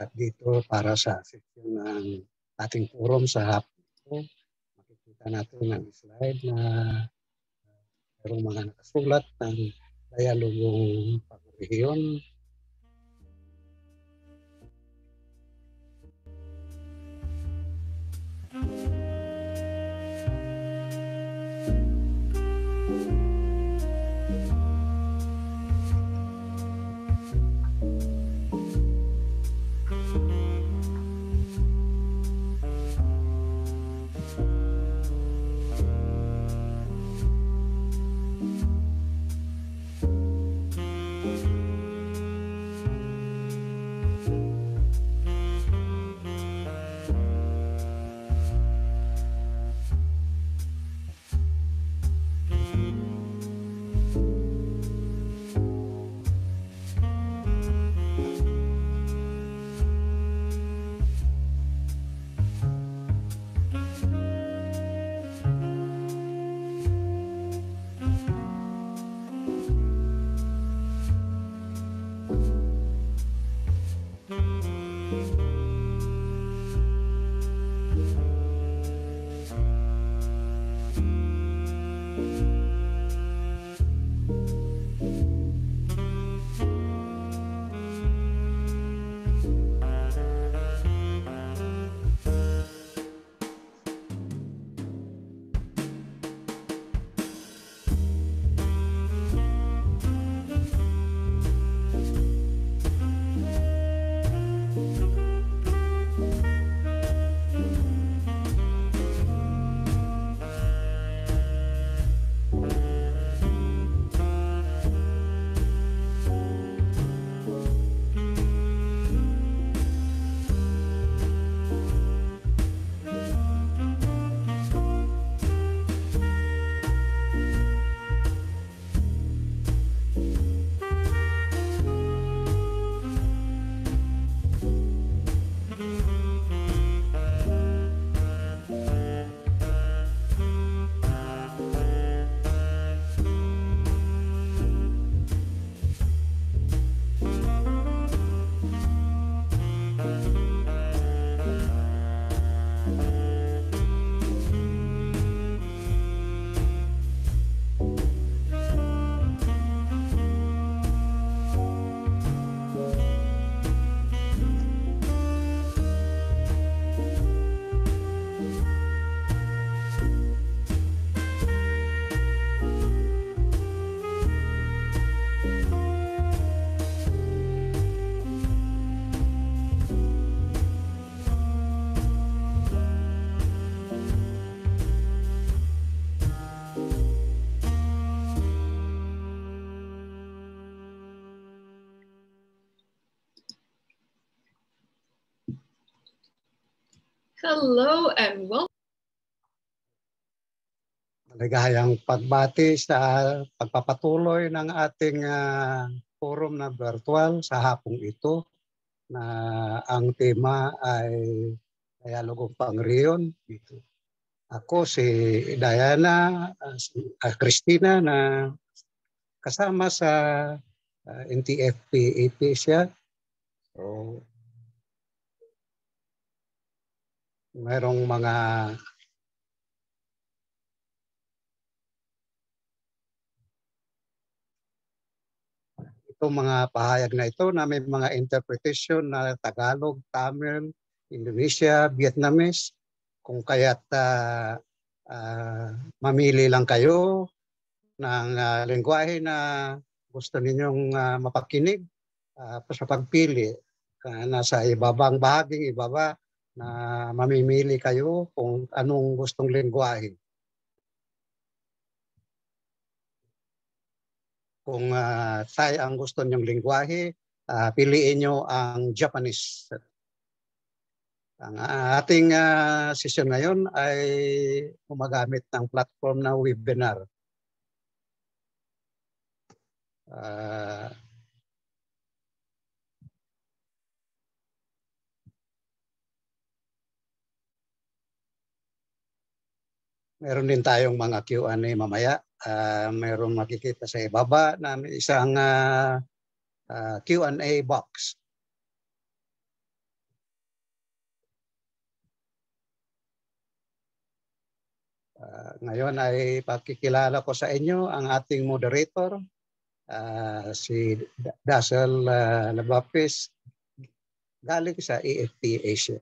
At dito para sa section ng ating forum sa hapon makikita natin ang slide na uh, mayroong mga nakasulat ng dialogong pagrehiyon Hello and welcome. Maligayang pagbati sa pagpapatuloy ng ating uh, forum na virtual sa hapong ito na ang tema ay dialogong pangriyon. Ito. Ako si Diana, uh, si uh, Christina na kasama sa uh, NTFP AP siya. So merong mga itong mga pahayag na ito na may mga interpretation na Tagalog, Tamil, Indonesia, Vietnamese. Kung kaya't uh, uh, mamili lang kayo ng uh, lengguwahe na gusto ninyong uh, mapakinig uh, sa pagpili. Uh, nasa ibabang bahaging ibaba na mamimili kayo kung anong gustong lingwahe. Kung uh, ah, Thai ang gusto niyong lingwahe, uh, piliin niyo ang Japanese. Ang ating uh, ah, session ngayon ay gumagamit ng platform na webinar. Uh, meron din tayong mga Q&A mamaya. Uh, meron makikita sa ibaba na isang uh, ah, uh, ah, Q&A box. Uh, ngayon ay pakikilala ko sa inyo ang ating moderator, uh, si Dazzle uh, Labapis, galing sa AFP e Asia.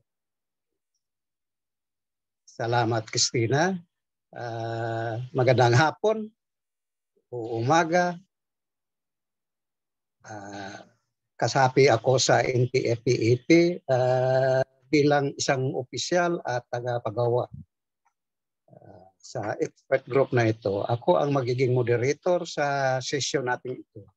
Salamat, Christina uh, magandang hapon o umaga. Uh, kasapi ako sa NTFPAP uh, ah, bilang isang opisyal at tagapagawa sa expert group na ito. Ako ang magiging moderator sa session natin ito.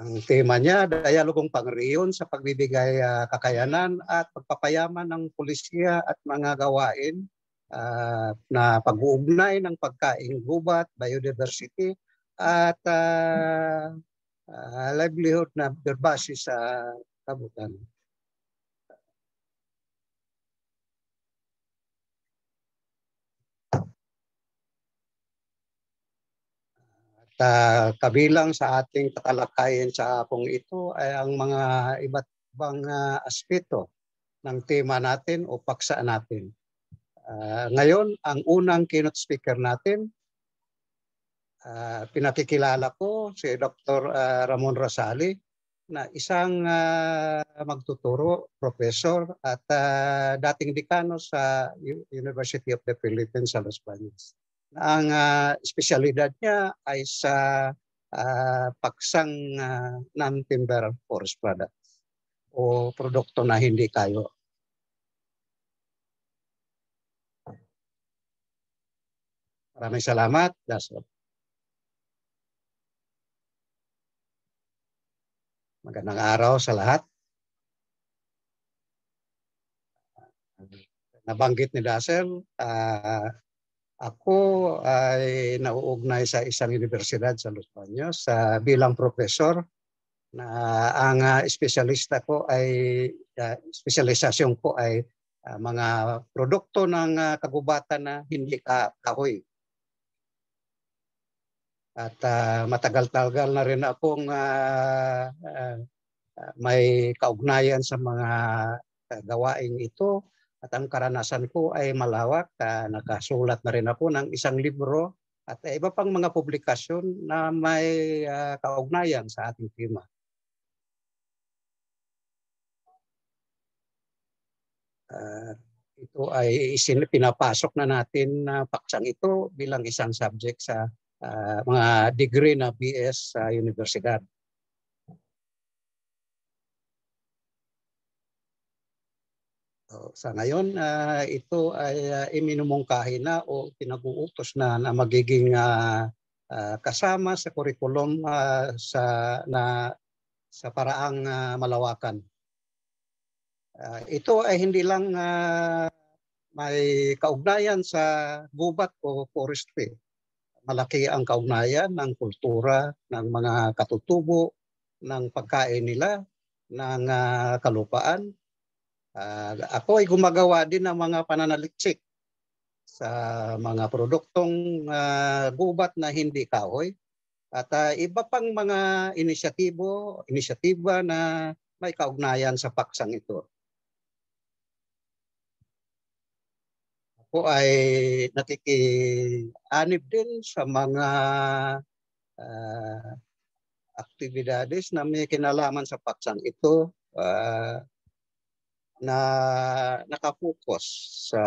Ang tema niya, dialogong pangriyon sa pagbibigay uh, kakayanan at pagpapayaman ng pulisya at mga gawain uh, na pag-uugnay ng pagkaing gubat, biodiversity at uh, uh, livelihood na basis sa kabutan. uh, kabilang sa ating tatalakayin sa hapong ito ay ang mga iba't ibang uh, aspeto ng tema natin o paksa natin. Uh, ngayon, ang unang keynote speaker natin, uh, pinakikilala ko si Dr. Uh, Ramon Rosali na isang uh, magtuturo, professor at uh, dating dekano sa University of the Philippines sa Los Baños. Ang uh, espesyalidad niya ay sa uh, paksang uh, ah, non-timber forest product o produkto na hindi kayo. Maraming salamat. That's all. Magandang araw sa lahat. Nabanggit ni Dassel, uh, ako ay nauugnay sa isang universidad sa Los Baños sa uh, bilang profesor na ang uh, espesyalista ko ay uh, espesyalisasyon ko ay uh, mga produkto ng uh, kagubatan na hindi kahoy. At uh, matagal-tagal na rin akong uh, uh, may kaugnayan sa mga uh, gawaing ito at ang karanasan ko ay malawak. Uh, nakasulat na rin ako ng isang libro at iba pang mga publikasyon na may uh, kaugnayan sa ating tema. Uh, ito ay isin, pinapasok na natin na uh, paksang ito bilang isang subject sa uh, mga degree na BS sa uh, universidad. So, sa ngayon, uh, ito ay uh, iminumungkahi na o pinag-uutos na, na magiging uh, uh, kasama sa kurikulum uh, sa, na, sa paraang uh, malawakan. Uh, ito ay hindi lang uh, may kaugnayan sa gubat o forestry. Malaki ang kaugnayan ng kultura, ng mga katutubo, ng pagkain nila, ng uh, kalupaan, Uh, ako ay gumagawa din ng mga pananaliksik sa mga produktong uh, gubat na hindi kahoy at uh, iba pang mga inisyatibo, inisyatiba na may kaugnayan sa paksang ito. Ako ay nakikianib din sa mga uh, aktibidades na may kinalaman sa paksang ito. Uh, na nakapokus sa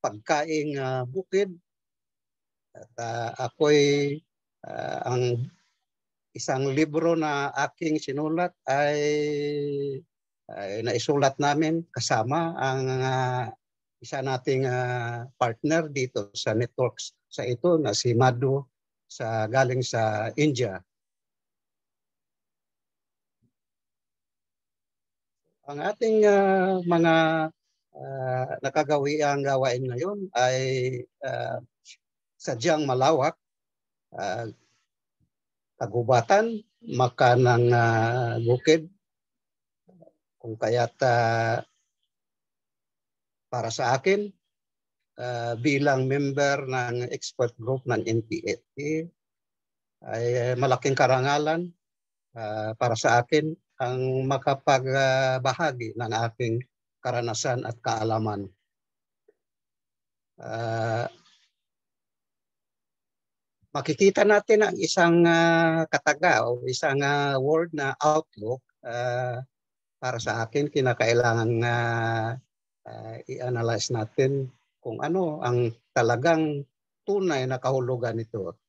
pagkaing uh, bukid. At uh, ako'y uh, ang isang libro na aking sinulat ay, ay naisulat namin kasama ang uh, isa nating uh, partner dito sa networks sa ito na si Madhu sa galing sa India ang ating uh, mga uh, ah, nakagawi ang gawain ngayon ay uh, sadyang malawak, uh, kagubatan, maka ng uh, bukid, kung kaya't uh, para sa akin, uh, bilang member ng expert group ng NPFA, ay malaking karangalan uh, para sa akin ang makapagbahagi ng aking karanasan at kaalaman. Uh, makikita natin ang isang uh, ah, kataga o isang uh, word na outlook uh, para sa akin kinakailangan uh, uh, i-analyze natin kung ano ang talagang tunay na kahulugan nito.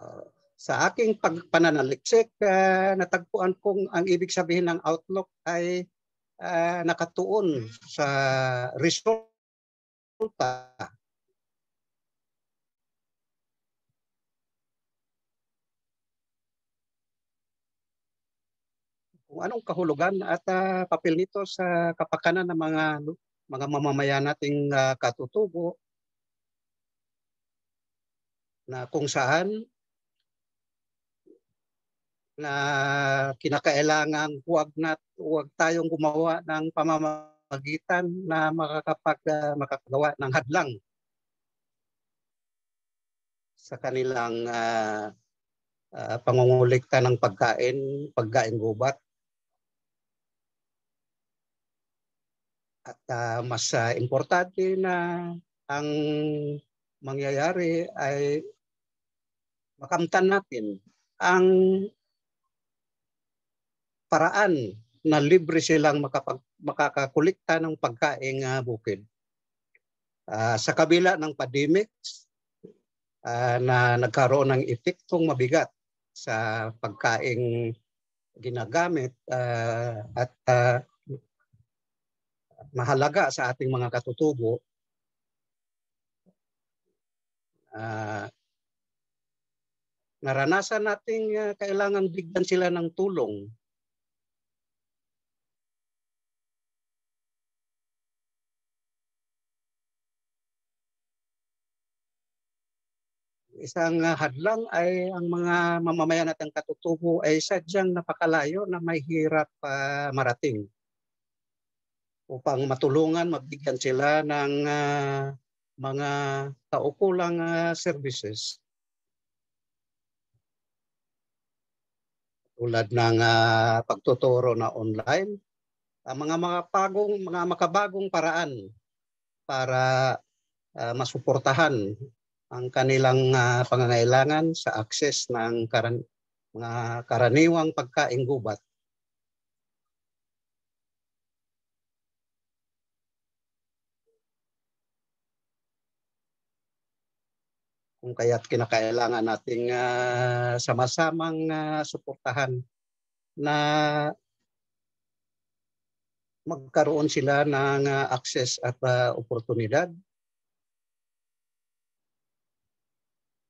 Uh, sa aking pagpananaliksik, uh, natagpuan kong ang ibig sabihin ng outlook ay uh, nakatuon sa resulta kung anong kahulugan at uh, papel nito sa kapakanan ng mga mga mamamayan nating uh, katutubo na kung saan na kinakailangan huwag na huwag tayong gumawa ng pamamagitan na makakapag uh, makakagawa ng hadlang sa kanilang uh, ah, uh, ah, pangungulikta ng pagkain, pagkain gubat. At uh, mas uh, importante na ang mangyayari ay makamtan natin ang paraan na libre silang makapag, makakakolekta ng pagkaing uh, bukid. Uh, sa kabila ng pandemic uh, na nagkaroon ng epektong mabigat sa pagkaing ginagamit uh, at uh, mahalaga sa ating mga katutubo uh, naranasan nating uh, kailangan bigyan sila ng tulong isang ah, hadlang ay ang mga mamamayan at ang katutubo ay sadyang napakalayo na may hirap uh, marating upang matulungan, mabigyan sila ng uh, mga kaukulang uh, services tulad ng uh, pagtuturo na online, uh, mga mga pagong mga makabagong paraan para uh, masuportahan ang kanilang uh, pangangailangan sa akses ng karan mga karaniwang pagkaing gubat. Kung kaya't kinakailangan nating uh, sama-samang uh, suportahan na magkaroon sila ng uh, access at uh, oportunidad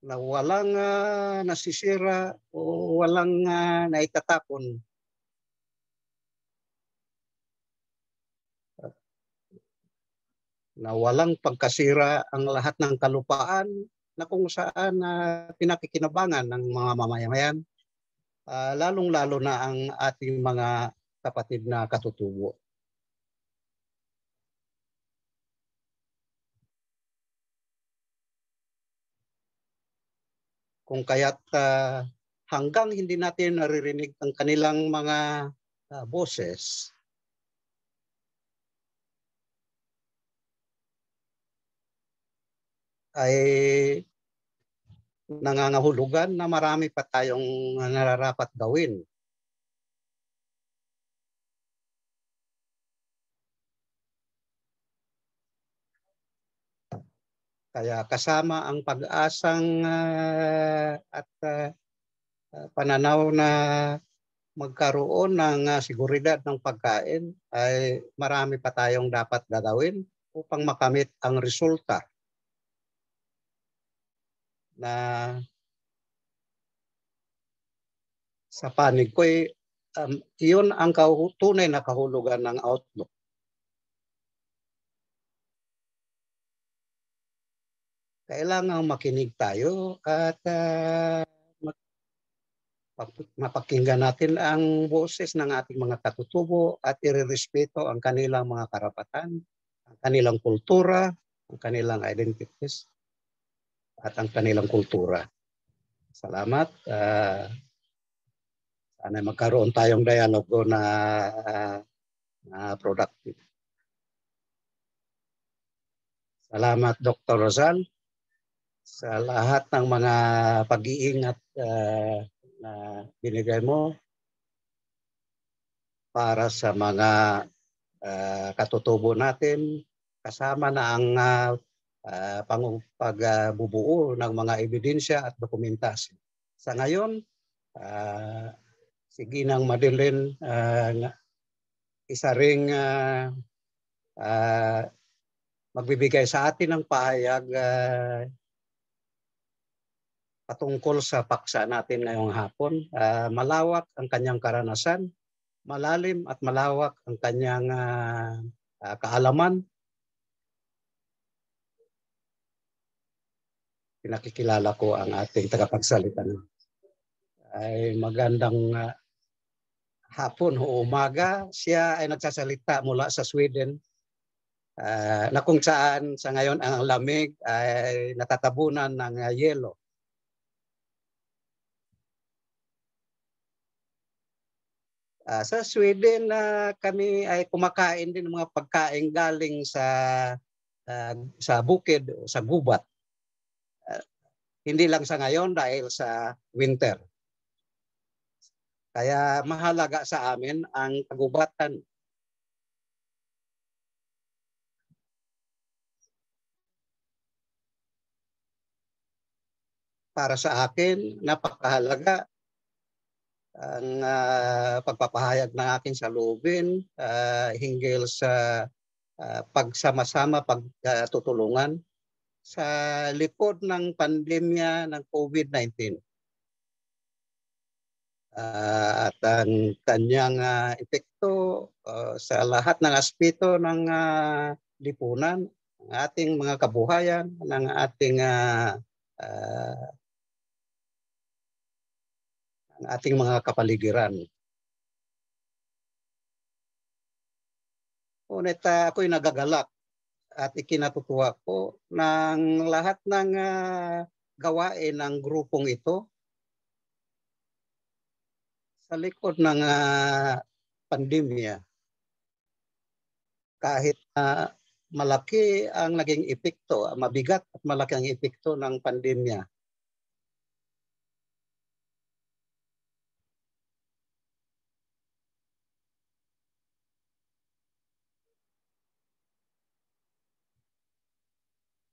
na walang uh, nasisira o walang uh, naitatapon. Na walang pagkasira ang lahat ng kalupaan na kung saan uh, pinakikinabangan ng mga mamamayan, uh, lalong-lalo na ang ating mga kapatid na katutubo. Kung kaya't uh, hanggang hindi natin naririnig ang kanilang mga uh, boses, ay nangangahulugan na marami pa tayong nararapat gawin Kaya kasama ang pag-asang uh, at uh, pananaw na magkaroon ng uh, siguridad ng pagkain ay marami pa tayong dapat gagawin upang makamit ang resulta na sa panig ko ay um, iyon ang tunay na kahulugan ng outlook. kailangang makinig tayo at uh, mapakinggan natin ang boses ng ating mga katutubo at irerespeto ang kanilang mga karapatan, ang kanilang kultura, ang kanilang identities, at ang kanilang kultura. Salamat. Uh, sana magkaroon tayong dialogo na, uh, na productive. Salamat, Dr. Rosal sa lahat ng mga pag-iingat uh, na binigay mo para sa mga uh, katutubo natin kasama na ang uh, uh, pagbubuo ng mga ebidensya at dokumentasyon. Sa ngayon, uh, si Ginang Madeline uh, isa ring uh, uh, magbibigay sa atin ng pahayag uh, patungkol sa paksa natin ngayong hapon. Uh, malawak ang kanyang karanasan, malalim at malawak ang kanyang uh, uh, kaalaman. Pinakikilala ko ang ating tagapagsalita. Ay magandang uh, hapon o umaga. Siya ay nagsasalita mula sa Sweden uh, na kung saan sa ngayon ang lamig ay natatabunan ng uh, yelo Ah, sa Sweden na uh, kami ay kumakain din ng mga pagkain galing sa uh, sa bukid o sa gubat. Uh, hindi lang sa ngayon dahil sa winter. Kaya mahalaga sa amin ang kagubatan. Para sa akin, napakahalaga ang uh, pagpapahayag ng sa lubin uh, ah, hinggil sa uh, pagsama-sama, pagtutulungan sa likod ng pandemya ng COVID-19. Uh, at ang kanyang uh, epekto uh, sa lahat ng aspeto ng uh, lipunan, ng ating mga kabuhayan, ng ating uh, uh, ng ating mga kapaligiran. Ngunit uh, ako'y nagagalak at ikinatutuwa ko ng lahat ng uh, gawain ng grupong ito sa likod ng uh, pandemya. Kahit uh, malaki ang naging epekto, mabigat at malaki ang epekto ng pandemya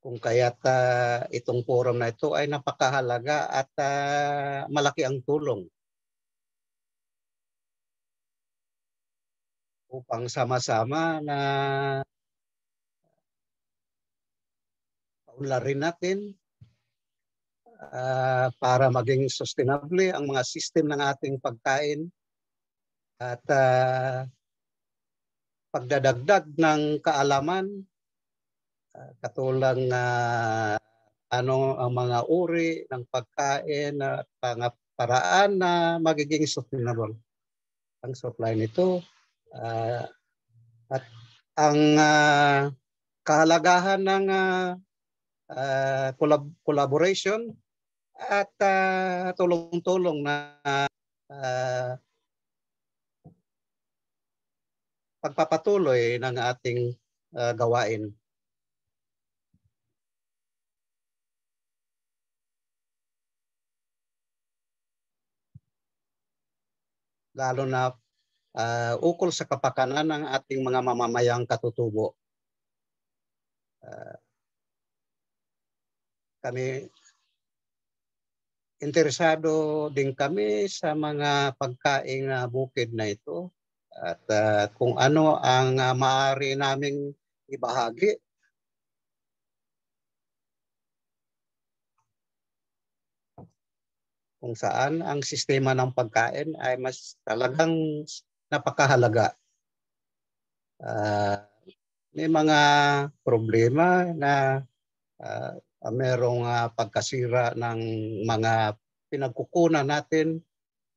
kung kaya't uh, itong forum na ito ay napakahalaga at uh, malaki ang tulong upang sama-sama na paunlarin natin uh, para maging sustainable ang mga system ng ating pagkain at uh, pagdadagdag ng kaalaman katulang na ano ang mga uri ng pagkain at uh, paraan na magiging sustainable ang supply nito uh, at ang uh, kahalagahan ng uh, uh, collaboration at uh, tulong-tulong na uh, pagpapatuloy ng ating uh, gawain. lalo na uh, ukol sa kapakanan ng ating mga mamamayang katutubo. Uh, kami interesado din kami sa mga pagkaing uh, bukid na ito at uh, kung ano ang uh, maaari naming ibahagi kung saan ang sistema ng pagkain ay mas talagang napakahalaga. Uh, may mga problema na uh, merong uh, pagkasira ng mga pinagkukunan natin.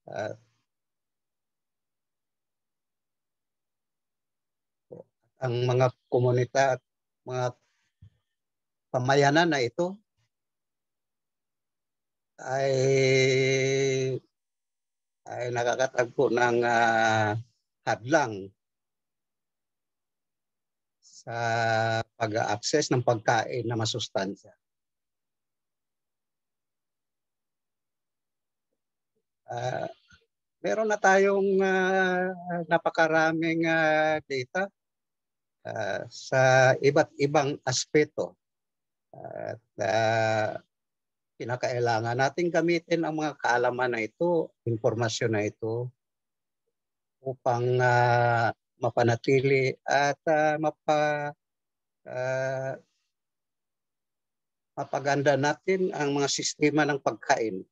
Uh, ang mga komunidad at mga pamayanan na ito ay ay nakakatagpo ng uh, hadlang sa pag-access ng pagkain na masustansya. Uh, meron na tayong uh, napakaraming uh, data uh, sa iba't ibang aspeto. At uh, kinakailangan natin gamitin ang mga kaalaman na ito, impormasyon na ito upang uh, mapanatili at uh, mapa uh, mapaganda natin ang mga sistema ng pagkain.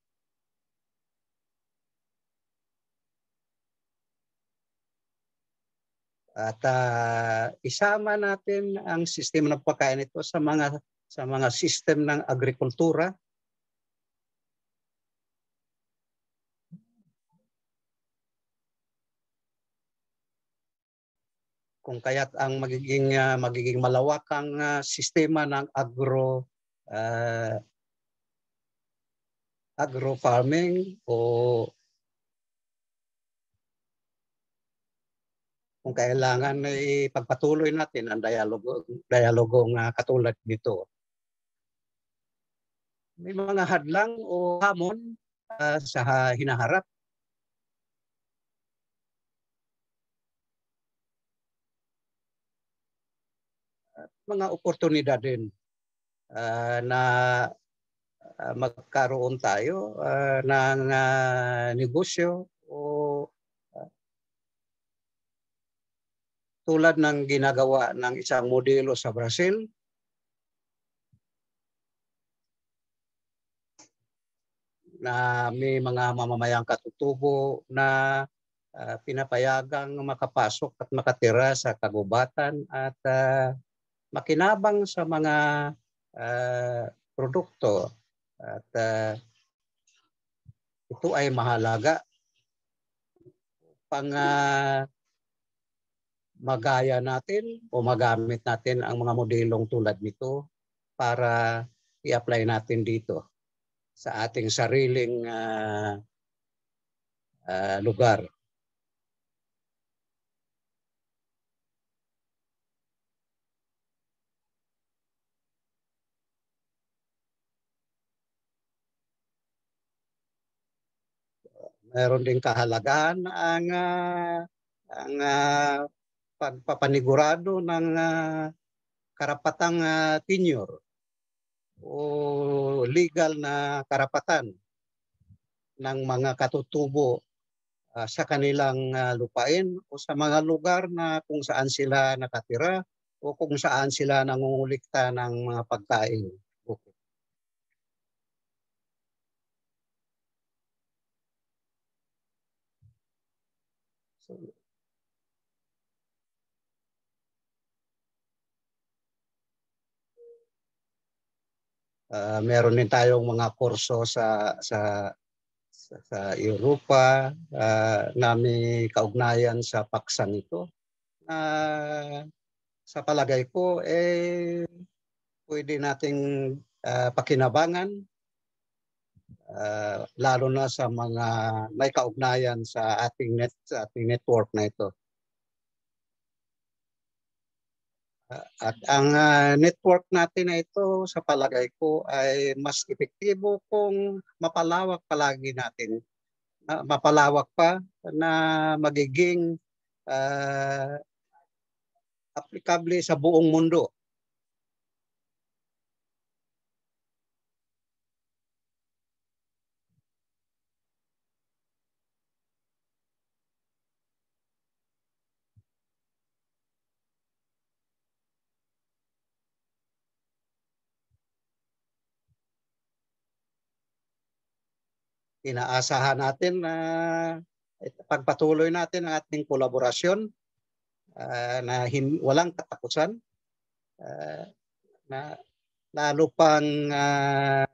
At uh, isama natin ang sistema ng pagkain ito sa mga sa mga system ng agrikultura kung kaya't ang magiging uh, magiging malawak ang uh, sistema ng agro uh, agro farming o kung kailangan ay ipagpatuloy natin ang dialogo dialogong uh, katulad nito. May mga hadlang o hamon uh, sa hinaharap mga oportunidad din uh, na uh, magkaroon tayo uh, ng uh, negosyo o uh, tulad ng ginagawa ng isang modelo sa Brazil na may mga mamamayang katutubo na uh, pinapayagang makapasok at makatira sa kagubatan at uh, makinabang sa mga uh, produkto at uh, ito ay mahalaga pang uh, ah, magaya natin o magamit natin ang mga modelong tulad nito para i-apply natin dito sa ating sariling uh, uh, lugar. Meron din kahalagaan ang uh, ang uh, pagpapanigurado ng uh, karapatang uh, tenure o legal na karapatan ng mga katutubo uh, sa kanilang uh, lupain o sa mga lugar na kung saan sila nakatira o kung saan sila nangungulikta ng mga pagkain. Uh, meron din tayong mga kurso sa sa sa, Europa uh, na may kaugnayan sa paksa nito. Uh, sa palagay ko eh pwede nating uh, pakinabangan uh, lalo na sa mga may kaugnayan sa ating net sa ating network na ito. At ang uh, network natin na ito sa palagay ko ay mas epektibo kung mapalawak palagi natin. Uh, mapalawak pa na magiging uh, ah, aplikable sa buong mundo. inaasahan natin na pagpatuloy natin ang ating kolaborasyon uh, na hin- walang katapusan uh, na lalo pang uh,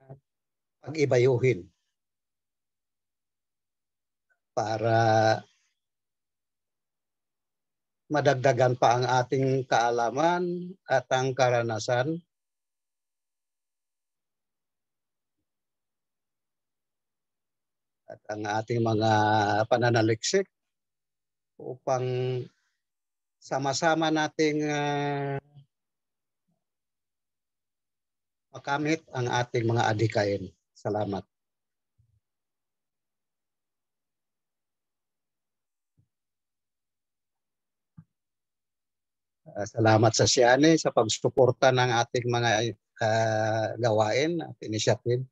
pag-ibayuhin para madagdagan pa ang ating kaalaman at ang karanasan at ang ating mga pananaliksik upang sama-sama nating uh, makamit ang ating mga adikain. Salamat. Uh, salamat sa Siani sa pagsuporta ng ating mga uh, gawain at initiative.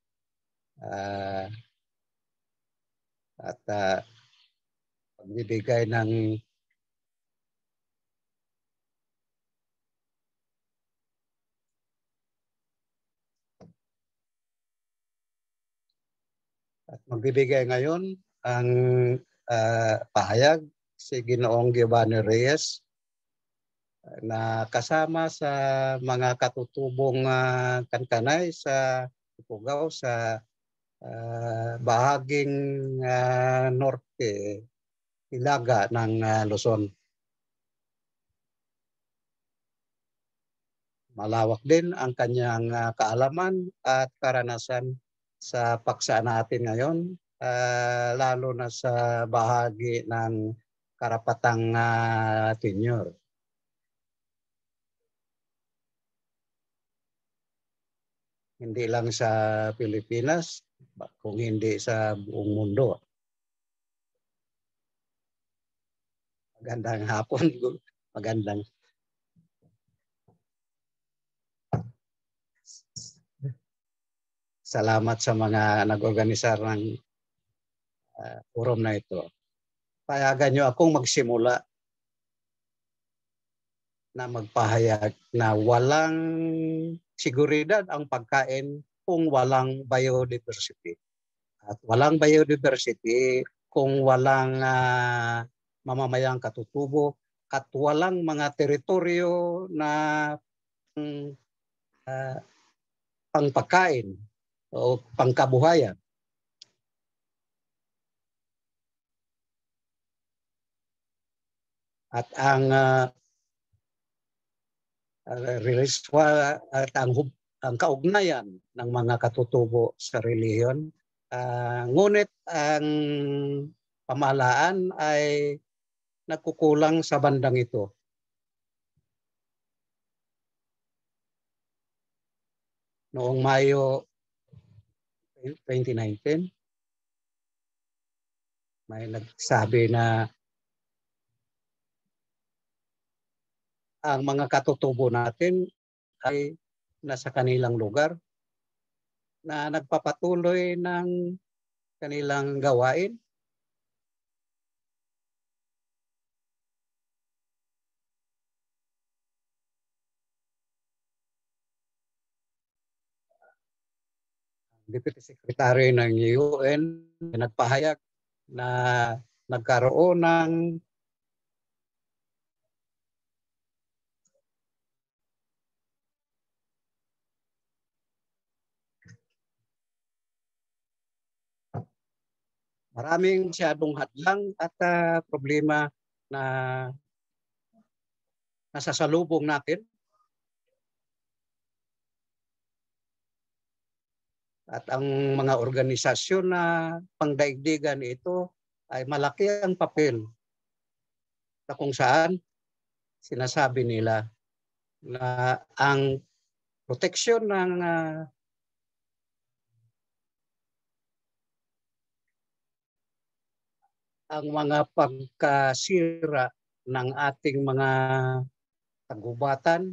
Uh, at uh, pagbibigay ng At magbibigay ngayon ang uh, pahayag si Ginoong Giovanni Reyes ah, na kasama sa mga katutubong uh, kankanay sa Tupugaw sa uh, bahaging uh, norte, ilaga ng uh, Luzon. Malawak din ang kanyang uh, kaalaman at karanasan sa paksa natin ngayon, uh, lalo na sa bahagi ng karapatang uh, tenure. Hindi lang sa Pilipinas, kung hindi sa buong mundo. Magandang hapon. Magandang salamat sa mga nag-organisar ng uh, forum na ito. Payagan niyo akong magsimula na magpahayag na walang siguridad ang pagkain kung walang biodiversity. At walang biodiversity kung walang uh, mamamayang katutubo at walang mga teritoryo na uh, pangpakain o pangkabuhayan. At ang uh, uh, release, uh, at ang ang kaugnayan ng mga katutubo sa reliyon. Uh, ah, ngunit ang pamahalaan ay nagkukulang sa bandang ito. Noong Mayo 2019, may nagsabi na ang mga katutubo natin ay na sa kanilang lugar na nagpapatuloy ng kanilang gawain. Deputy Secretary ng UN nagpahayag na nagkaroon ng maraming masyadong hadlang at uh, problema na nasasalubong natin. At ang mga organisasyon na pangdaigdigan ito ay malaki ang papel sa kung saan sinasabi nila na ang proteksyon ng uh, ang mga pagkasira ng ating mga tagubatan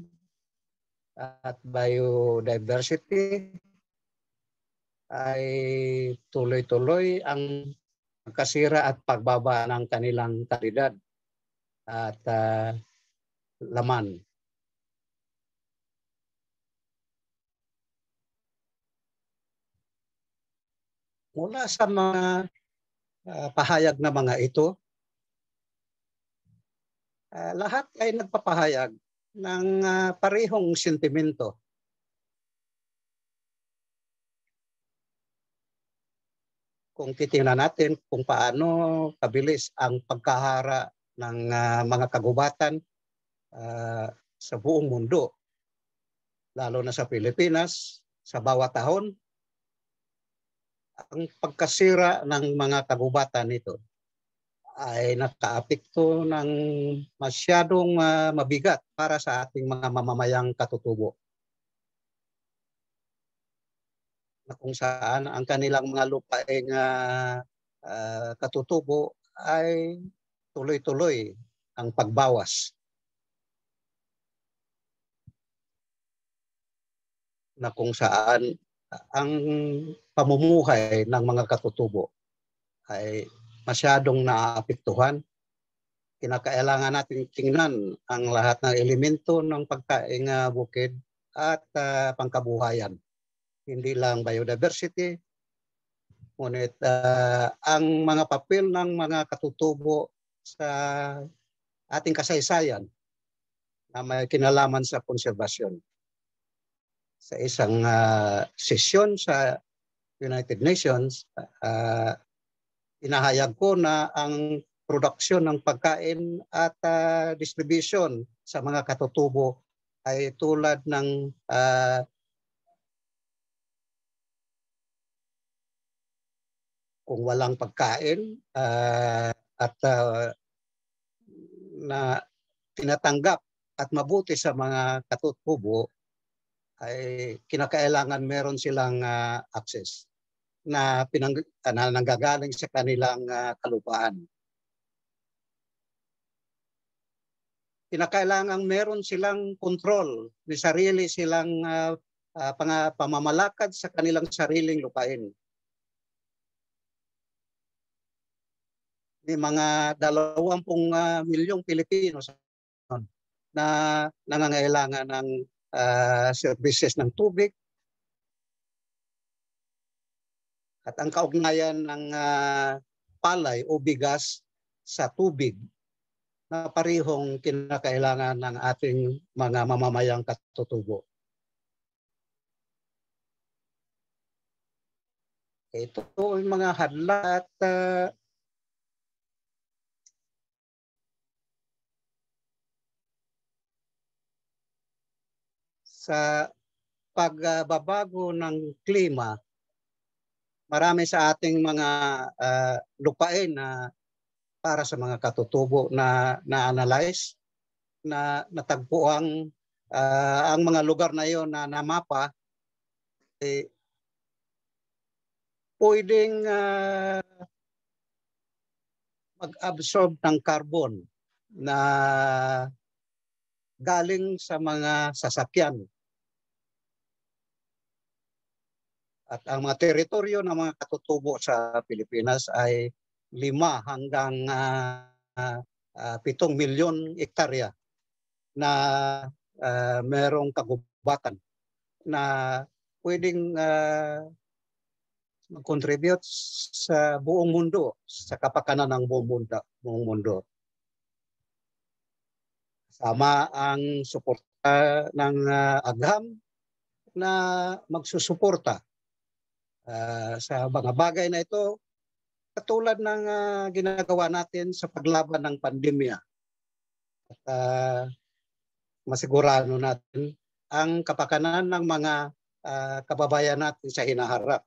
at biodiversity ay tuloy-tuloy ang pagkasira at pagbaba ng kanilang kalidad at uh, laman. Mula sa mga Ah, pahayag na mga ito. Uh, lahat ay nagpapahayag ng uh, parehong sentimento. Kung titingnan natin kung paano kabilis ang pagkahara ng uh, mga kagubatan uh, sa buong mundo, lalo na sa Pilipinas, sa bawat taon ang pagkasira ng mga kagubatan ito ay nakaapekto ng masyadong uh, mabigat para sa ating mga mamamayang katutubo. Na kung saan ang kanilang mga lupaing uh, uh, katutubo ay tuloy-tuloy ang pagbawas. Na kung saan ang pamumuhay ng mga katutubo ay masyadong naapektuhan. Kinakailangan natin tingnan ang lahat ng elemento ng pagkaing uh, bukid at uh, pangkabuhayan. Hindi lang biodiversity, ngunit uh, ang mga papel ng mga katutubo sa ating kasaysayan na may kinalaman sa konserbasyon sa isang uh, sesyon sa United Nations, uh, inahayag ko na ang produksyon ng pagkain at uh, ah, distribution sa mga katutubo ay tulad ng uh, kung walang pagkain uh, at uh, na tinatanggap at mabuti sa mga katutubo ay kinakailangan meron silang uh, access na, pinang, na nanggagaling sa kanilang uh, kalupaan. Kinakailangan meron silang control, ni sarili silang uh, ah, uh, pang, pamamalakad sa kanilang sariling lupain. May mga 20 uh, milyong Pilipino sa na nangangailangan ng uh, services ng tubig. At ang kaugnayan ng uh, palay o bigas sa tubig na parehong kinakailangan ng ating mga mamamayang katutubo. Ito yung mga hadlat uh, sa pagbabago ng klima, marami sa ating mga uh, lupain na para sa mga katutubo na na-analyze na natagpo ang uh, ang mga lugar na iyon na namapa eh, pwedeng uh, mag-absorb ng carbon na galing sa mga sasakyan. At ang mga teritoryo ng mga katutubo sa Pilipinas ay 5 hanggang uh, uh, 7 milyon hektarya na uh, merong kagubatan na pwedeng uh, mag-contribute sa buong mundo, sa kapakanan ng buong mundo. Buong mundo sama ang suporta ng uh, Agham na magsusuporta uh, sa mga bagay na ito katulad ng uh, ginagawa natin sa paglaban ng pandemya. At uh, masigurado natin ang kapakanan ng mga uh, kababayan natin sa hinaharap.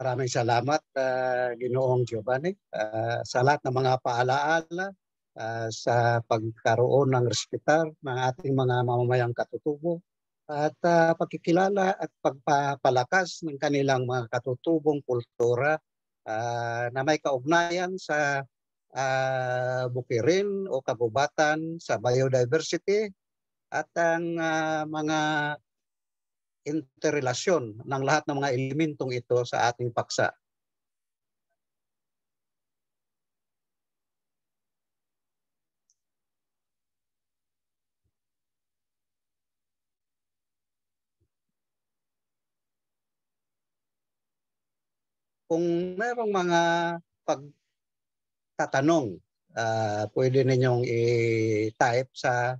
Maraming salamat, uh, Ginoong Giovanni, uh, sa lahat ng mga paalaala uh, sa pagkaroon ng respetar ng ating mga mamamayang katutubo at uh, pagkikilala at pagpapalakas ng kanilang mga katutubong kultura uh, na may kaugnayan sa uh, bukirin o Kagubatan sa biodiversity at ang uh, mga interrelasyon ng lahat ng mga elementong ito sa ating paksa. Kung merong mga pagtatanong, uh, pwede ninyong i-type sa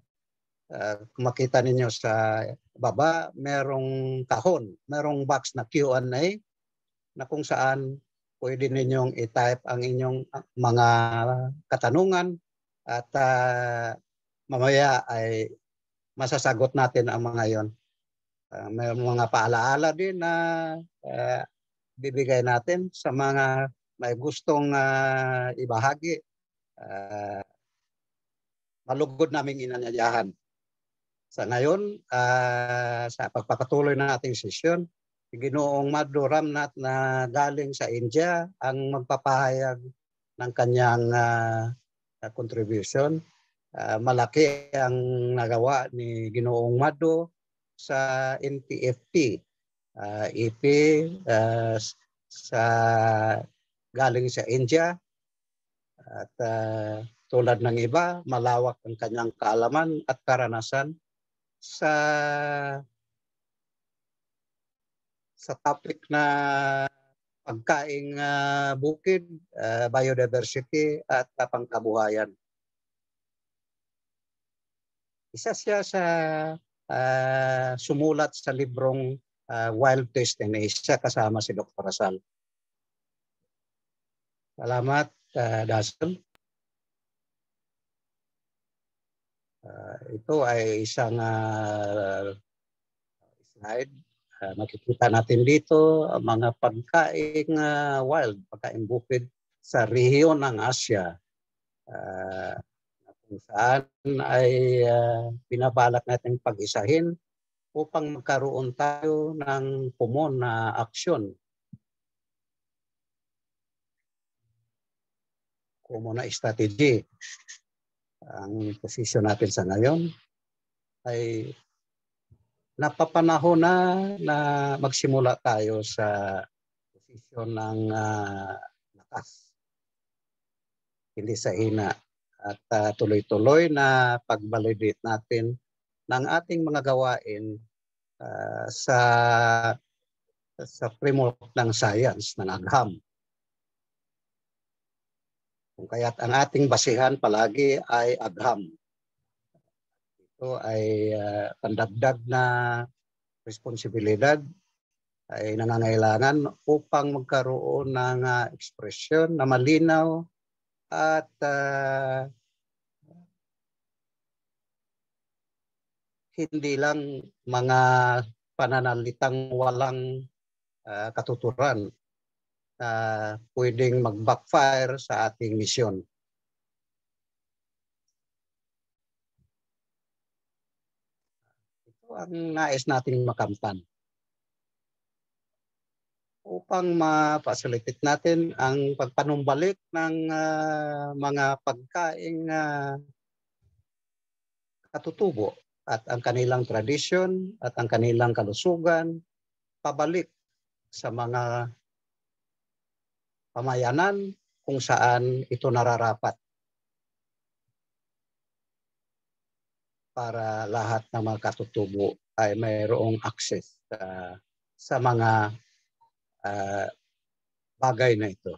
Uh, makita ninyo sa baba, merong kahon, merong box na Q&A na kung saan pwede ninyong i-type ang inyong ah, mga katanungan at uh, mamaya ay masasagot natin ang mga yon. Uh, may mga paalaala din na uh, bibigay natin sa mga may gustong uh, ibahagi. Uh, malugod naming inanyayahan. Sa ngayon, uh, sa pagpapatuloy ng ating sesyon, Ginoong Maduram Ramnath na galing sa India ang magpapahayag ng kanyang uh, contribution. Uh, malaki ang nagawa ni Ginoong Madhu sa NPFP. Uh, EP uh, sa galing sa India at uh, tulad ng iba, malawak ang kanyang kaalaman at karanasan sa sa topic na pagkaing uh, bukid, uh, biodiversity at uh, pangkabuhayan. Isa siya sa uh, sumulat sa librong uh, Wild Asia kasama si Dr. Rasal. Salamat, uh, Dasal. Uh, ito ay isang uh, slide. Uh, makikita natin dito ang mga pagkaing uh, wild, pagkaing bukid sa rehiyon ng Asya. Uh, kung saan ay uh, pinabalak natin pag-isahin upang magkaroon tayo ng common na aksyon. Common na strategy ang posisyon natin sa ngayon ay napapanahon na na magsimula tayo sa posisyon ng uh, lakas. Hindi sa hina at uh, tuloy-tuloy na pag natin ng ating mga gawain uh, sa sa framework ng science na agham kung kaya't ang ating basihan palagi ay Abraham. Ito ay uh, pandagdag na responsibilidad ay nangangailangan upang magkaroon ng uh, ekspresyon na malinaw at uh, hindi lang mga pananalitang walang uh, katuturan uh, pwedeng mag-backfire sa ating misyon. Ito ang nais nating makamtan upang ma-facilitate natin ang pagpanumbalik ng uh, mga pagkaing uh, katutubo at ang kanilang tradisyon at ang kanilang kalusugan pabalik sa mga pamayanan kung saan ito nararapat para lahat ng mga katutubo ay mayroong access uh, sa mga uh, bagay na ito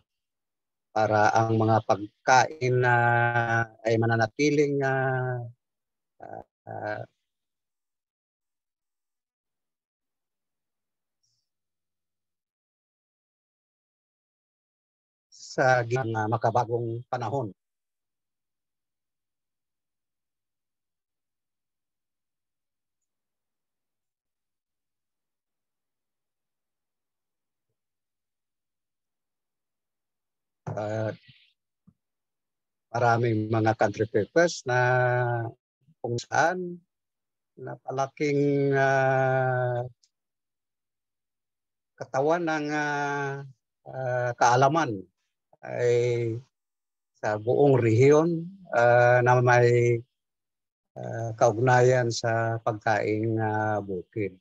para ang mga pagkain na uh, ay mananatiling uh, uh, sa uh, makabagong panahon. at maraming mga country papers na kung saan palaking uh, ah, katawan ng uh, uh, kaalaman ay sa buong rehiyon uh, na may uh, kaugnayan sa pagkaing uh, bukid.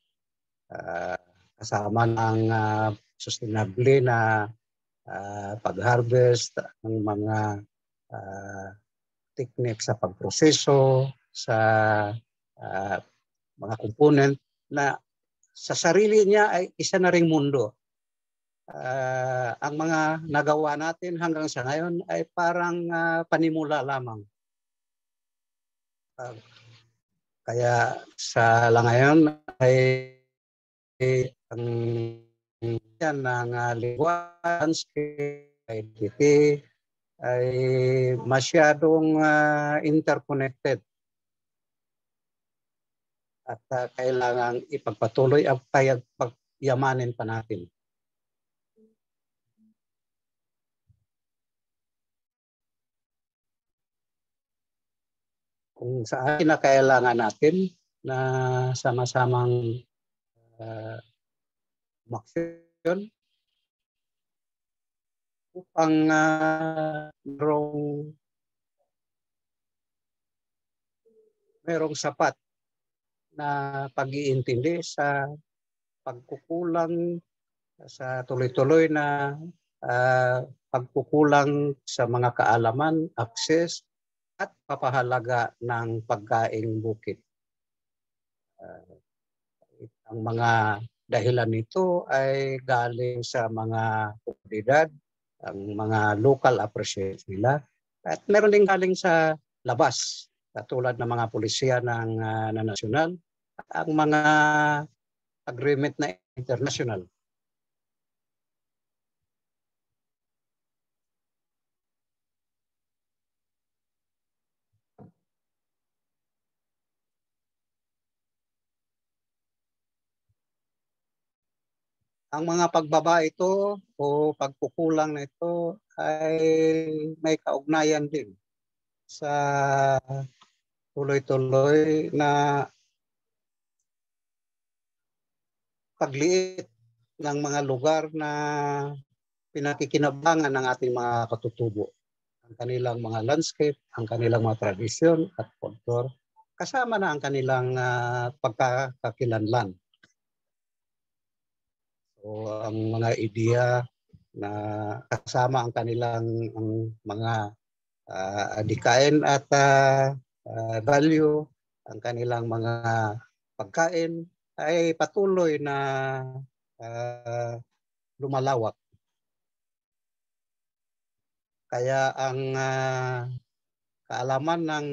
Uh, kasama ng uh, sustainable na uh, pag-harvest ng mga uh, technique sa pagproseso, sa uh, mga component na sa sarili niya ay isa na ring mundo Ah, ang mga nagawa natin hanggang sa ngayon ay parang uh, panimula lamang. Uh, kaya sa ngayon ay, ay ang yan ng uh, language identity ay masyadong uh, interconnected at uh, kailangang ipagpatuloy at kaya pagyamanin pa natin. kung saan kinakailangan natin na sama-samang uh, maksyon upang uh, merong merong sapat na pag-iintindi sa pagkukulang sa tuloy-tuloy na uh, pagkukulang sa mga kaalaman, access, at papahalaga ng pagkaing bukid. Uh, ang mga dahilan nito ay galing sa mga komunidad, ang mga local appreciation nila, at meron din galing sa labas, katulad ng mga pulisya ng uh, na national, ang mga agreement na international Ang mga pagbaba ito o pagkukulang na ito ay may kaugnayan din sa tuloy-tuloy na pagliit ng mga lugar na pinakikinabangan ng ating mga katutubo. Ang kanilang mga landscape, ang kanilang mga tradisyon at culture, kasama na ang kanilang uh, pagkakakilanlan o ang mga ideya na kasama ang kanilang ang mga uh, ah, adikain at uh, value, ang kanilang mga pagkain ay patuloy na uh, lumalawak. Kaya ang uh, kaalaman ng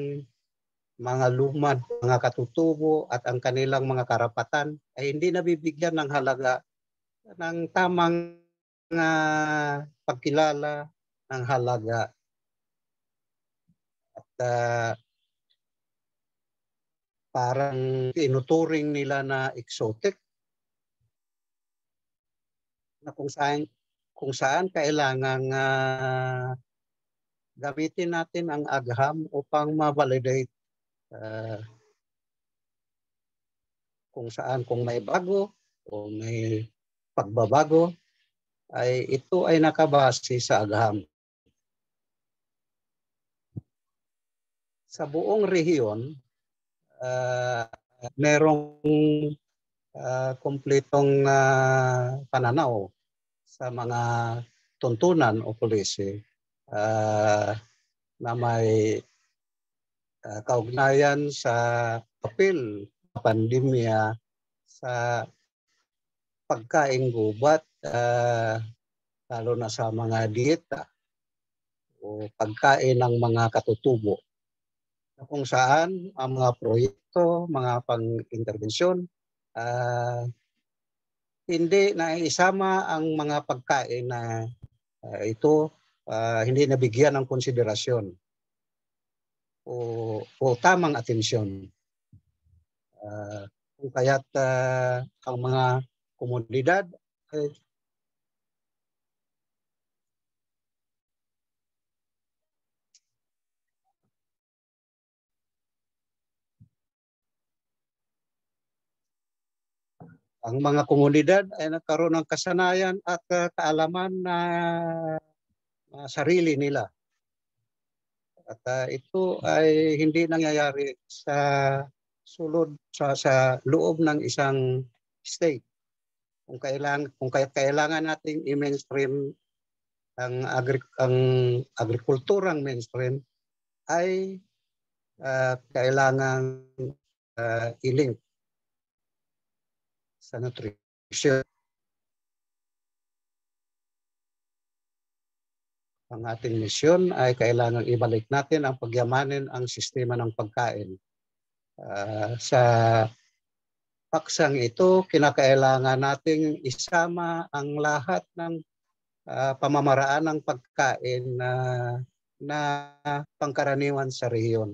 mga lumad, mga katutubo at ang kanilang mga karapatan ay hindi nabibigyan ng halaga ng tamang uh, pagkilala ng halaga. At uh, parang inuturing nila na exotic na kung saan kung saan kailangan uh, ah, gamitin natin ang agham upang ma-validate uh, kung saan kung may bago o may pagbabago ay ito ay nakabase sa agham. Sa buong rehiyon, uh, merong uh, ah, kompletong uh, ah, pananaw sa mga tuntunan o polisi uh, na may uh, kaugnayan sa papel pandemya sa pagkaing gubat, uh, lalo na sa mga dieta o pagkain ng mga katutubo na kung saan ang mga proyekto, mga pang-intervensyon, uh, hindi naisama ang mga pagkain na uh, ito uh, hindi nabigyan ng konsiderasyon o, o tamang atensyon. Uh, kung kaya't uh, ang mga comodidad. ang mga komunidad ay nagkaroon ng kasanayan at uh, kaalaman na uh, sarili nila. At uh, ito ay hindi nangyayari sa sulod sa, sa loob ng isang state kung kailan kung kailangan nating i-mainstream ang agri ang agrikulturang mainstream ay uh, kailangan uh, i-link sa nutrition ang ating misyon ay kailangan ibalik natin ang pagyamanin ang sistema ng pagkain uh, sa paksang ito, kinakailangan nating isama ang lahat ng uh, pamamaraan ng pagkain na, na pangkaraniwan sa rehiyon.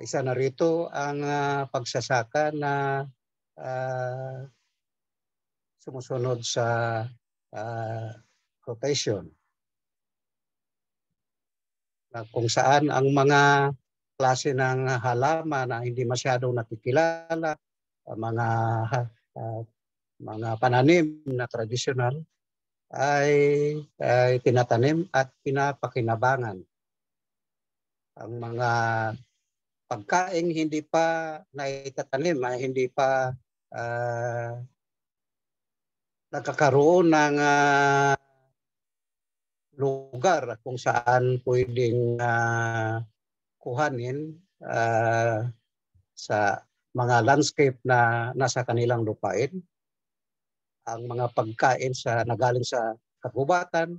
Isa na rito ang uh, pagsasaka na uh, sumusunod sa uh, rotation. Na kung saan ang mga klase ng halaman na hindi masyadong nakikilala Ah, mga uh, mga pananim na tradisyonal ay, ay tinatanim at pinapakinabangan. Ang mga pagkain hindi pa naitatanim, hindi pa uh, nagkakaroon ng uh, lugar kung saan pwedeng uh, kuhanin uh, sa mga landscape na nasa kanilang lupain, ang mga pagkain sa nagaling sa kagubatan.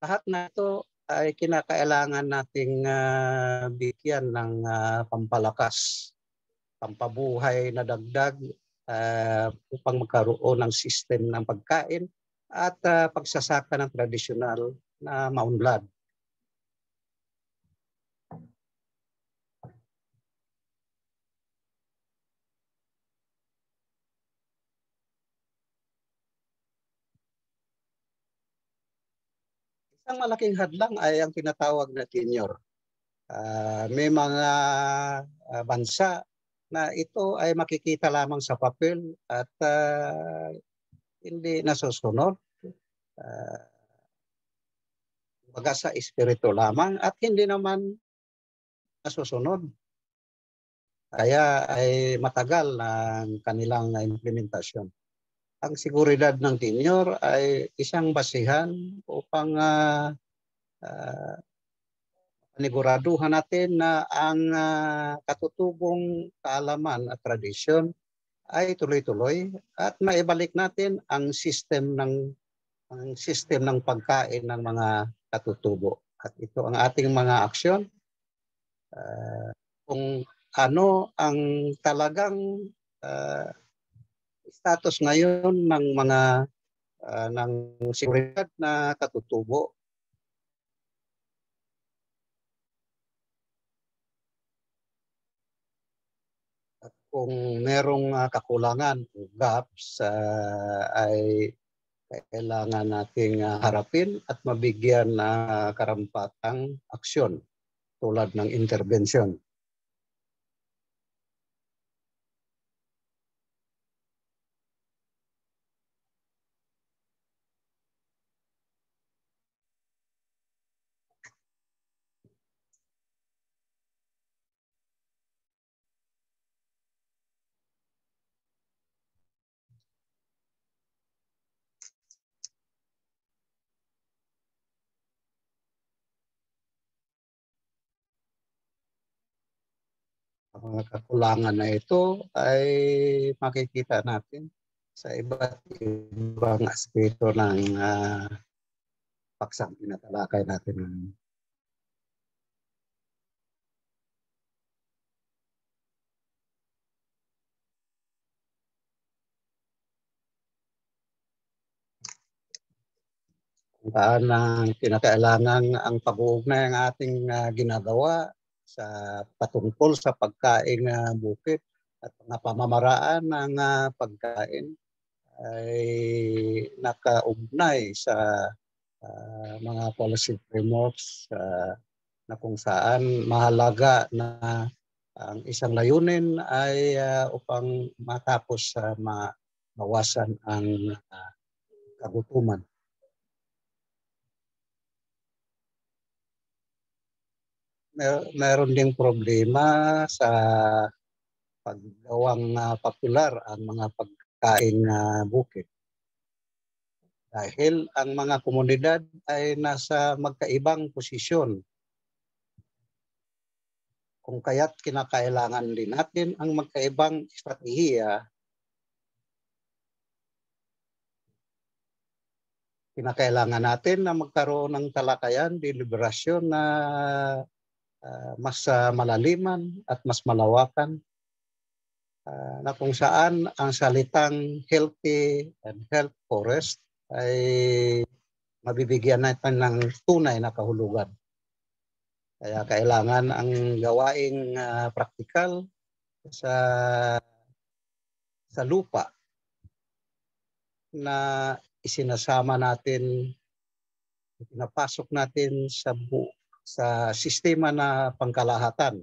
Lahat na ito ay kinakailangan nating uh, bigyan ng uh, pampalakas, pampabuhay na dagdag uh, upang magkaroon ng system ng pagkain at uh, pagsasaka ng tradisyonal na maunlad. Isang malaking hadlang ay ang tinatawag na tenure. Uh, may mga uh, bansa na ito ay makikita lamang sa papel at uh, hindi nasusunod. Uh, baga sa espiritu lamang at hindi naman nasusunod. Kaya ay matagal ang kanilang implementasyon ang seguridad ng tenyor ay isang basihan upang uh, uh, paniguraduhan natin na ang uh, katutubong kaalaman at tradisyon ay tuloy-tuloy at maibalik natin ang system ng ang system ng pagkain ng mga katutubo. At ito ang ating mga aksyon. Uh, kung ano ang talagang uh, status ngayon ng mga uh, ng seguridad na katutubo At kung merong uh, kakulangan o gaps uh, ay kailangan nating uh, harapin at mabigyan na uh, karampatang aksyon tulad ng intervention. mga kakulangan na ito ay makikita natin sa iba't ibang aspeto ng uh, paksang pinatalakay natin ngayon. kung paano kinakailangan ang pag-uugnay ng ating uh, ginagawa sa patungkol sa pagkain uh, bukit at mga pamamaraan ng uh, pagkain ay nakaugnay sa uh, mga policy frameworks uh, na kung saan mahalaga na ang isang layunin ay uh, upang matapos sa uh, mawasan ang uh, kagutuman. mer- meron ding problema sa paggawang uh, popular ang mga pagkain na uh, bukid. Dahil ang mga komunidad ay nasa magkaibang posisyon. Kung kaya't kinakailangan din natin ang magkaibang estratehiya kinakailangan natin na magkaroon ng talakayan, deliberasyon na uh, mas uh, malaliman at mas malawakan uh, na kung saan ang salitang healthy and health forest ay mabibigyan natin ng tunay na kahulugan. Kaya kailangan ang gawaing uh, praktikal sa sa lupa na isinasama natin, pinapasok natin sa bu- sa sistema na pangkalahatan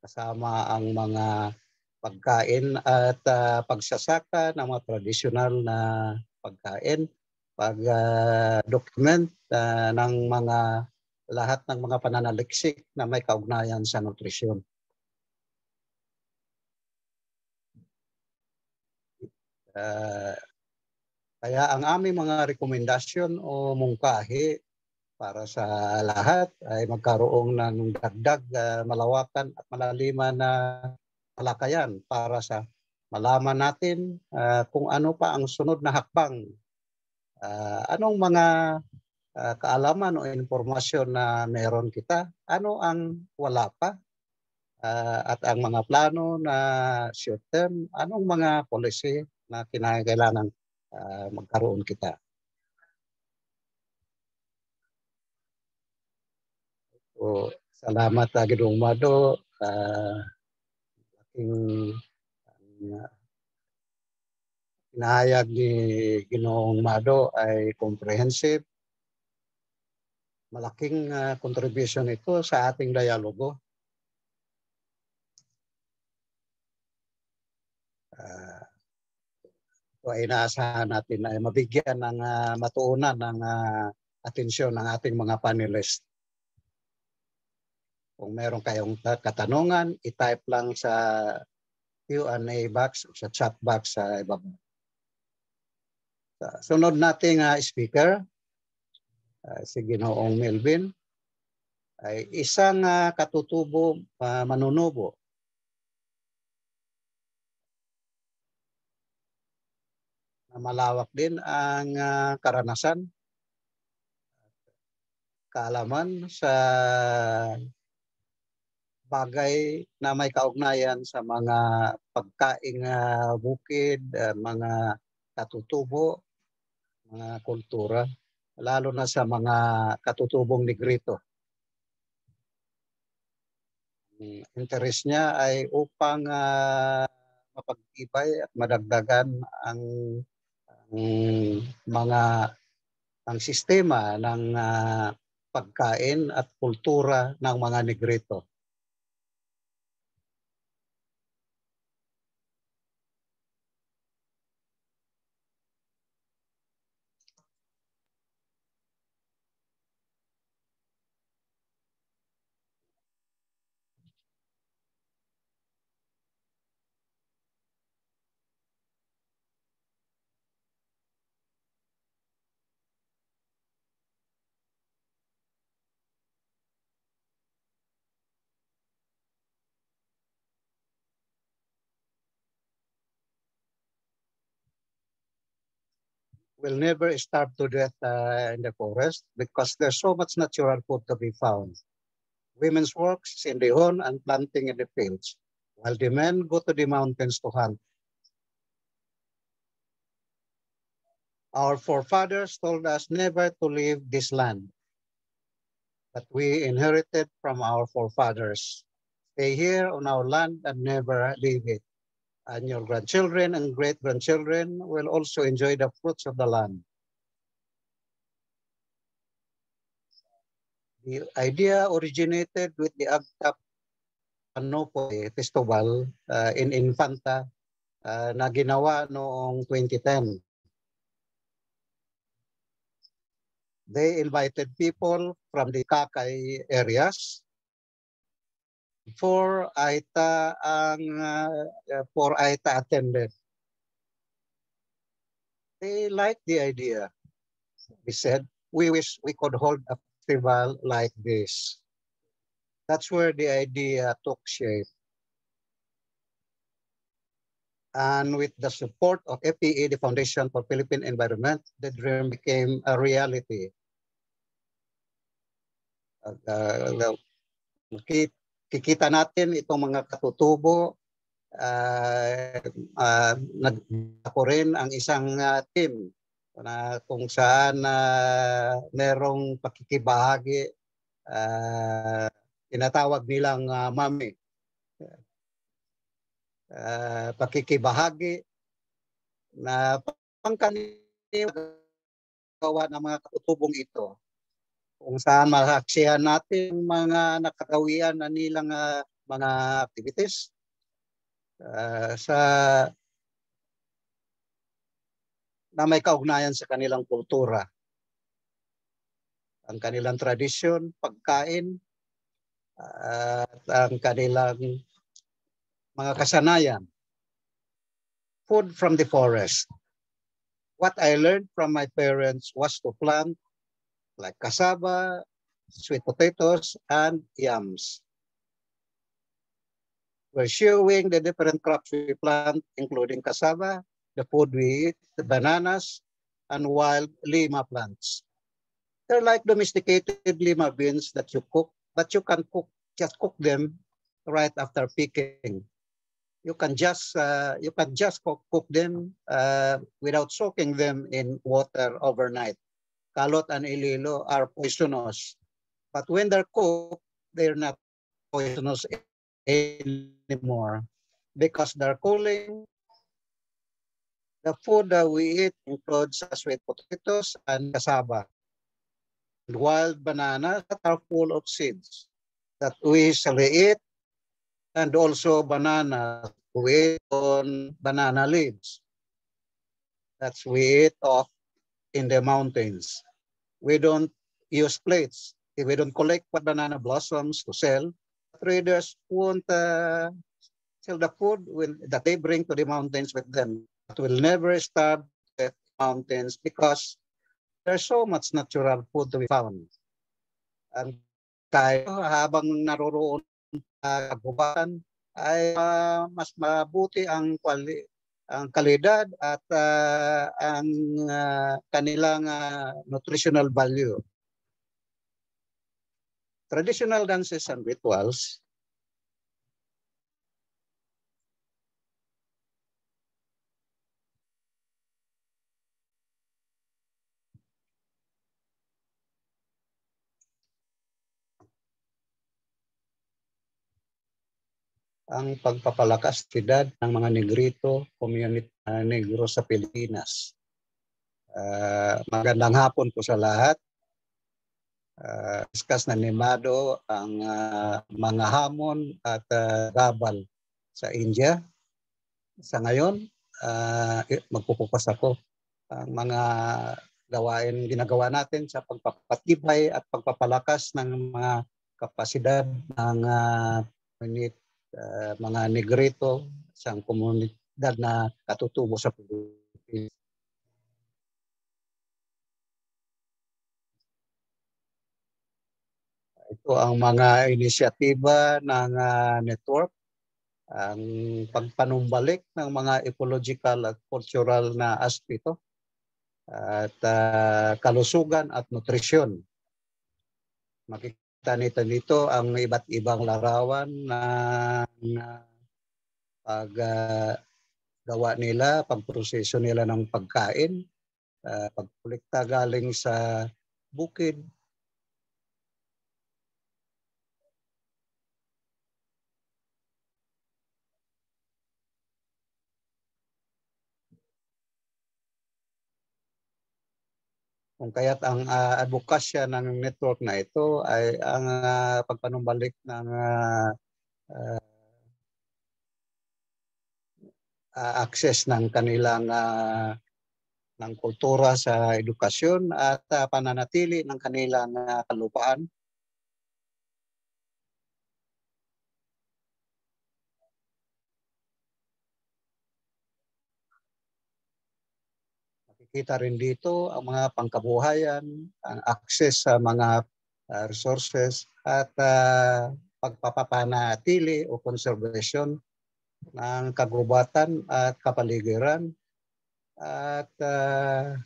kasama ang mga pagkain at uh, pagsasaka ng mga tradisyonal na pagkain, pag-document ah, uh, ah, uh, ng mga lahat ng mga pananaliksik na may kaugnayan sa nutrisyon. Uh, kaya ang aming mga rekomendasyon o mungkahi para sa lahat ay magkaroon ng dagdag, uh, malawakan at malaliman na talakayan para sa malaman natin uh, kung ano pa ang sunod na hakbang. Uh, anong mga uh, kaalaman o informasyon na meron kita? Ano ang wala pa? Uh, at ang mga plano na short term, anong mga policy na kinakailangan uh, magkaroon kita? o salamat ah, na mado. uh, aking uh, ni Ginoong Mado ay comprehensive. Malaking uh, contribution ito sa ating dialogo. Uh, ito ay inaasahan natin ay mabigyan ng uh, matuunan ng uh, atensyon ng ating mga panelists. Kung meron kayong katanungan, i-type lang sa Q&A box, sa chat box sa ibaba. Sunod nating uh, speaker, uh, si Ginoong Melvin, ay isang uh, katutubo uh, manunubo. Malawak din ang uh, karanasan, kaalaman sa bagay na may kaugnayan sa mga pagkaing uh, bukid, uh, mga katutubo, mga kultura, lalo na sa mga katutubong negrito. Interest niya ay upang uh, mapagtibay at madagdagan ang, ang mga ang sistema ng uh, pagkain at kultura ng mga negrito. will never starve to death uh, in the forest because there's so much natural food to be found. Women's works in the home and planting in the fields, while the men go to the mountains to hunt. Our forefathers told us never to leave this land that we inherited from our forefathers. Stay here on our land and never leave it. and your grandchildren and great-grandchildren will also enjoy the fruits of the land. The idea originated with the Agtap Panopoy eh, Festival uh, in Infanta uh, na ginawa noong 2010. They invited people from the Kakay areas four ITA ang uh, four ITA attended. They liked the idea. We said, we wish we could hold a festival like this. That's where the idea took shape. And with the support of FPE, the Foundation for Philippine Environment, the dream became a reality. Uh, uh the kikita natin itong mga katutubo. Uh, ah, uh, ah, Nagdako rin ang isang uh, team na kung saan uh, merong pakikibahagi uh, tinatawag nilang uh, mami. Uh, pakikibahagi na pangkaniwa ng mga katutubong ito kung saan maaksihan natin mga nakakawian na nilang uh, mga activities uh, sa na may kaugnayan sa kanilang kultura. Ang kanilang tradisyon, pagkain, uh, at ang kanilang mga kasanayan. Food from the forest. What I learned from my parents was to plant like cassava, sweet potatoes, and yams. We're showing the different crops we plant, including cassava, the food we eat, the bananas, and wild lima plants. They're like domesticated lima beans that you cook, but you can cook, just cook them right after picking. You can just uh, you can just cook, cook them uh, without soaking them in water overnight. Kalot and ililo are poisonous. But when they're cooked, they're not poisonous anymore because they're cooling. The food that we eat includes sweet potatoes and cassava, wild bananas that are full of seeds that we usually eat, and also bananas we eat on banana leaves. That's we eat off in the mountains. We don't use plates. If we don't collect banana blossoms to sell, traders won't uh, sell the food when, that they bring to the mountains with them. It will never starve the mountains because there's so much natural food to be found. And tayo habang naroroon sa uh, kabubakan, ay uh, mas mabuti ang quality ang kalidad at uh, ang uh, kanilang uh, nutritional value. Traditional dances and rituals ang pagpapalakas edad ng mga negrito, community uh, negro sa Pilipinas. Uh, magandang hapon po sa lahat. Uh, discuss na ni Mado ang uh, mga hamon at uh, rabal sa India. Sa ngayon, uh, eh, magpupupas ako ang mga gawain ginagawa natin sa pagpapatibay at pagpapalakas ng mga kapasidad ng uh, uh, mga negrito sa komunidad na katutubo sa Pilipinas. Ito ang mga inisyatiba ng uh, network, ang pagpanumbalik ng mga ecological at cultural na aspeto at uh, kalusugan at nutrisyon. Makik nakikita nito dito ang iba't ibang larawan ng paggawa ah, uh, nila, pagproseso nila ng pagkain, uh, pagkulikta galing sa bukid, Kung kaya't ang uh, advokasya ng network na ito ay ang uh, pagpanumbalik ng uh, uh, access ng kanilang uh, ng kultura sa edukasyon at uh, pananatili ng kanilang uh, kalupaan Makikita rin dito ang mga pangkabuhayan, ang access sa mga uh, resources at uh, pagpapapanatili o conservation ng kagubatan at kapaligiran at uh,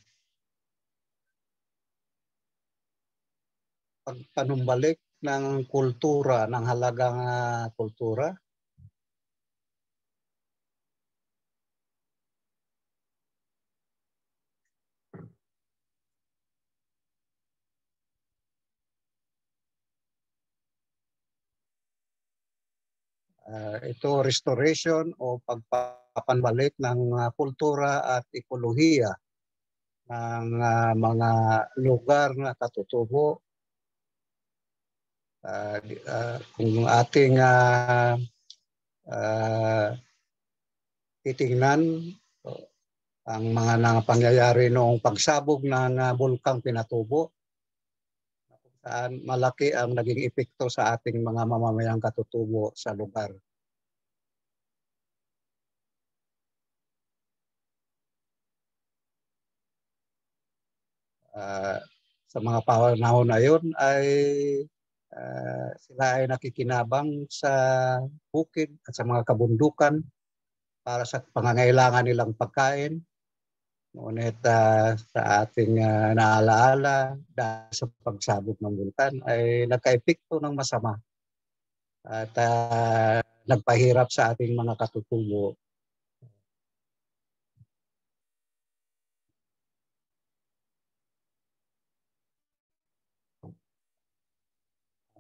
pagpanumbalik ng kultura, ng halagang uh, kultura Uh, ito restoration o pagpapanbalik ng uh, kultura at ekolohiya ng uh, mga lugar na katutubo. Uh, uh, kung ating uh, uh, titingnan ang mga nangyayari noong pagsabog ng uh, bulkang pinatubo, uh, malaki ang naging epekto sa ating mga mamamayang katutubo sa lugar. Uh, sa mga panahon na yun ay uh, sila ay nakikinabang sa bukid at sa mga kabundukan para sa pangangailangan nilang pagkain Ngunit uh, sa ating uh, naalaala dahil sa pagsabog ng bulkan ay nagka-epekto ng masama at uh, nagpahirap sa ating mga katutubo.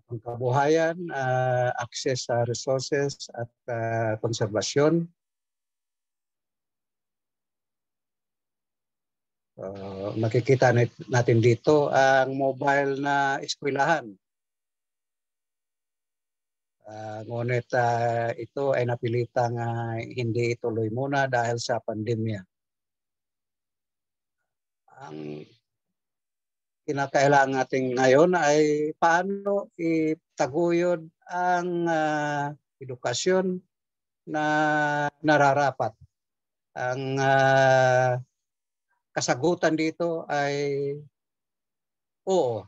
Ang kabuhayan, uh, access sa resources at uh, konserbasyon Uh, makikita natin dito ang mobile na eskwelahan. Uh, ngunit uh, ito ay napilitang uh, hindi ituloy muna dahil sa pandemya. Ang kinakailangan natin ngayon ay paano itaguyod ang uh, edukasyon na nararapat. Ang uh, kasagutan dito ay oo.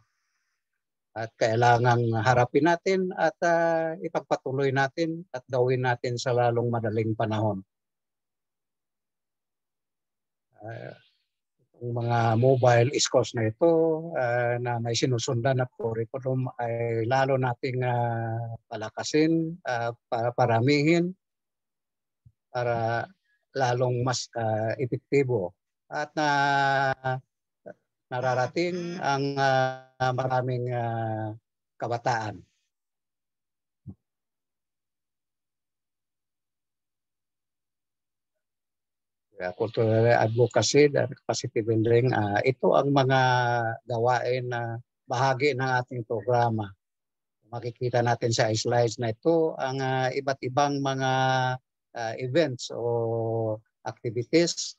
At kailangan harapin natin at uh, ipagpatuloy natin at gawin natin sa lalong madaling panahon. Uh, itong mga mobile schools na ito uh, na may sinusundan na curriculum ay lalo nating uh, palakasin, uh, paramihin para lalong mas uh, epektibo at na nararating ang uh, maraming uh, kabataan. cultural advocacy at capacity building. Uh, ito ang mga gawain na bahagi ng ating programa. Makikita natin sa slides na ito ang uh, iba't ibang mga uh, events o activities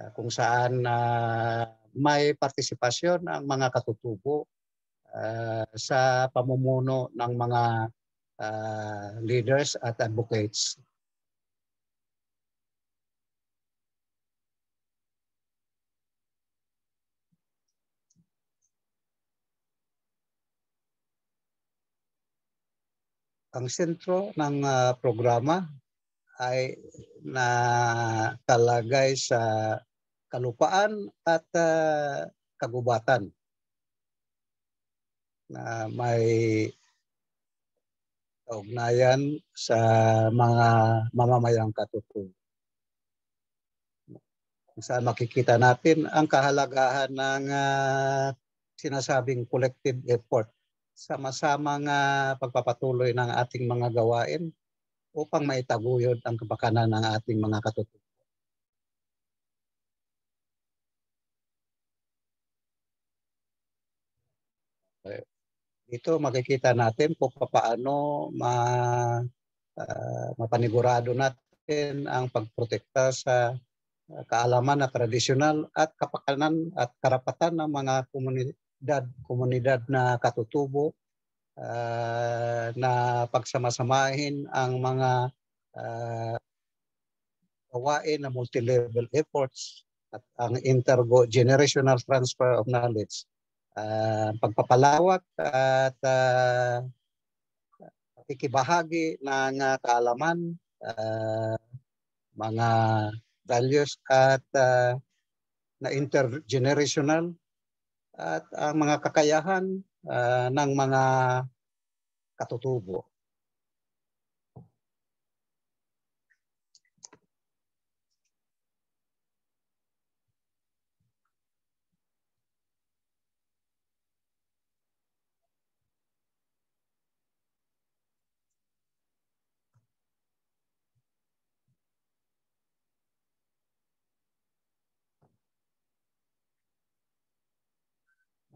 Ah, kung saan uh, may partisipasyon ang mga katutubo uh, sa pamumuno ng mga uh, leaders at advocates. Ang sentro ng uh, programa ay na kalagay sa kalupaan at uh, kagubatan na may kaugnayan sa mga mamamayang katutubo. Sa makikita natin ang kahalagahan ng uh, sinasabing collective effort sama-samang uh, ah, pagpapatuloy ng ating mga gawain upang maitaguyod ang kapakanan ng ating mga katutubo. Ito makikita natin kung paano ma, uh, mapanigurado natin ang pagprotekta sa ah, kaalaman na tradisyonal at kapakanan at karapatan ng mga komunidad, komunidad na katutubo uh, na pagsamasamahin ang mga uh, gawain na multi-level efforts at ang intergenerational transfer of knowledge uh, pagpapalawak at uh, ikibahagi ng uh, kaalaman, uh, mga values at uh, na intergenerational at ang mga kakayahan uh, ng mga katutubo.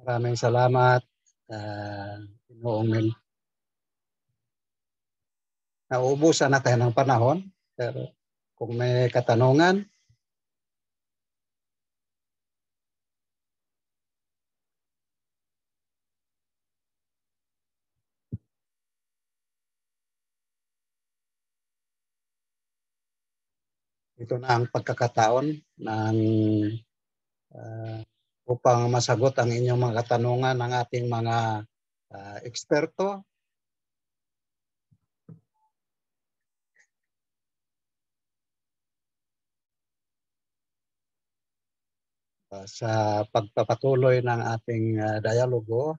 Maraming salamat. Uh, ah, Noong Mel. Nauubusan na tayo ng panahon. Pero kung may katanungan, Ito na ang pagkakataon ng uh, upang masagot ang inyong mga katanungan ng ating mga uh, eksperto. Ah, sa pagpapatuloy ng ating uh, dialogo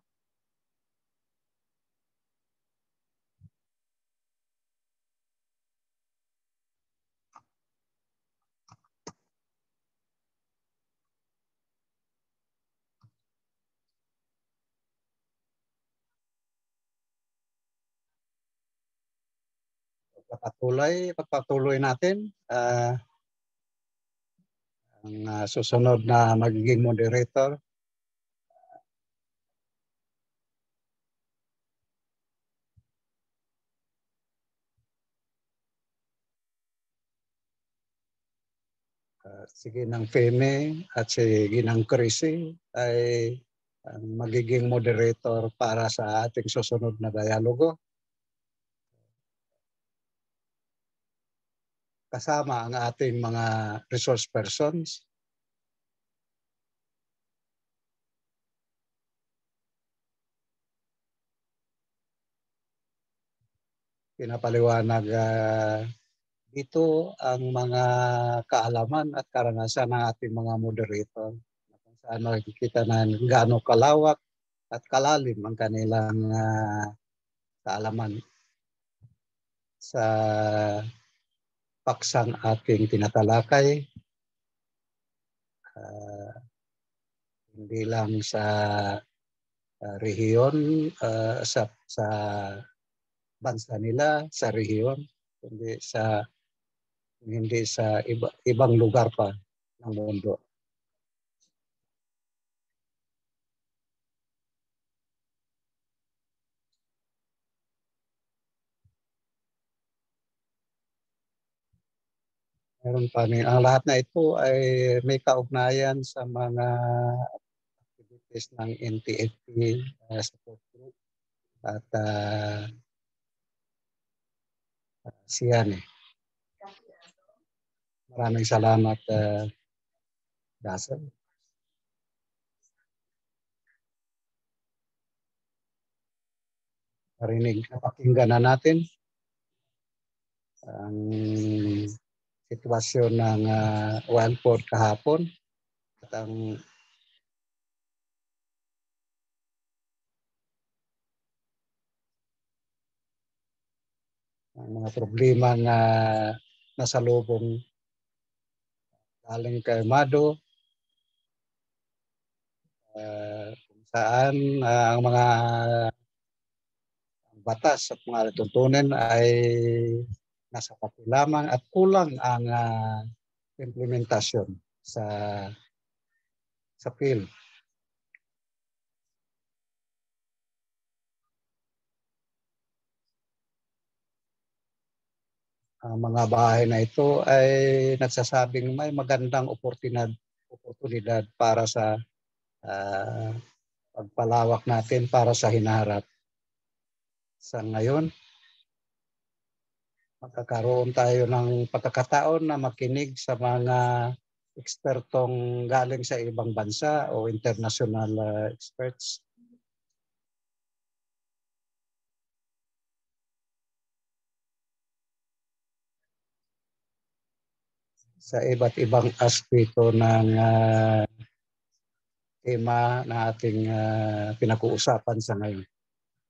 Napatuloy, pagpatuloy natin. Uh, ang uh, susunod na magiging moderator, ah, si Ginang Feme at si Ginang Chrissy ay ang magiging moderator para sa ating susunod na dialogo. kasama ang ating mga resource persons. Pinapaliwanag uh, dito ang mga kaalaman at karanasan ng ating mga moderator kung saan nakikita na gaano kalawak at kalalim ang kanilang uh, kaalaman sa paksang ating tinatalakay. Uh, hindi lang sa uh, rehiyon, uh, sa, sa bansa nila, sa rehiyon, hindi sa hindi sa iba, ibang lugar pa ng mundo. Meron pa. Ang lahat na ito ay may kaugnayan sa mga activities ng NTFP uh, support group at uh, uh, siyan eh. Maraming salamat, uh, Dasal. Narinig, napakinggan na natin ang um, sitwasyon ng uh, one port kahapon at ang ang mga problema na nasa lubong galing kay Mado uh, kung saan uh, ang mga batas at mga tuntunin ay nasa kape lamang at kulang ang uh, implementasyon sa sa field. Ang mga bahay na ito ay nagsasabing may magandang oportunidad, oportunidad para sa uh, pagpalawak natin para sa hinaharap. Sa ngayon, magkakaroon tayo ng pagkakataon na makinig sa mga ekspertong galing sa ibang bansa o international uh, experts. sa iba't ibang aspeto ng uh, tema na ating uh, pinag-uusapan sa ngayon.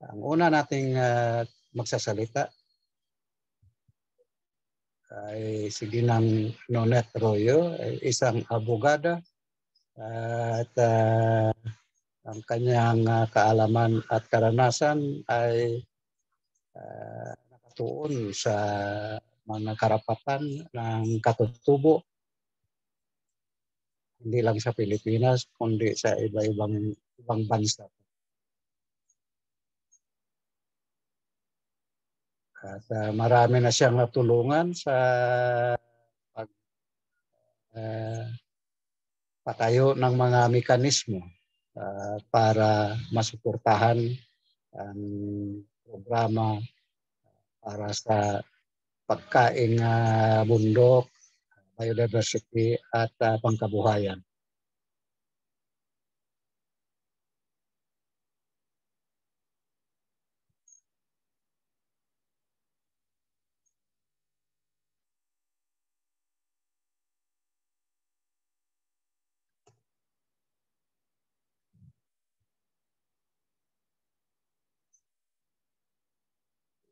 Ang una nating uh, magsasalita ay si Ginang Nonet Royo, isang abogada at uh, ang kanyang uh, kaalaman at karanasan ay uh, nakatuon sa mga karapatan ng katutubo hindi lang sa Pilipinas kundi sa iba-ibang ibang bansa. At uh, marami na siyang natulungan sa pag uh, patayo ng mga mekanismo uh, para masuportahan ang programa para sa pagkaing uh, bundok, biodiversity at uh, pangkabuhayan.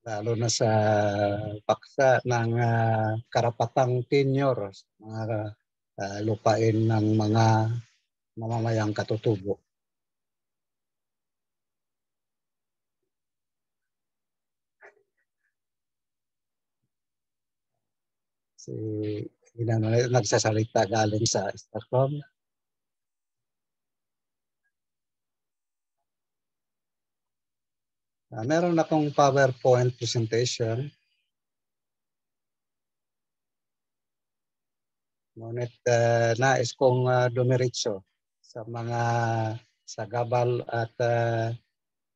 lalo na sa paksa ng uh, karapatang tenyor, mga uh, lupain ng mga mamamayang katutubo. Si, nagsasalita galing sa Stockholm. Uh, meron akong PowerPoint presentation. Ngunit uh, nais kong uh, dumiritso sa mga sagabal at uh,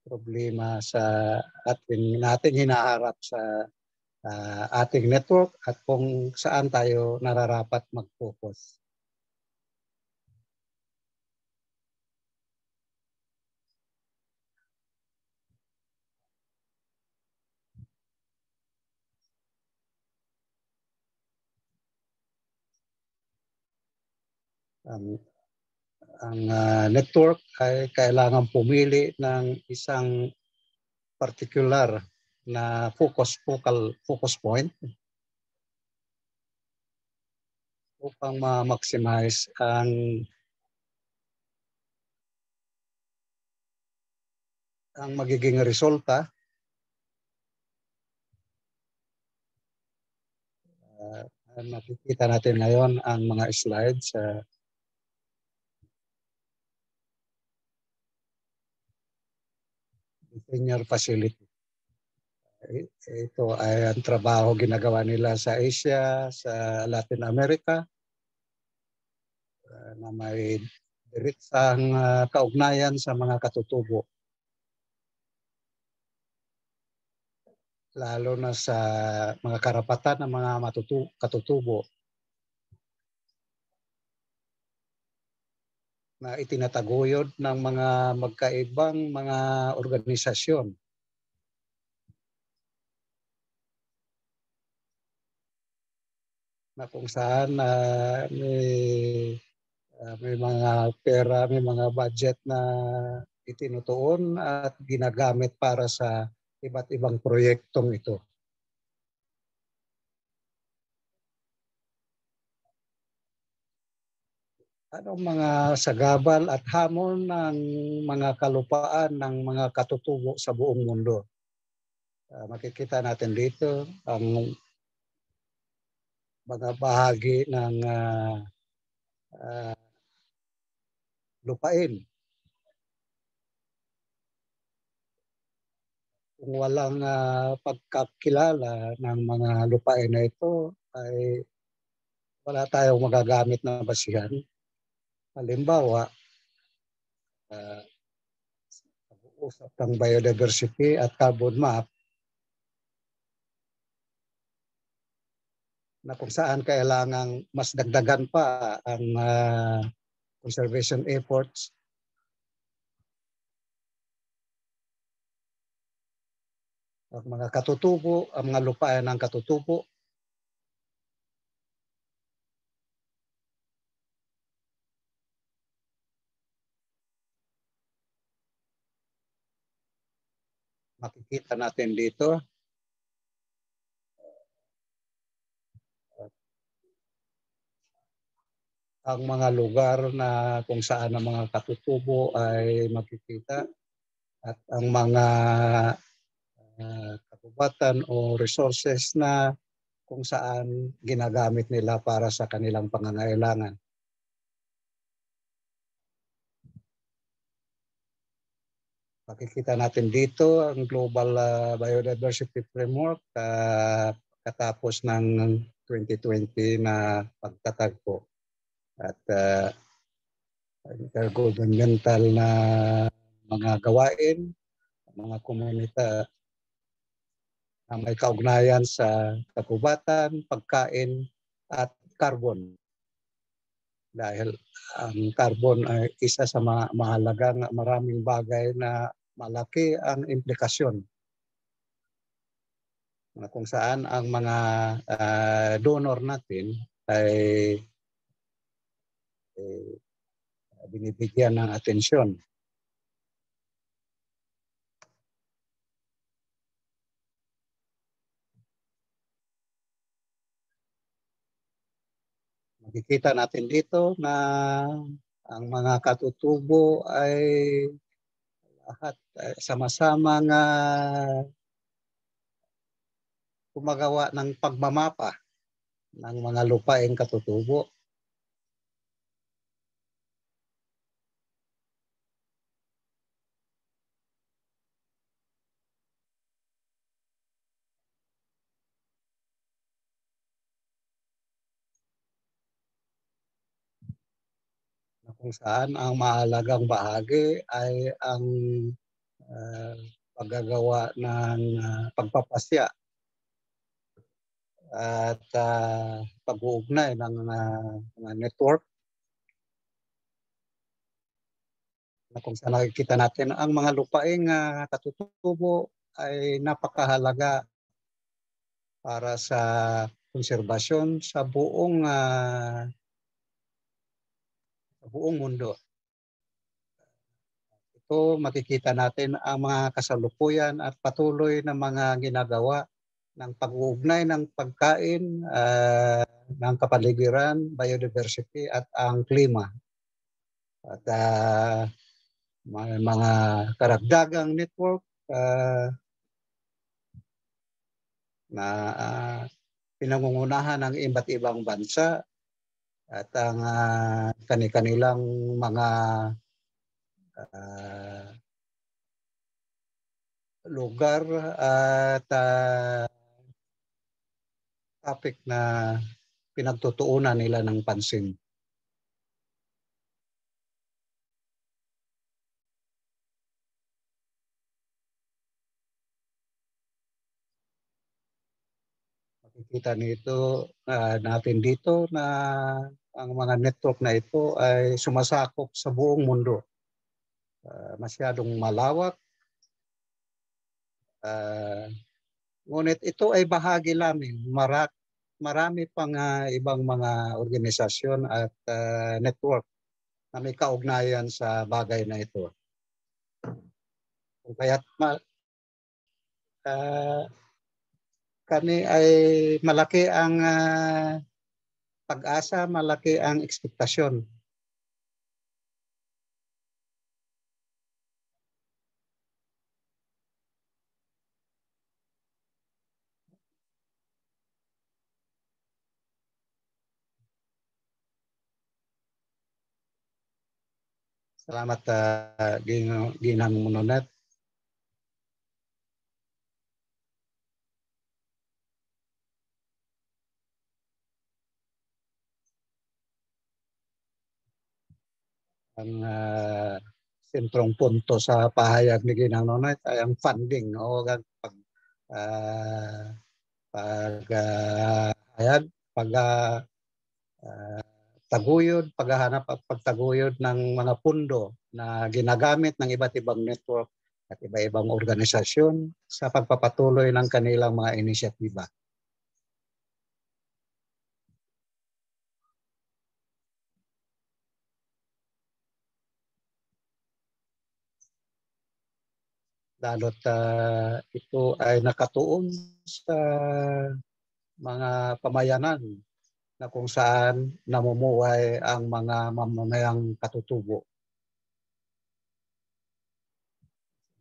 problema sa ating, nating hinaharap sa uh, ating network at kung saan tayo nararapat mag-focus. Ang, ang uh, network ay kailangan pumili ng isang particular na focus focal focus point upang ma-maximize ang ang magiging resulta uh, ah, nakikita natin ngayon ang mga slides sa uh, senior facility. Eh, ito ay ang trabaho ginagawa nila sa Asia, sa Latin America, ah, na may diretsang ah, kaugnayan sa mga katutubo. Lalo na sa mga karapatan ng mga matutu- katutubo na itinataguyod ng mga magkaibang mga organisasyon. na kung saan uh, may, uh, may mga pera, may mga budget na itinutuon at ginagamit para sa iba't ibang proyektong ito. ano, mga sagabal at hamon ng mga kalupaan ng mga katutubo sa buong mundo. Uh, makikita natin dito ang mga bahagi ng uh, uh, lupain. Kung walang uh, pagkakilala ng mga lupain na ito, ay wala tayong magagamit na basihan Halimbawa, uh, usap ng biodiversity at carbon map na kung saan kailangang mas dagdagan pa ang uh, conservation efforts ang mga katutubo, ang mga lupain ng katutubo makikita natin dito. Ang mga lugar na kung saan ang mga katutubo ay makikita at ang mga uh, ah, katubatan o resources na kung saan ginagamit nila para sa kanilang pangangailangan. Makikita natin dito ang Global uh, Biodiversity Framework uh, katapos ng 2020 na pagtatagpo. At uh, ah, intergovernmental na mga gawain, mga komunita na may kaugnayan sa kagubatan, pagkain at carbon. Dahil ang carbon ay isa sa mga mahalagang maraming bagay na malaki ang implikasyon na kung saan ang mga uh, donor natin ay eh, binibigyan ng atensyon. Makikita natin dito na ang mga katutubo ay at sama eh, sama-samang uh, gumagawa ng pagmamapa ng mga lupaing katutubo kung saan ang mahalagang bahagi ay ang uh, paggagawa ng uh, pagpapasya at uh, pag-uugnay ng uh, mga network na kung saan nakikita natin ang mga lupaing uh, katutubo ay napakahalaga para sa konserbasyon sa buong uh, buong mundo. Ito makikita natin ang mga kasalukuyan at patuloy na mga ginagawa ng pag-uugnay ng pagkain, uh, ng kapaligiran, biodiversity at ang klima. At uh, ah, mga, mga karagdagang network uh, na uh, pinangungunahan ng iba't ibang bansa at ang uh, kani-kanilang mga uh, lugar at uh, topic na pinagtutuunan nila ng pansin. nakikita nito uh, natin dito na ang mga network na ito ay sumasakop sa buong mundo. Uh, masyadong malawak. Uh, ngunit ito ay bahagi lamang. Marak, marami pang uh, ibang mga organisasyon at uh, network na may kaugnayan sa bagay na ito. Kaya't ma- uh, kami ay malaki ang uh, pag-asa, malaki ang ekspektasyon. Salamat uh, Ginang Mununat. ang uh, sentrong punto sa pahayag ni Ginang Nonoy ay ang funding o ang pag uh, pag uh, ah, ayan, pag uh, taguyod, paghahanap at pagtaguyod ng mga pundo na ginagamit ng iba't ibang network at iba-ibang organisasyon sa pagpapatuloy ng kanilang mga inisyatiba. lalo't uh, ito ay nakatuon sa mga pamayanan na kung saan namumuhay ang mga mamamayang katutubo.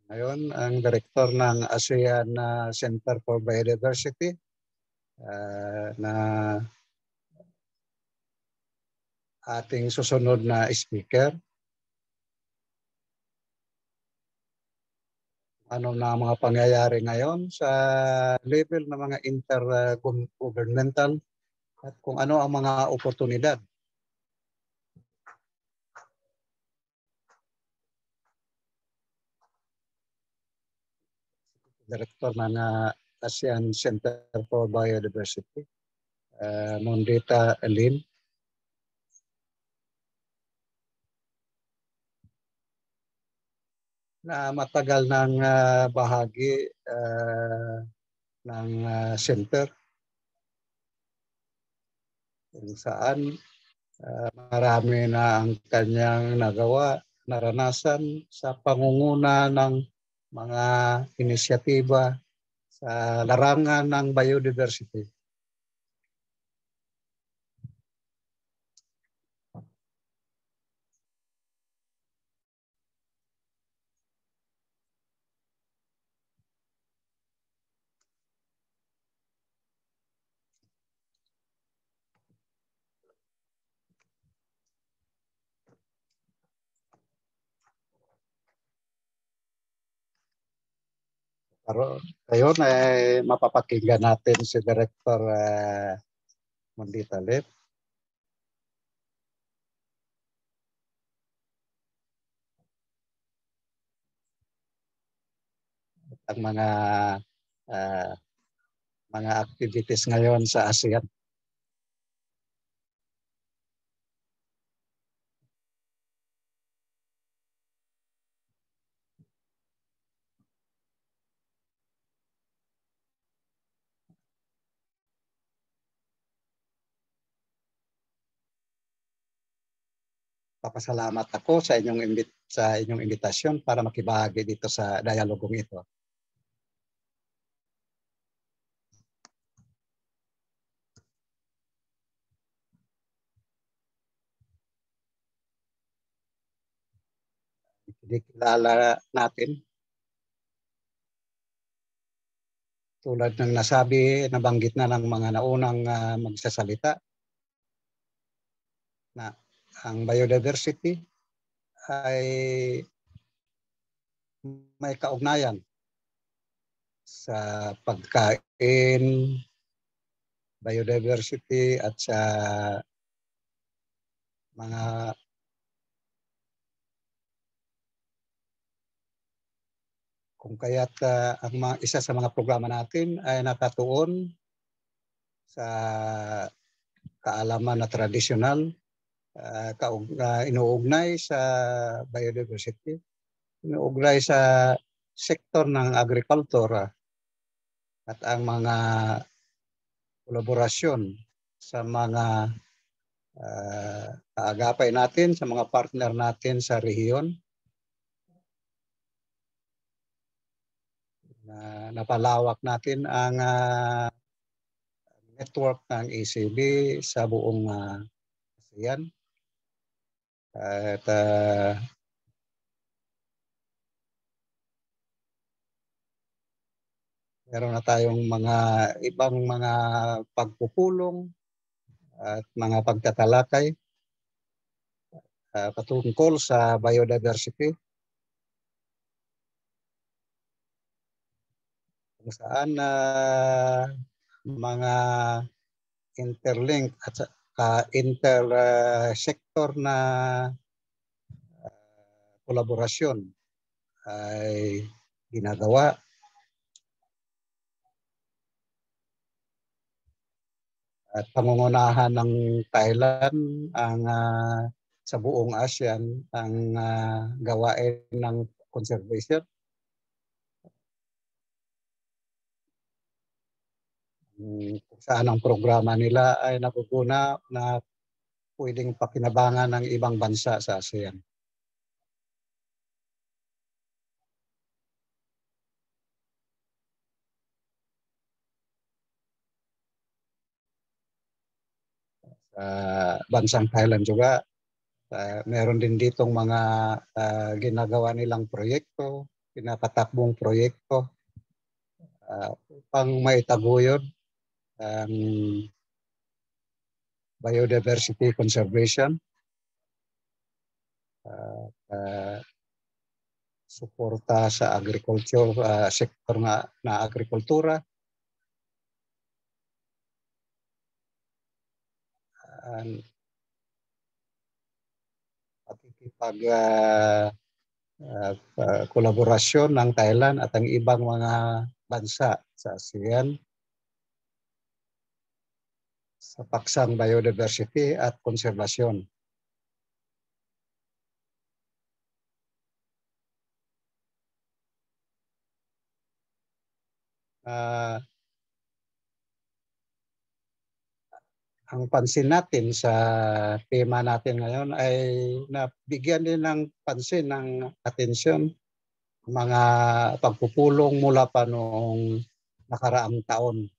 Ngayon, ang direktor ng ASEAN ah, Center for Biodiversity uh, na ating susunod na speaker ano na mga pangyayari ngayon sa level ng mga intergovernmental at kung ano ang mga oportunidad. Director na na uh, ASEAN Center for Biodiversity, uh, Mondita Alim. na matagal ah, ah, ng uh, ah, bahagi uh, ng uh, center kung saan uh, marami na ang kanyang nagawa, naranasan sa pangunguna ng mga inisyatiba sa larangan ng biodiversity. Ngayon ay eh, mapapakinggan natin si Director uh, eh, Mundita Lip. At ang mga uh, mga activities ngayon sa ASEAN. nagpapasalamat ako sa inyong imbit sa inyong imbitasyon para makibahagi dito sa dialogong ito. Dikilala natin tulad ng nasabi, nabanggit na ng mga naunang uh, magsasalita na ang biodiversity ay may kaugnayan sa pagkain, biodiversity at sa mga kung kaya't uh, ang mga, isa sa mga programa natin ay nakatuon sa kaalaman na tradisyonal uh, kaug, uh, inuugnay sa biodiversity, inuugnay sa sektor ng agrikultura ah, at ang mga kolaborasyon sa mga uh, ah, agapay natin, sa mga partner natin sa rehiyon. Na, napalawak natin ang uh, network ng ACB e sa buong uh, ASEAN. At uh, meron na tayong mga ibang mga pagpupulong at mga pagtatalakay uh, patungkol sa biodiversity. Kung saan uh, mga interlink at uh, inter-sector uh, na uh, kolaborasyon ay ginagawa. At pangungunahan ng Thailand ang uh, sa buong ASEAN ang uh, gawain ng conservation kung saan ang programa nila ay naguguna na pwedeng pakinabangan ng ibang bansa sa ASEAN. Sa bansang Thailand juga, uh, meron din ditong mga uh, ginagawa nilang proyekto, pinapatakbong proyekto uh, upang maitago um, biodiversity conservation, uh, uh, suporta sa agriculture, uh, sektor na, na agrikultura, um, pakikipag uh, uh, kolaborasyon ng Thailand at ang ibang mga bansa sa ASEAN sa paksang biodiversity at konserbasyon. Uh, ang pansin natin sa tema natin ngayon ay nabigyan din ng pansin ng atensyon mga pagpupulong mula pa noong nakaraang taon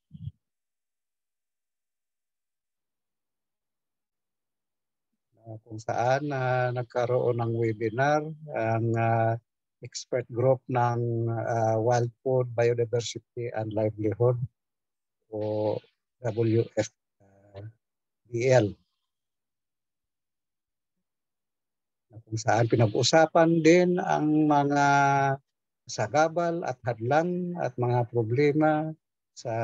Ah, kung saan uh, nagkaroon ng webinar ang uh, expert group ng uh, Wild Food, Biodiversity and Livelihood o WFDL. kung saan pinag-usapan din ang mga sagabal at hadlang at mga problema sa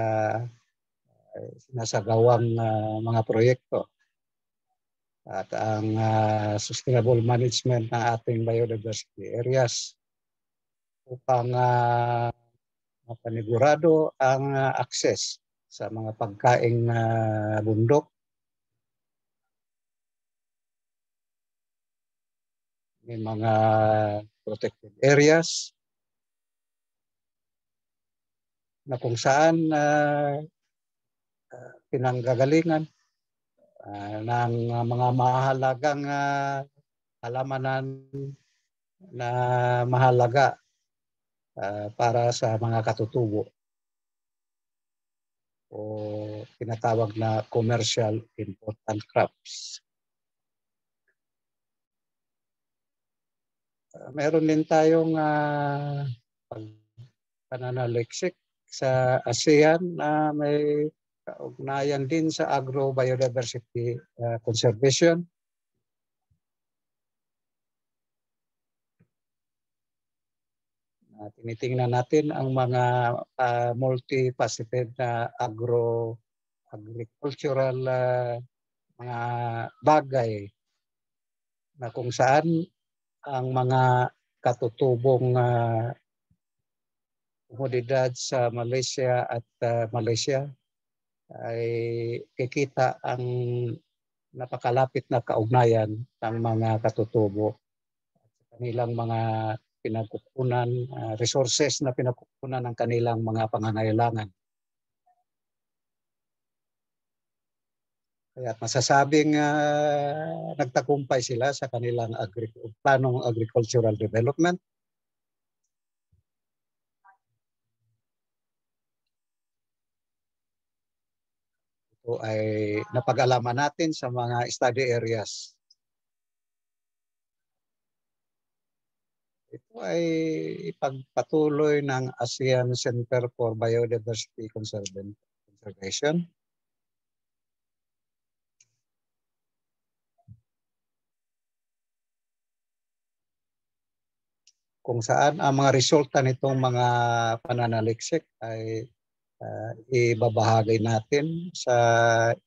sinasagawang uh, mga proyekto at ang uh, sustainable management ng ating biodiversity areas upang uh, mapanigurado ang uh, access sa mga pagkaing uh, bundok may mga protected areas na kung saan uh, uh, pinanggagalingan uh, ng ah, mga mahalagang uh, ah, halamanan na mahalaga uh, para sa mga katutubo o tinatawag na commercial important crops. meron din tayong uh, pananaliksik sa ASEAN na may kaugnayan din sa agro-biodiversity uh, conservation. Uh, tinitingnan natin ang mga uh, multifaceted na agro agricultural uh, mga bagay na kung saan ang mga katutubong uh, komodidad sa Malaysia at uh, Malaysia ay kikita ang napakalapit na kaugnayan ng mga katutubo at sa kanilang mga pinagkukunan, uh, resources na pinagkukunan ng kanilang mga pangangailangan. Kaya masasabing uh, ah, nagtakumpay sila sa kanilang agri- planong agricultural development ito ay napag-alaman natin sa mga study areas. Ito ay ipagpatuloy ng ASEAN Center for Biodiversity Conservation. kung saan ang mga resulta nitong mga pananaliksik ay uh, ibabahagi natin sa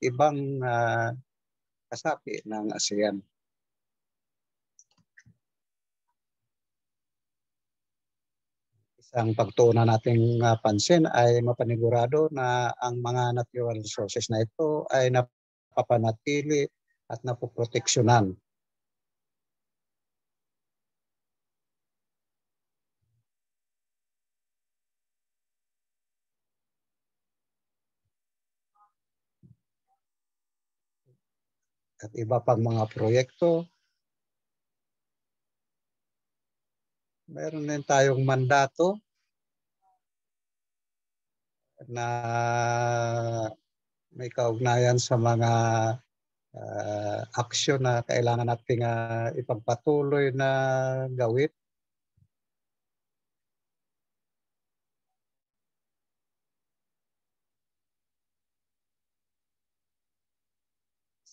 ibang uh, kasapi ng ASEAN. Isang pagtuunan nating uh, pansin ay mapanigurado na ang mga natural resources na ito ay napapanatili at napoproteksyonan at iba pang mga proyekto. Meron din tayong mandato na may kaugnayan sa mga uh, aksyon na kailangan nating uh, ipagpatuloy na gawin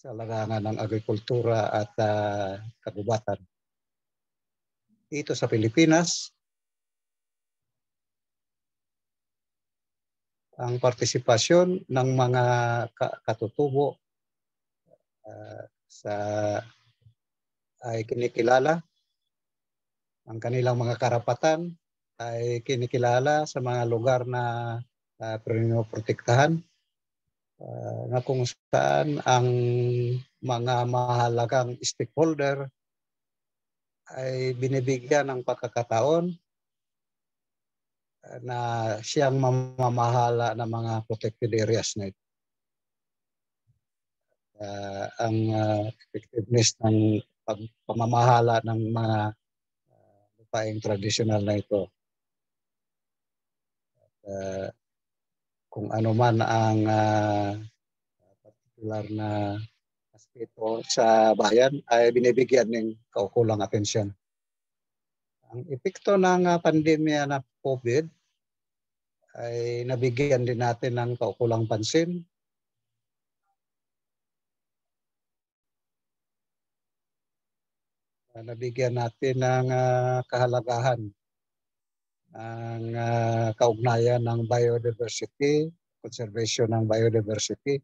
sa larangan ng agrikultura at uh, ah, kagubatan. Dito sa Pilipinas, ang partisipasyon ng mga katutubo uh, sa ay kinikilala ang kanilang mga karapatan ay kinikilala sa mga lugar na uh, prinoprotektahan Ah, na kung saan ang mga mahalagang stakeholder ay binibigyan ng pagkakataon ah, na siyang mamamahala ng mga protected areas na ito. Uh, ang uh, effectiveness ng pamamahala ng mga uh, traditional na ito. At, uh, kung ano man ang uh, particular na aspeto sa bayan ay binibigyan ng kaukulang atensyon. Ang epekto ng uh, pandemya na COVID ay nabigyan din natin ng kaukulang pansin nabigyan natin ng uh, kahalagahan ang uh, kaugnayan ng biodiversity, conservation ng biodiversity,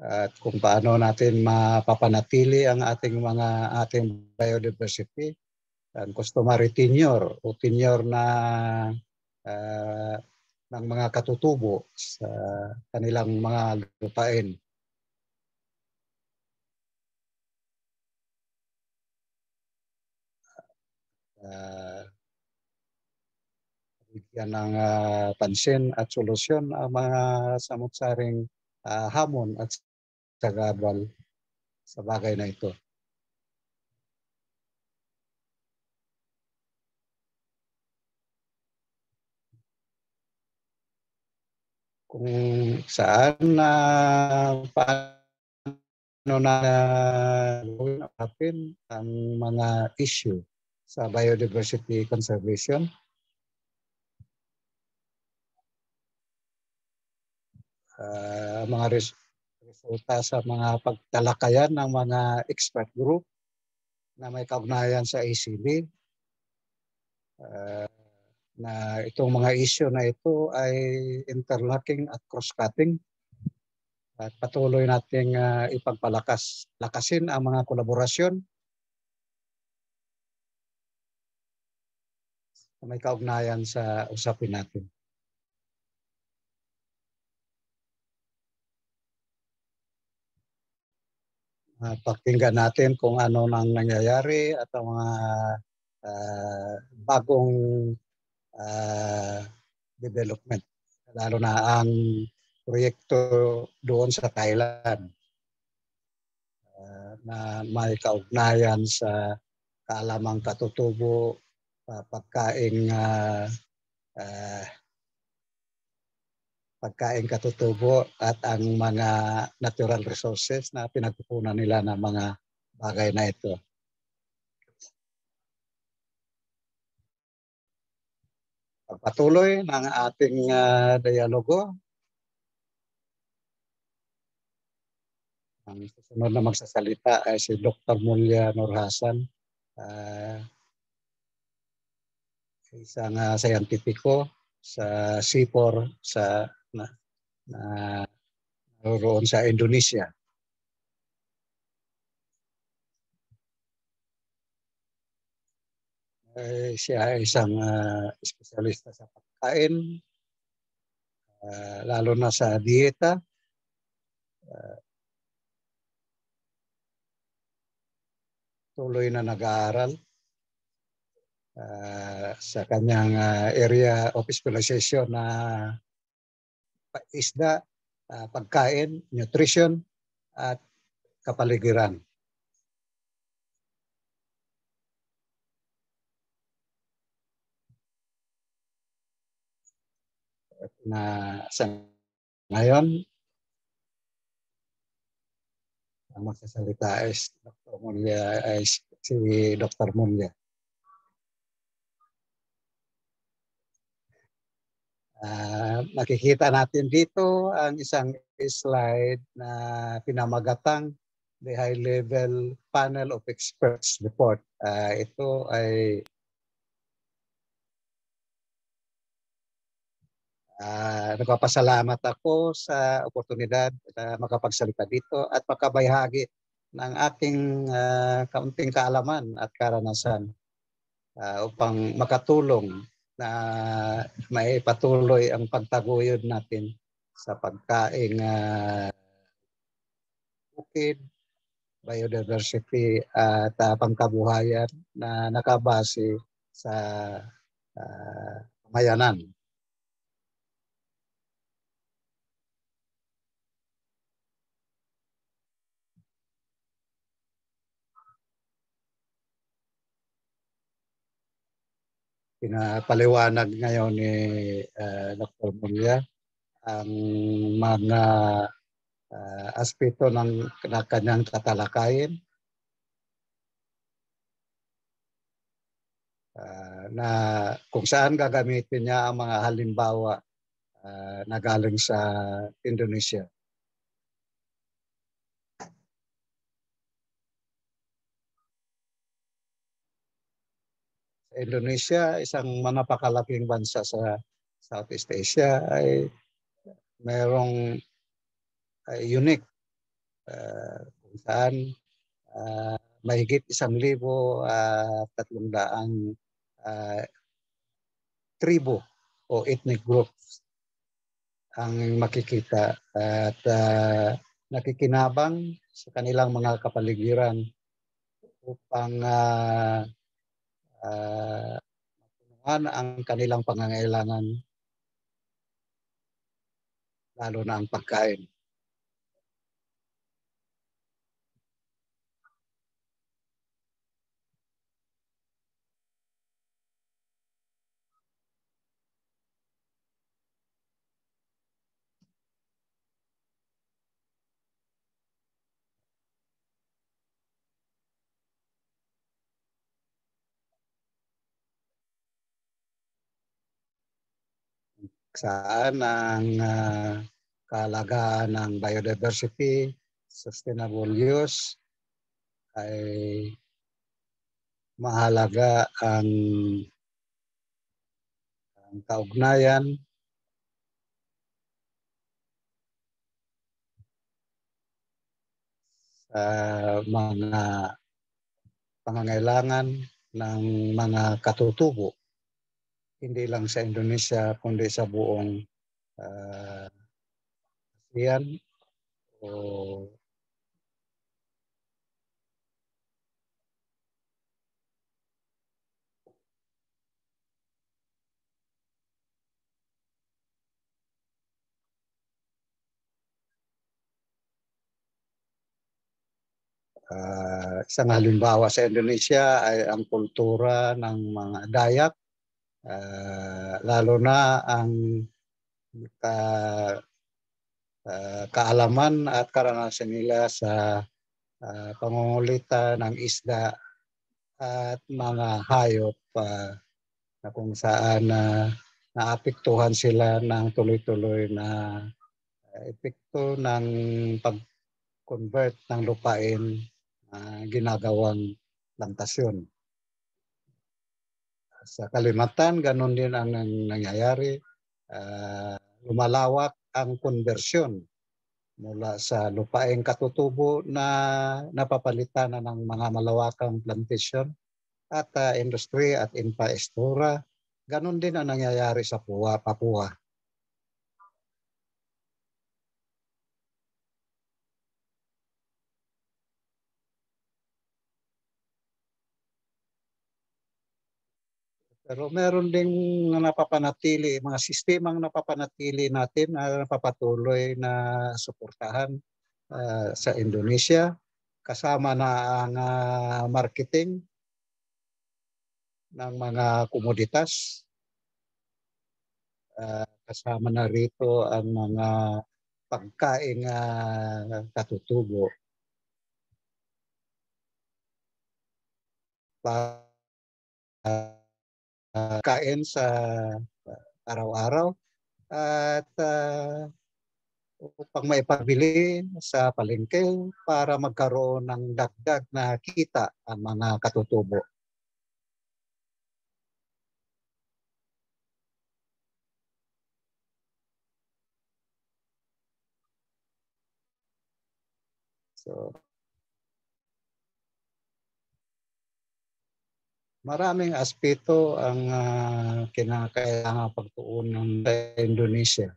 at kung paano natin mapapanatili ang ating mga ating biodiversity, ang customary tenure o tenure na uh, ng mga katutubo sa kanilang mga lupain. Uh, yan ang uh, pansin at solusyon ang ah, mga samutsaring uh, hamon at sagabal sa bagay na ito. kung saan na uh, paano na gawin uh, ang mga issue sa biodiversity conservation uh, mga res- resulta sa mga pagtalakayan ng mga expert group na may kaugnayan sa ACB uh, ah, na itong mga issue na ito ay interlocking at cross-cutting at patuloy nating uh, ipagpalakas lakasin ang mga kolaborasyon na may kaugnayan sa usapin natin. uh, pakinggan natin kung ano nang nangyayari at ang mga uh, bagong uh, development lalo na ang proyekto doon sa Thailand uh, na may kaugnayan sa kaalamang katutubo uh, pagkaing uh, uh, pagkain katutubo at ang mga natural resources na pinagkukunan nila ng mga bagay na ito. Pagpatuloy ng ating uh, dialogo, ang susunod na magsasalita ay si Dr. Mulya Nurhasan, uh, ah, isang uh, scientifico sa C4 sa na na naroon sa Indonesia. Eh, siya ay isang uh, espesyalista sa pagkain, uh, lalo na sa dieta. Uh, tuloy na nag-aaral uh, sa kanyang uh, area of specialization na isda, uh, pagkain, nutrition, at kapaligiran. na sa ngayon ang magsasalita is Dr. Mulya ay si Dr. Mulya. Uh, ah, nakikita natin dito ang isang slide na pinamagatang the High Level Panel of Experts Report. Uh, ito ay Uh, nagpapasalamat ako sa oportunidad na makapagsalita dito at makabahagi ng aking uh, kaunting kaalaman at karanasan uh, upang makatulong na may patuloy ang pagtaguyod natin sa pagkaing uh, bukid, biodiversity at uh, pangkabuhayan na nakabase sa uh, pamayanan. pinapaliwanag ngayon ni uh, eh, Dr. Mulia ang mga uh, aspeto ng, ng kanyang tatalakayin uh, na kung saan gagamitin niya ang mga halimbawa uh, na galing sa Indonesia. Indonesia, isang manapakalaking bansa sa Southeast Asia, ay mayroong ay unique uh, kung saan uh, mahigit isang libo uh, tatlong daang uh, ah, tribo o ethnic groups ang makikita at uh, nakikinabang sa kanilang mga kapaligiran upang uh, uh, ah, mapunuan ang kanilang pangangailangan, lalo na ang pagkain. pagsasaksaan ng uh, kaalagaan ng biodiversity, sustainable use, ay mahalaga ang, ang kaugnayan sa mga pangangailangan ng mga katutubo hindi lang sa Indonesia kundi sa buong uh, ASEAN o uh, isang halimbawa sa Indonesia ay ang kultura ng mga Dayak uh, lalo na ang ka, uh, ah, kaalaman at karanasan nila sa uh, pangungulita ng isda at mga hayop uh, na kung saan uh, naapektuhan sila ng tuloy-tuloy na epekto ng pag-convert ng lupain uh, ginagawang plantasyon sa Kalimantan, ganun din ang nangyayari. Uh, lumalawak ang konversyon mula sa lupaing katutubo na napapalitan na ng mga malawakang plantation at uh, industry at infrastructure. Ganun din ang nangyayari sa Papua. Papua. Pero meron ding na napapanatili, mga sistemang napapanatili natin na napapatuloy na suportahan uh, sa Indonesia kasama na ang uh, marketing ng mga komoditas. Uh, kasama na rito ang mga pagkain uh, katutubo. Para uh, uh, kain sa ah, araw-araw at uh, upang maipabili sa palengke para magkaroon ng dagdag na kita ang mga katutubo. So, maraming aspeto ang uh, ah, kinakailangan pagtuunan ng Indonesia.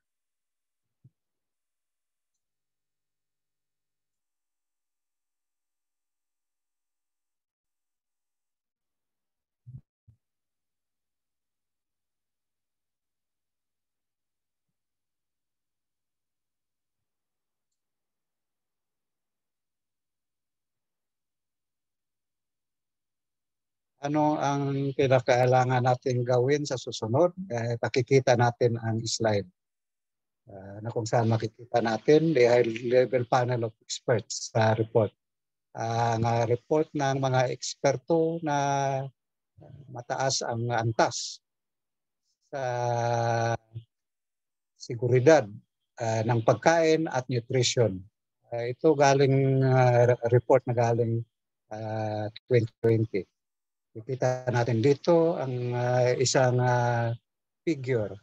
ano ang kinakailangan natin gawin sa susunod. Eh, pakikita natin ang slide uh, na kung saan makikita natin the high-level panel of experts sa report. Ang uh, report ng mga eksperto na ah, mataas ang antas sa seguridad uh, ng pagkain at nutrition. Uh, ito galing uh, report na galing uh, 2020. Ikita natin dito ang uh, isang uh, figure.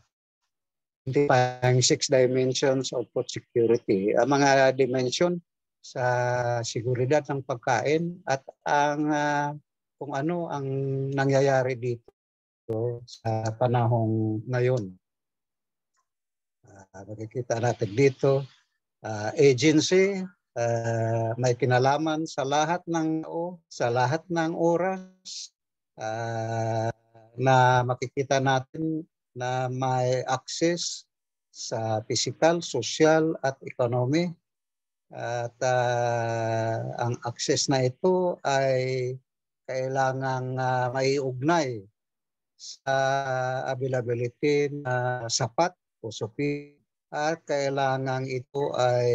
Hindi pa ang six dimensions of food security. Ang mga dimension sa seguridad ng pagkain at ang uh, kung ano ang nangyayari dito sa panahong ngayon. Uh, makikita natin dito uh, agency uh, may kinalaman sa lahat ng tao, sa lahat ng oras, uh, na makikita natin na may access sa physical, social at economy. At uh, ang access na ito ay kailangang uh, maiugnay sa availability na sapat o supi at kailangang ito ay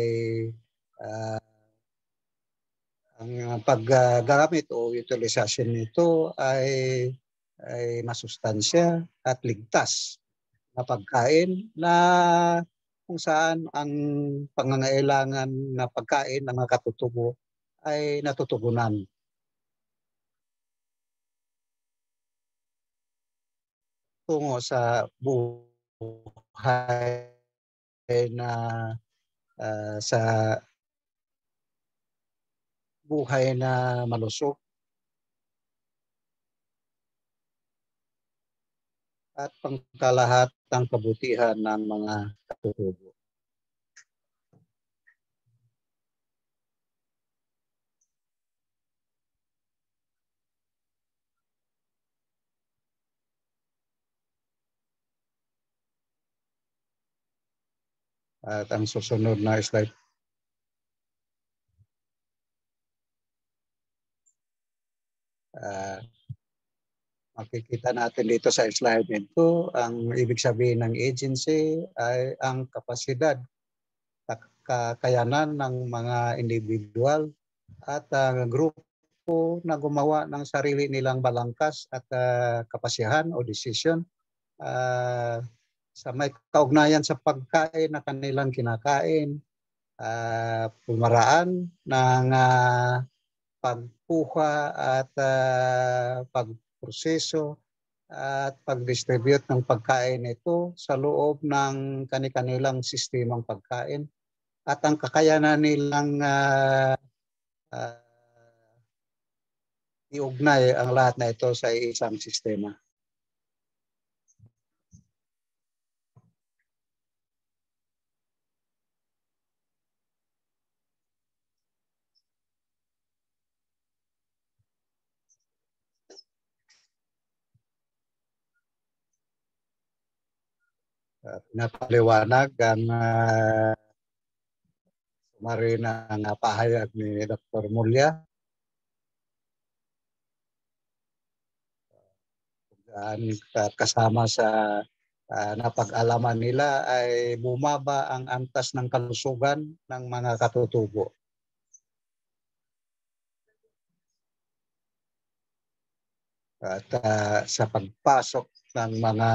uh, ang paggamit o utilization nito ay ay masustansya at ligtas na pagkain na kung saan ang pangangailangan na pagkain ng katutubo ay natutugunan. tungo sa buhay na uh, sa buhay na malusog. at pangkalahat ng kabutihan ng mga katutubo. At ang susunod na slide Uh, makikita natin dito sa slide nito, ang ibig sabihin ng agency ay ang kapasidad, kakayanan ng mga individual at uh, grupo na gumawa ng sarili nilang balangkas at uh, kapasihan o decision uh, sa may kaugnayan sa pagkain na kanilang kinakain, uh, pumaraan ng uh, pagpuha at uh, pagproseso at pagdistribute ng pagkain ito sa loob ng kani-kanilang sistemang pagkain at ang kakayanan nilang uh, uh, iugnay ang lahat na ito sa isang sistema. uh, napaliwanag ang uh, ng ah, pahayag ni Dr. Mulya. Ang uh, kasama sa uh, napag-alaman nila ay bumaba ang antas ng kalusugan ng mga katutubo. At uh, sa pagpasok ng mga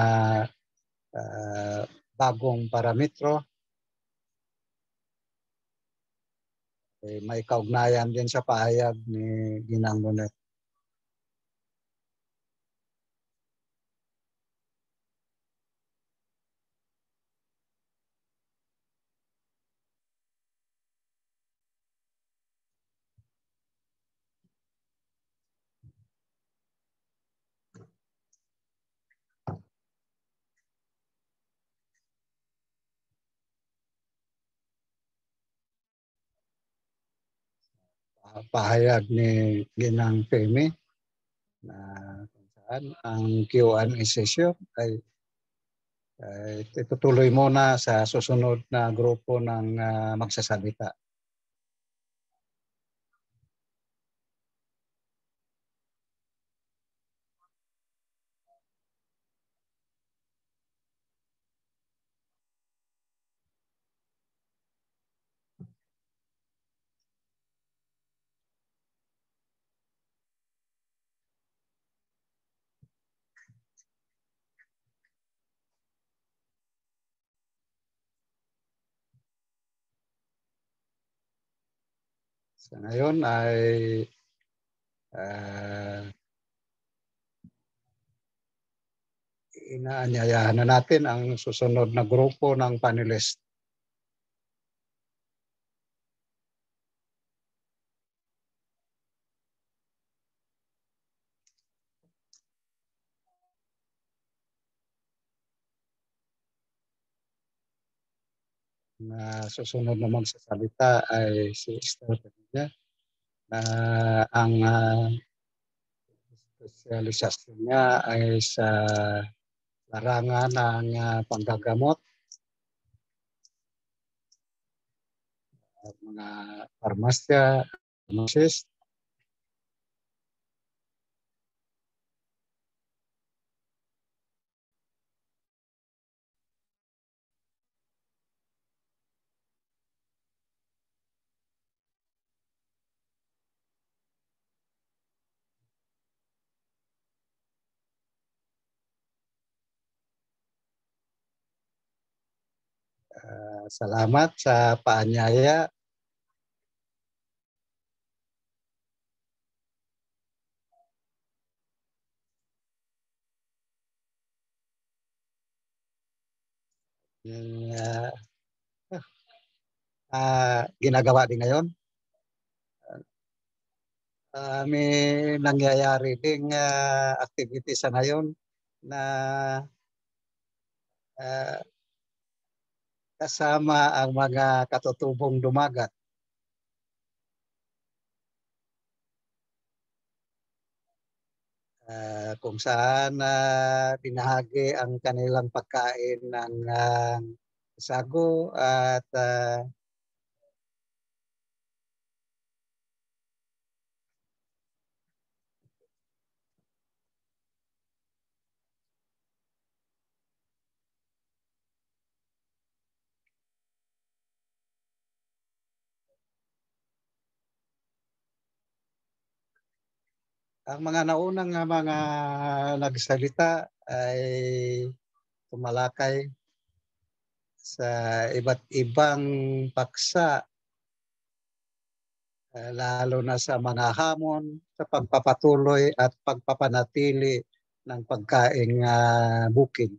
uh, bagong parametro. Okay, eh, may kaugnayan din sa pahayag ni Ginang Lunet. pahayag ni Ginang Femi na kung saan ang Q&A session ay, ay itutuloy muna sa susunod na grupo ng uh, magsasalita. Sa ngayon ay uh, inaanyayahan na natin ang susunod na grupo ng panelist uh, susunod naman sa salita ay si Esther Padilla na uh, ang uh, ah, specialisasyon niya ay sa larangan ng uh, panggagamot mga farmasya, pharmacist, Selamat, sa paanyaya, uh, ya. ah, uh, ginagawa din ngayon. Uh, may nangyayari ding uh, activity sa ngayon na ah, kasama ang mga katutubong dumagat. Uh, kung saan uh, ah, pinahagi ang kanilang pagkain ng uh, sago at uh, ang mga naunang ah, mga nagsalita ay tumalakay sa iba't ibang paksa eh, lalo na sa mga hamon sa pagpapatuloy at pagpapanatili ng pagkaing uh, bukid.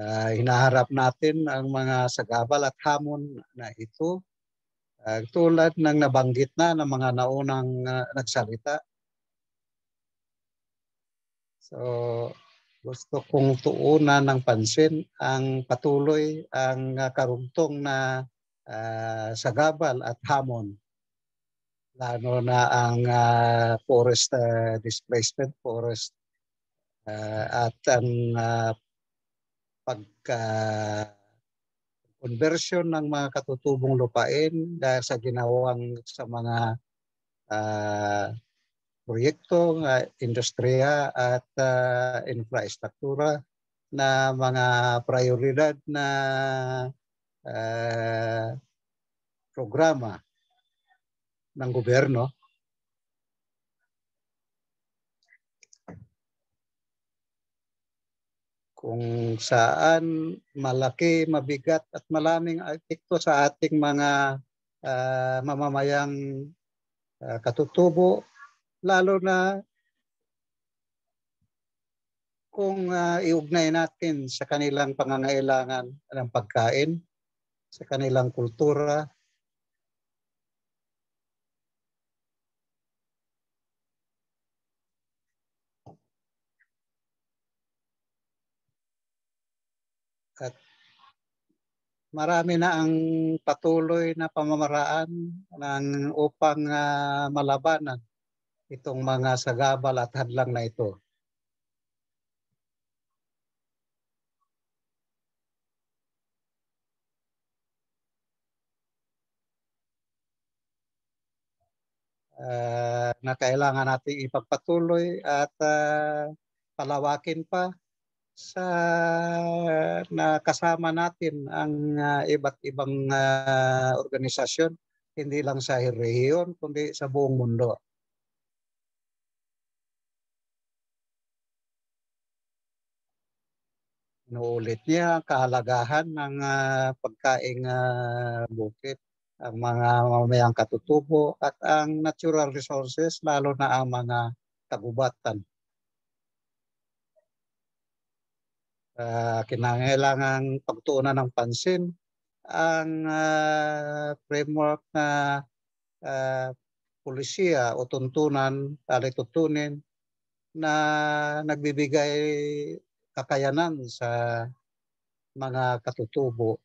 Uh, hinaharap natin ang mga sagabal at hamon na ito. Uh, tulad ng nabanggit na ng mga naunang uh, nagsalita. So, gusto kong tuunan ng pansin ang patuloy ang karugtong na uh, sagabal at hamon lalo na ang uh, forest uh, displacement forest uh, at ang uh, pagka conversion ng mga katutubong lupain dahil sa ginawang sa mga uh, proyekto, uh, industriya at uh, infrastruktura na mga prioridad na uh, programa ng gobyerno kung saan malaki, mabigat at malaming epekto sa ating mga uh, mamamayang uh, katutubo lalo na kung uh, iugnay natin sa kanilang pangangailangan ng pagkain, sa kanilang kultura, marami na ang patuloy na pamamaraan ng upang uh, malabanan itong mga sagabal at hadlang na ito. Uh, na kailangan natin ipagpatuloy at uh, palawakin pa sa na kasama natin ang uh, iba't ibang uh, organisasyon hindi lang sa rehiyon kundi sa buong mundo. Inuulit niya kahalagahan ng uh, pagkaing uh, bukit, ang mga mamayang katutubo at ang natural resources lalo na ang mga tagubatan. uh, kinangailangang pagtuunan ng pansin ang uh, framework na uh, polisiya o tuntunan, alitutunin na nagbibigay kakayanan sa mga katutubo.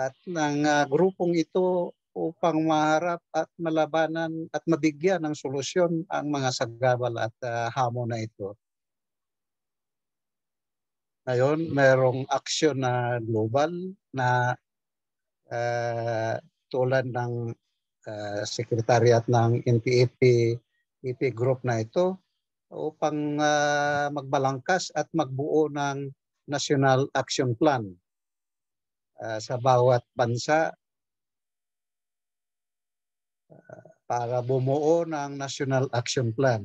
At ng uh, grupong ito upang maharap at malabanan at mabigyan ng solusyon ang mga sagabal at uh, hamon na ito. Ngayon, mm. merong action na global na uh, tulad ng uh, eh, Secretariat ng NPAP EP Group na ito upang uh, magbalangkas at magbuo ng National Action Plan uh, sa bawat bansa uh, para bumuo ng National Action Plan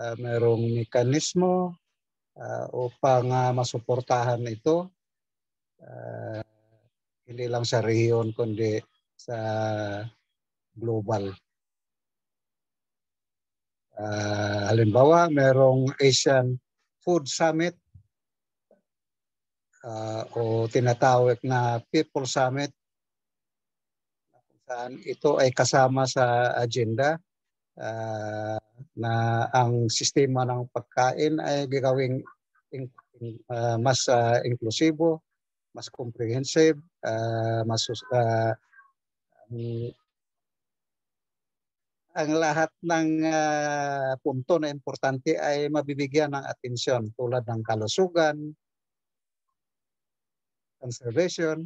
uh, merong mekanismo uh, upang uh, masuportahan ito uh, hindi lang sa rehiyon kundi sa global. Uh, halimbawa, merong Asian Food Summit uh, o tinatawag na People Summit saan ito ay kasama sa agenda uh, na ang sistema ng pagkain ay gagawing uh, mas uh, ah, inklusibo, mas comprehensive, uh, mas uh, um, ang lahat ng uh, punto na importante ay mabibigyan ng atensyon tulad ng kalusugan, conservation,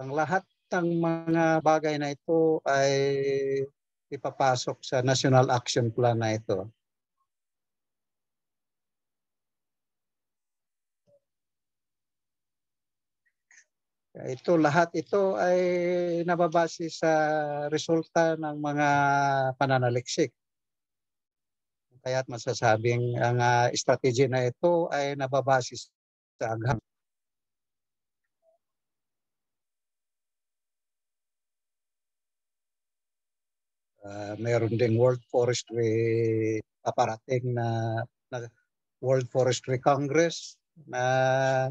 ang lahat ang mga bagay na ito ay ipapasok sa National Action Plan na ito. Ito lahat ito ay nababase sa resulta ng mga pananaliksik. Kaya't masasabing ang uh, strategy na ito ay nababase sa agham. Uh, ah, mayroon ding World Forestry paparating na, na World Forestry Congress na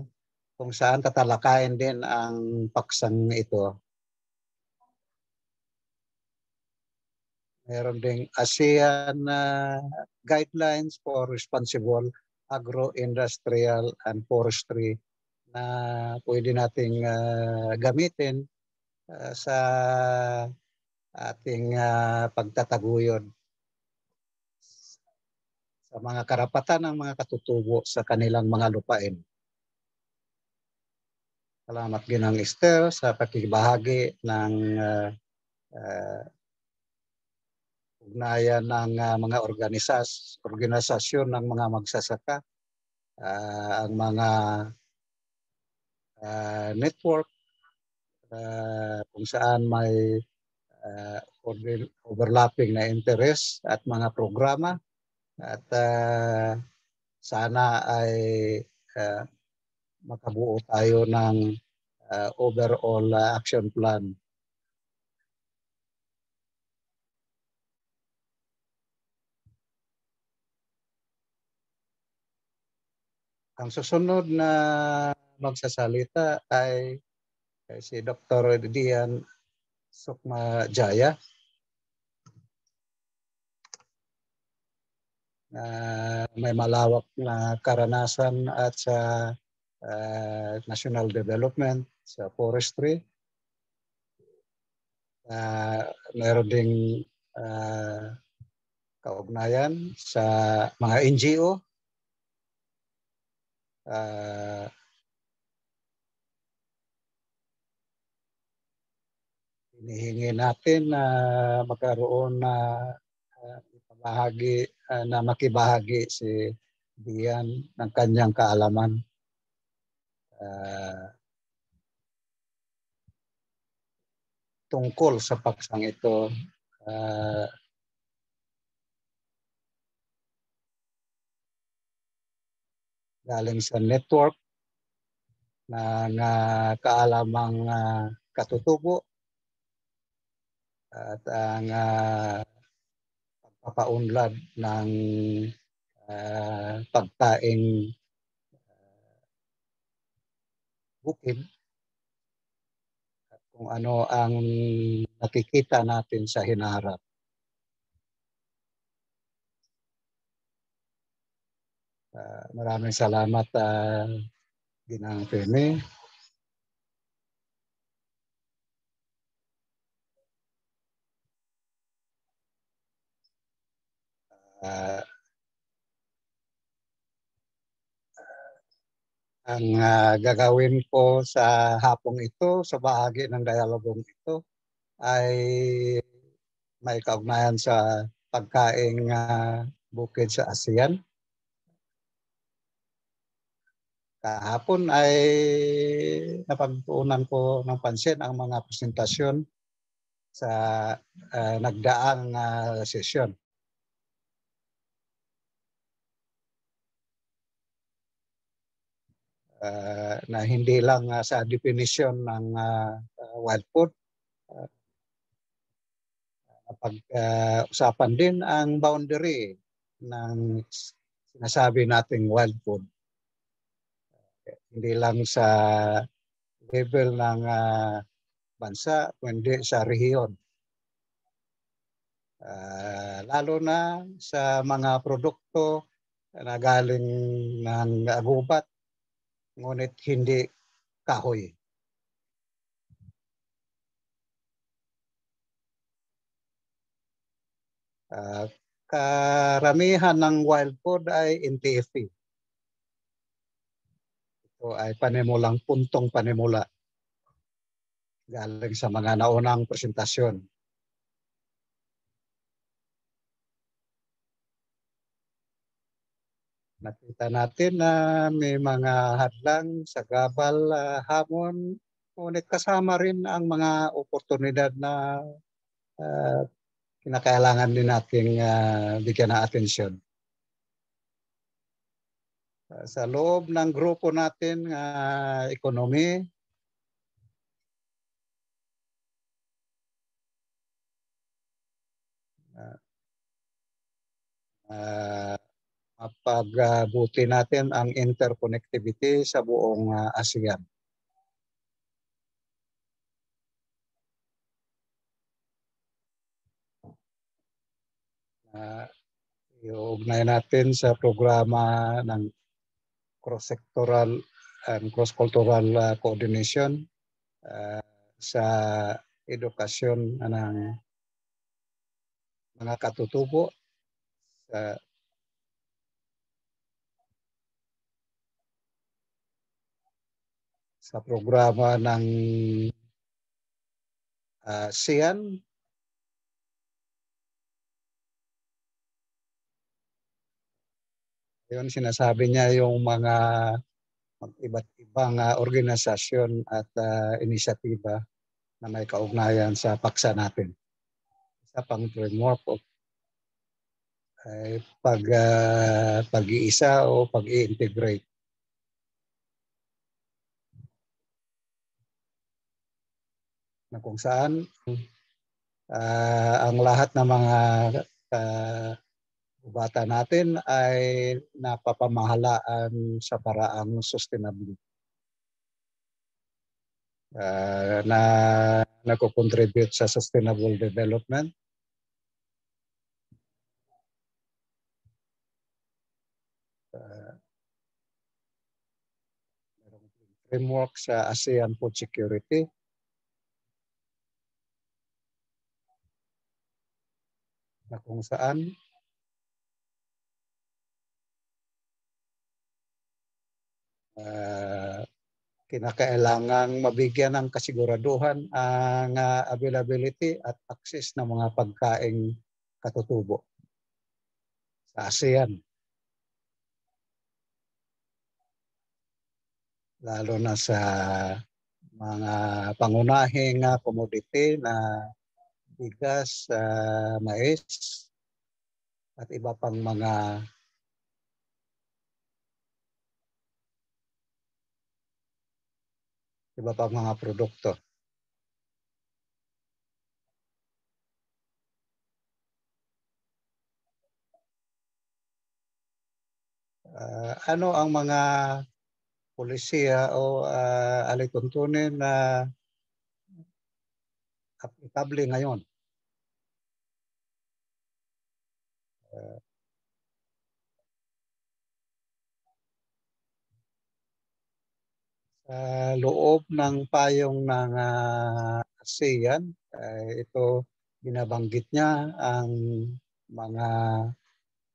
kung saan tatalakayin din ang paksang ito. Meron ding ASEAN uh, guidelines for responsible agro-industrial and forestry na pwede nating uh, gamitin uh, sa ating uh, ah, pagtataguyod sa mga karapatan ng mga katutubo sa kanilang mga lupain. Salamat ginang Esther sa pakibahagi ng uh, uh, ugnayan ng uh, mga organisas, organisasyon ng mga magsasaka, uh, ang mga uh, network uh, kung saan may uh, overlapping na interest at mga programa at uh, sana ay uh, makabuo tayo ng uh, overall uh, action plan. Ang susunod na magsasalita ay, si Dr. Dian Sukma Jaya na may malawak na karanasan at sa uh, national development, sa forestry. Uh, meron ding uh, kaugnayan sa mga NGO. Uh, hinihingi natin na uh, magkaroon na uh, bahagi uh, na makibahagi si Dian ng kanyang kaalaman. Uh, tungkol sa paksang ito uh, galing sa network ng uh, kaalamang uh, katutubo at ang uh, pagpapaunlad ng uh, pagkaing uh, bukid at kung ano ang nakikita natin sa hinaharap. Uh, maraming salamat uh, Ginang Femi. uh, ang uh, gagawin ko sa hapong ito, sa bahagi ng dialogong ito, ay may kaugnayan sa pagkaing uh, bukid sa ASEAN. Kahapon ay napagtuunan ko ng pansin ang mga presentasyon sa uh, nagdaang uh, sesyon. uh, na hindi lang uh, sa definition ng uh, wild food. Uh, Pag-usapan uh, din ang boundary ng sinasabi nating wild food. Uh, hindi lang sa level ng uh, bansa, kundi sa rehiyon. Uh, lalo na sa mga produkto na galing ng gubat ngunit hindi kahoy. Uh, karamihan ng wild food ay NTFP. Ito ay panimulang puntong panimula galing sa mga naunang presentasyon. Nakita natin na may mga hadlang sa gabal uh, hamon, ngunit kasama rin ang mga oportunidad na uh, kinakailangan din nating uh, bigyan ng atensyon. Uh, sa loob ng grupo natin, uh, ekonomi, uh, uh, mapagbuti natin ang interconnectivity sa buong uh, ASEAN. Uh, ah, iugnay natin sa programa ng cross-sectoral and cross-cultural uh, coordination uh, sa edukasyon ng mga katutubo sa sa programa ng uh, ah, SEAN. Yun, sinasabi niya yung mga iba't ibang uh, organisasyon at uh, inisyatiba na may kaugnayan sa paksa natin. Isa pang framework of ay pag uh, pag-iisa o pag integrate na kung saan uh, ang lahat ng mga uh, bata natin ay napapamahalaan sa paraang sustainable uh, na nagko-contribute sa sustainable development. Uh, framework sa ASEAN food security na kung saan uh, kinakailangang mabigyan ng kasiguraduhan ang uh, availability at access ng mga pagkaing katutubo sa ASEAN. Lalo na sa mga pangunahing uh, komoditi na bigas, uh, ah, maes, at iba pang mga iba pang mga produkto. Uh, ano ang mga polisiya o uh, alituntunin na uh, aplikable ngayon sa loob ng payong ng ah, ASEAN, eh, ito binabanggit niya ang mga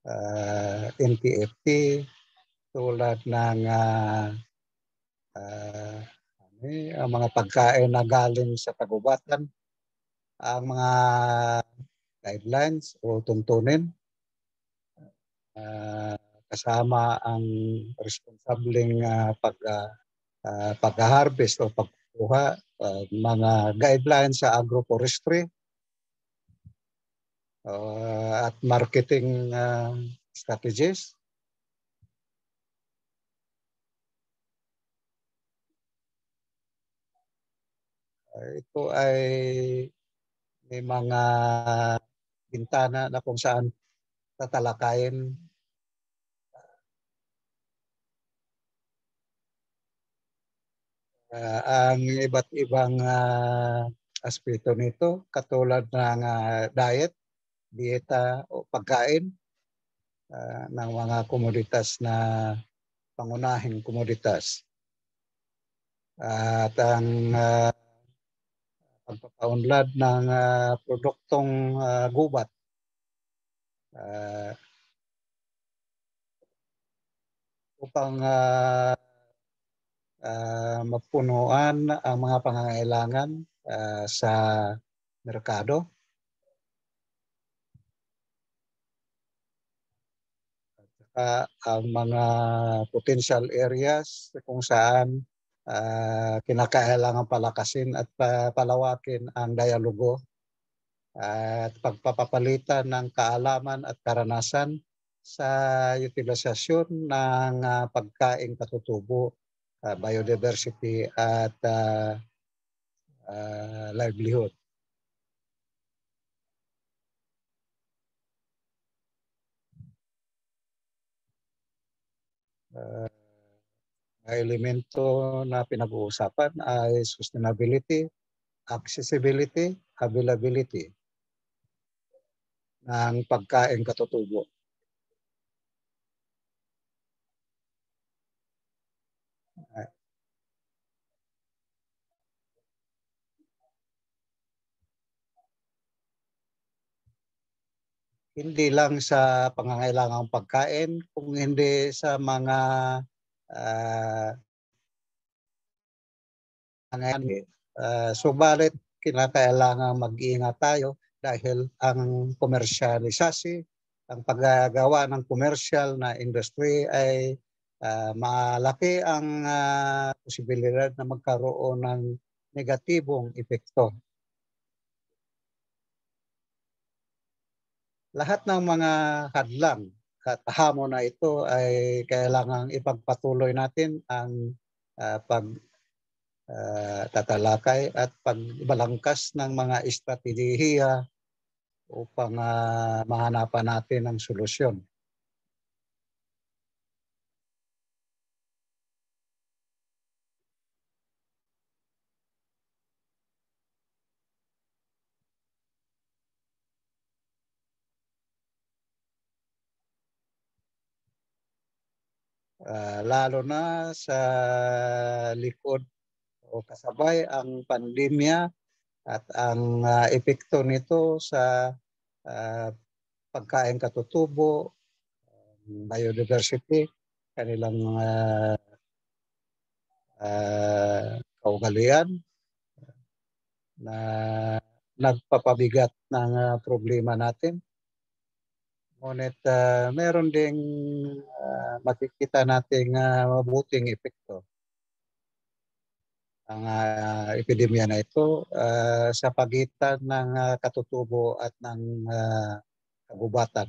uh, ah, NTFT tulad ng uh, uh, ang mga pagkain na galing sa Tagubatan, ang mga guidelines o tuntunin uh, kasama ang responsableng uh, ah, pag uh, uh, pag-harvest o pagkuha uh, mga guidelines sa agroforestry uh, at marketing uh, strategies. ito ay may mga bintana na kung saan tatalakayin uh, ang iba't ibang uh, aspeto nito katulad ng uh, diet, dieta o pagkain uh, ng mga komoditas na pangunahing komoditas. Uh, at ang uh, pagpapaunlad ng uh, produktong uh, gubat uh, upang uh, uh, mapunuan ang mga pangangailangan uh, sa merkado. uh, ang mga potential areas kung saan uh, kinakailangan palakasin at pa, palawakin ang dialogo at pagpapapalitan ng kaalaman at karanasan sa utilisasyon ng uh, ah, pagkain katutubo, uh, biodiversity at uh, uh, livelihood. Uh, elemento na pinag-uusapan ay sustainability, accessibility, availability ng pagkain katutubo. hindi lang sa pangangailangang pagkain, kung hindi sa mga uh, uh, subalit kinakailangan mag-iingat tayo dahil ang komersyalisasi, ang paggagawa ng commercial na industry ay uh, malaki ang uh, posibilidad na magkaroon ng negatibong epekto. Lahat ng mga hadlang at hamon na ito ay kailangang ipagpatuloy natin ang uh, pag uh, tatalakay at pagbalangkas ng mga estratehiya upang uh, mahanapan natin ang solusyon. Uh, lalo na sa likod o kasabay ang pandemya at ang uh, epekto nito sa uh, pagkain katutubo, um, biodiversity, kanilang mga uh, kaugalian na nagpapabigat ng uh, problema natin. Ngunit uh, meron ding uh, makikita nating uh, mabuting epekto ang uh, epidemya na ito uh, sa pagitan ng uh, katutubo at ng uh, kagubatan.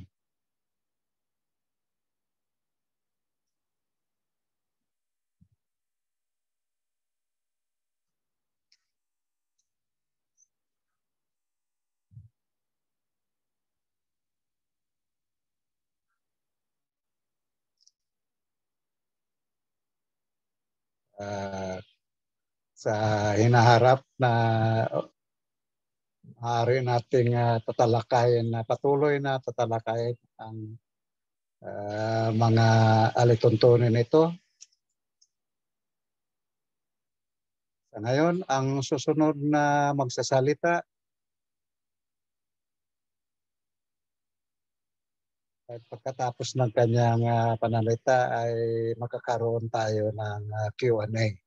Uh, sa hinaharap na maaari nating uh, tatalakayin na patuloy na tatalakayin ang uh, mga alituntunin nito. Sa ngayon, ang susunod na magsasalita at pagkatapos ng kanyang uh, ah, panalita ay makakaroon tayo ng uh, Q&A.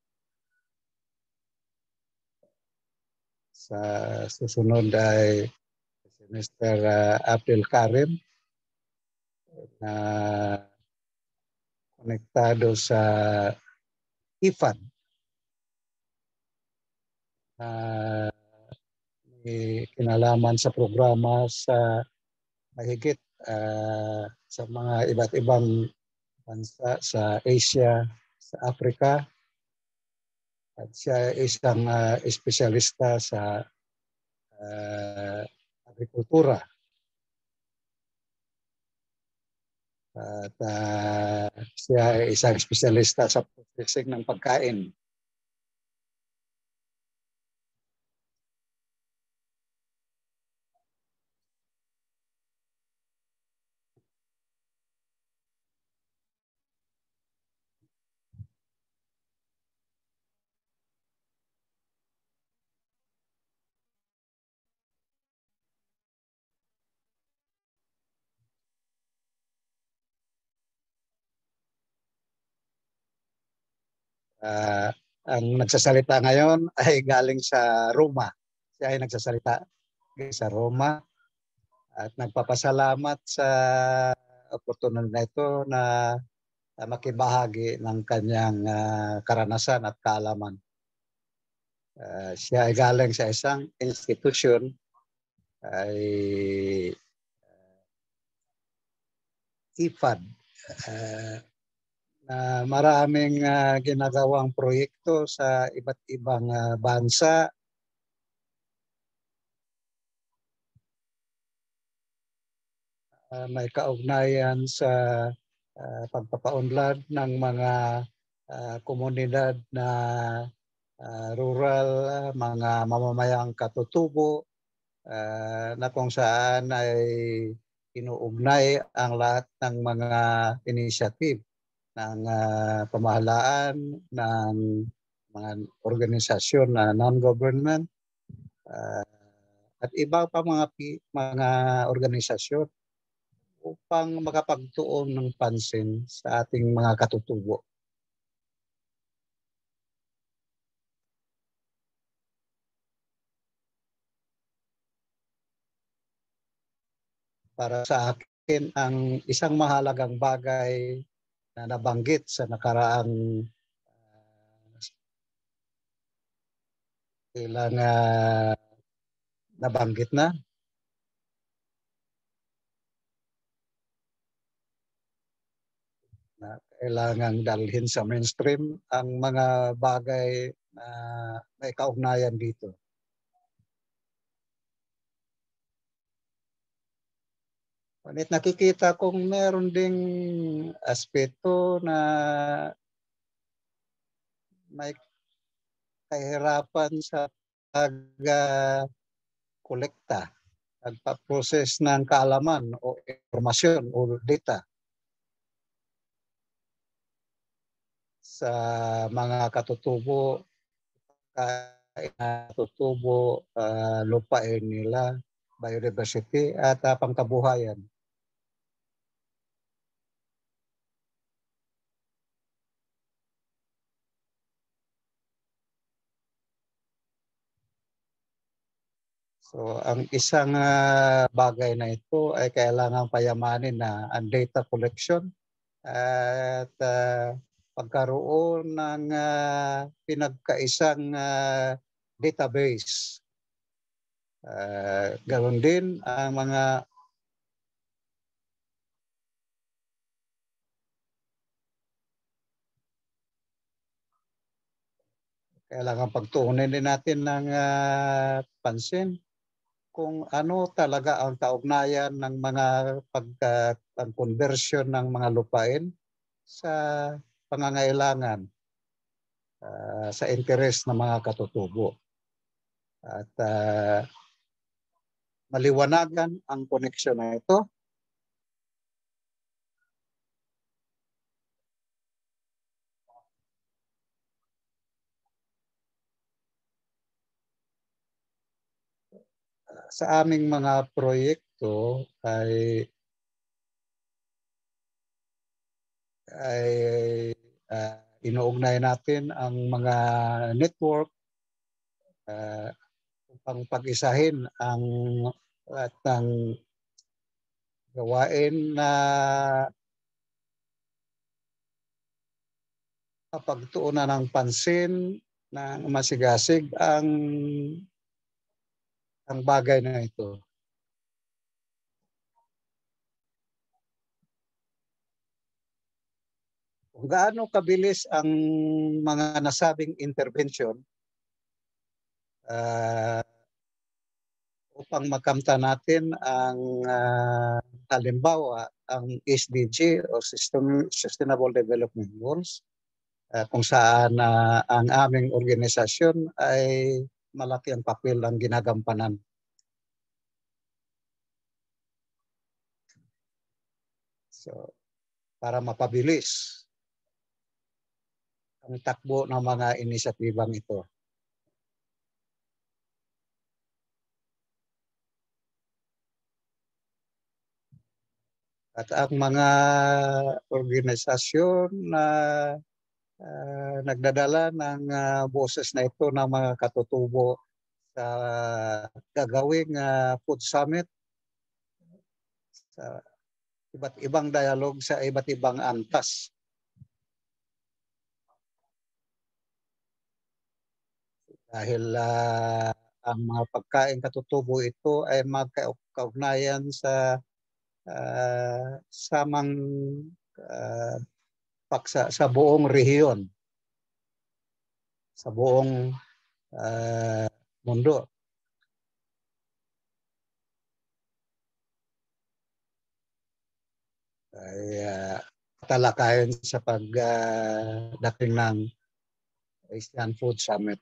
Sa susunod ay si Mr. Uh, April Karim na konektado sa IFAD na may kinalaman sa programa sa mahigit uh, sa mga iba't ibang bansa sa Asia, sa Africa, at siya isang uh, espesyalista sa uh, agrikultura. At uh, siya ay isang espesyalista sa processing ng pagkain. Ah, ang nagsasalita ngayon ay galing sa Roma. Siya ay nagsasalita sa Roma at nagpapasalamat sa oportunidad na ito na makibahagi ng kanyang ah, karanasan at kaalaman. Uh, siya ay galing sa isang institution ay IFAD, uh, uh, maraming uh, ginagawang proyekto sa iba't ibang uh, bansa. Uh, may kaugnayan sa uh, pagpapaunlad ng mga uh, komunidad na uh, rural, mga mamamayang katutubo uh, na kung saan ay inuugnay ang lahat ng mga inisiative ng uh, pamahalaan ng mga organisasyon na non-government uh, at iba pa mga mga organisasyon upang makapagtuon ng pansin sa ating mga katutubo. Para sa akin, ang isang mahalagang bagay na nabanggit sa nakaraang ah, ilang uh, nabanggit na. na kailangang dalhin sa mainstream ang mga bagay na may kaugnayan dito. Ngunit nakikita kong meron ding aspeto na may kahirapan sa pag-kolekta, pagpa-process ng kaalaman o informasyon o data sa mga katutubo, katutubo, uh, lupain nila, biodiversity at uh, pangkabuhayan. So ang isang uh, bagay na ito ay kailangan payamanin na ang data collection at uh, pagkaroon ng uh, pinagkaisang uh, database. Uh, ganoon din ang mga kailangan pagtuunin din natin ng uh, pansin kung ano talaga ang kaugnayan ng mga pagka ang conversion ng mga lupain sa pangangailangan uh, sa interes ng mga katutubo. At uh, maliwanagan ang koneksyon na ito sa aming mga proyekto ay ay uh, inuugnay natin ang mga network uh, upang pag-isahin ang at ang gawain na pagtuunan ng pansin na masigasig ang ang bagay na ito. Kung gaano kabilis ang mga nasabing intervention uh, upang makamta natin ang uh, halimbawa ang SDG o System, Sustainable Development Goals uh, kung saan uh, ang aming organisasyon ay malaki ang papel ang ginagampanan. So, para mapabilis ang takbo ng mga inisyatibang ito. At ang mga organisasyon na Ah, nagdadala ng uh, boses na ito ng mga katutubo sa gagawing uh, food summit sa iba't ibang dialog sa iba't ibang antas. Dahil uh, ang mga pagkain katutubo ito ay magkaugnayan sa uh, samang uh, paksa sa buong rehiyon, sa buong uh, mundo. Ay, uh, talakayan sa pagdating ah, uh, ng Asian Food Summit.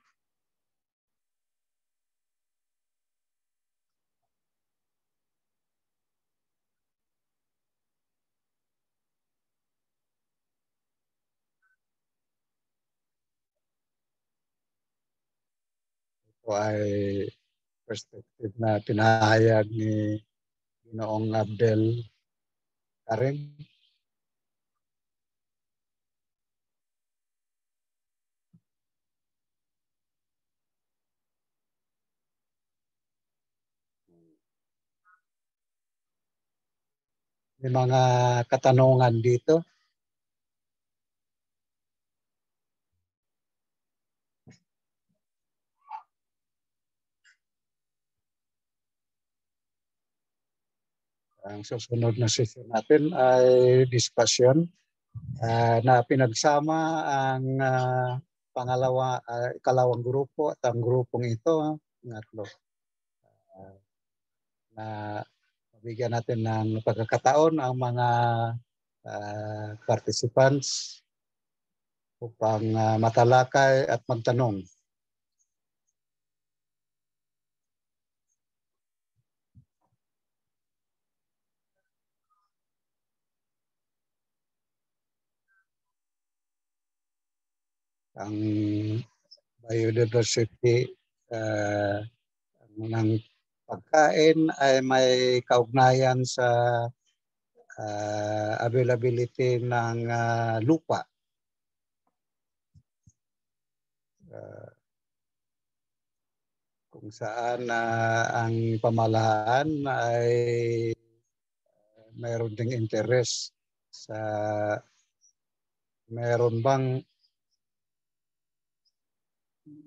ko ay perspective na pinahayag ni Ginoong Abdel Karim. May mga katanungan dito. Ang susunod na session natin ay discussion uh, ah, na pinagsama ang uh, pangalawa, uh, ikalawang grupo at ang grupong ito, ngatlo, uh, na bigyan natin ng pagkakataon ang mga uh, participants upang uh, matalakay at magtanong ang biodiversity uh, ng pagkain ay may kaugnayan sa uh, availability ng uh, lupa. Uh, kung saan uh, ang pamalaan ay mayroon ding interes sa meron bang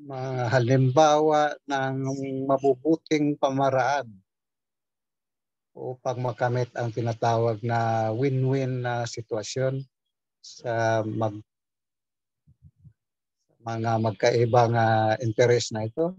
mga halimbawa ng mabubuting pamaraan upang makamit ang tinatawag na win-win na sitwasyon sa mag, mga magkaibang uh, ah, interest na ito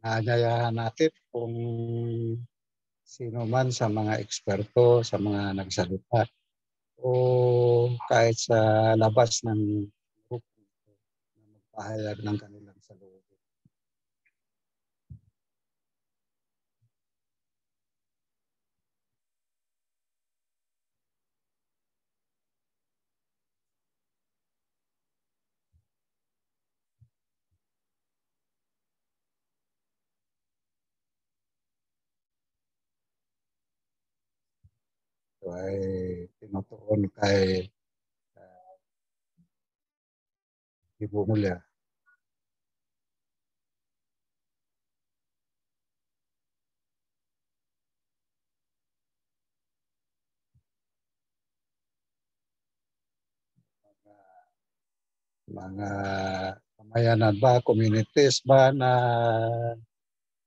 Naanyayahan natin kung sino man sa mga eksperto, sa mga nagsalita o kahit sa labas ng grupo na magpahayag ng kanila ko ay tinutuon kay uh, Ibu Mulya. mga kamayanan ba, communities ba na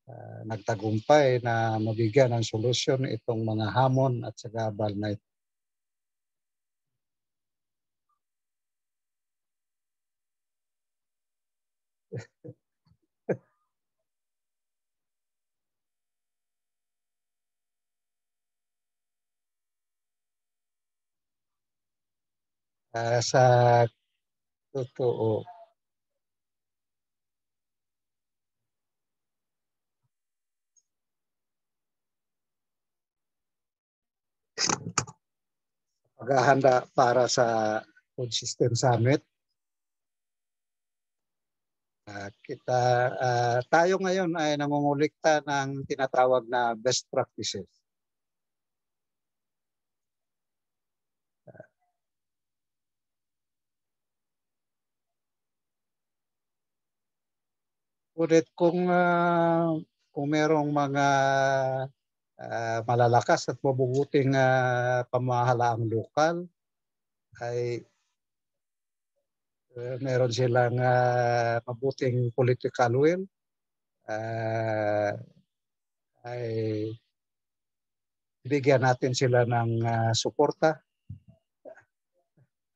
uh, nagtagumpay na mabigyan ng solusyon itong mga hamon at saka abal na uh, ah, sa totoo paghahanda para sa food system summit. Uh, kita uh, tayo ngayon ay namumulikta ng tinatawag na best practices. Ngunit kung uh, kung merong mga uh, malalakas at mabubuting uh, pamahalaang lokal ay uh, meron silang uh, mabuting political will uh, ay bigyan natin sila ng uh, suporta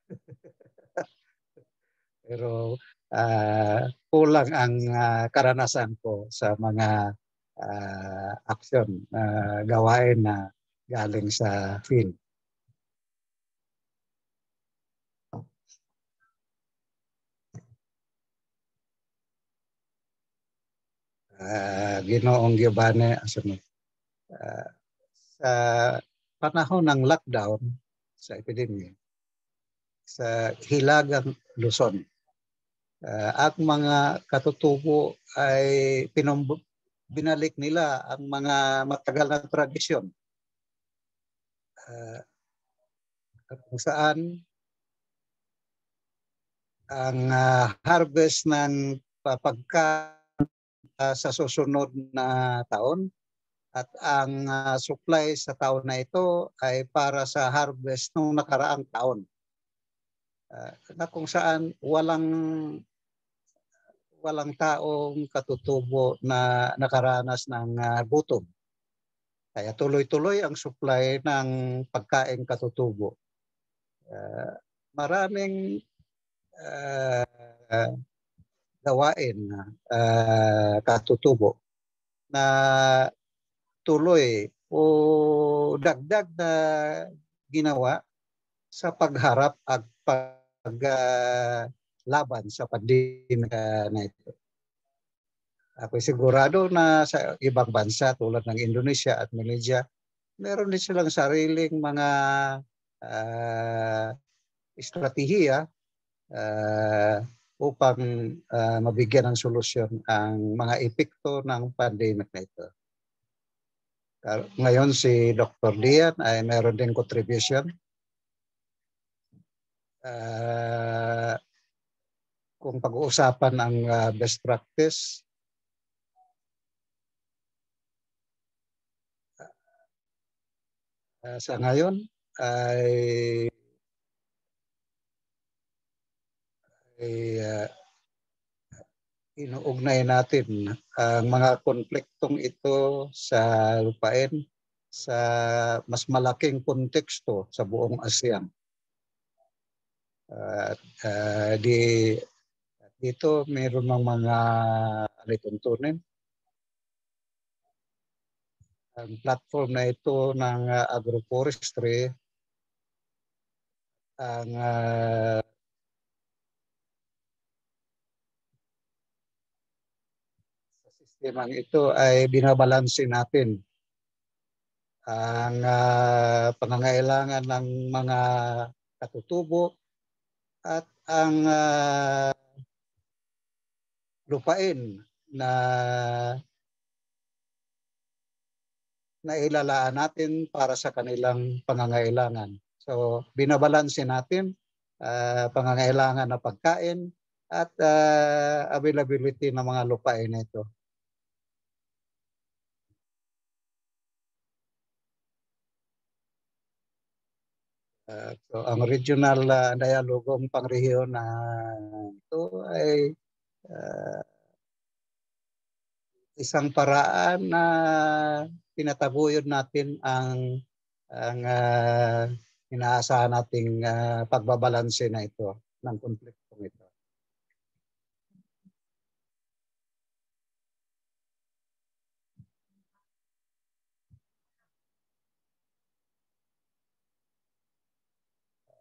pero uh, kulang ang uh, karanasan ko sa mga uh, action, uh, gawain na galing sa film. Uh, ginoong gibane Asunod. Uh, ah, sa panahon ng lockdown sa epidemya, sa Hilagang Luzon, uh, ang mga katutubo ay pinum- binalik nila ang mga matagal na tradisyon. Uh, kung saan ang uh, harvest ng pagka uh, ah, sa susunod na taon at ang uh, supply sa taon na ito ay para sa harvest ng nakaraang taon. Uh, na kung saan walang walang taong katutubo na nakaranas ng uh, gutom. Kaya tuloy-tuloy ang supply ng pagkain katutubo. Uh, maraming uh, uh, na uh, katutubo na tuloy o dagdag na ginawa sa pagharap at pag uh, laban sa pandemya na ito. Ako sigurado na sa ibang bansa tulad ng Indonesia at Malaysia, meron din silang sariling mga uh, estratehiya uh, upang uh, mabigyan ng solusyon ang mga epekto ng pandemic na ito. Ngayon si Dr. Dian ay meron din contribution. Uh, kung pag-uusapan ang uh, best practice. Uh, sa ngayon ay, ay uh, inuugnay natin ang mga konfliktong ito sa lupain sa mas malaking konteksto sa buong ASEAN. At uh, di dito mayroon ng mga alituntunin. Ang platform na ito ng uh, agroforestry ang uh, sistemang ito ay binabalansin natin ang uh, pangangailangan ng mga katutubo at ang uh, lupain na nailalaan natin para sa kanilang pangangailangan. So binabalansin natin uh, pangangailangan na pagkain at uh, availability ng mga lupain nito. Uh, ah, so ang regional uh, dialogong pangrehiyon na ito ay uh, isang paraan na tinataguyod natin ang ang uh, inaasahan nating uh, pagbabalanse na ito ng konfliktong ito.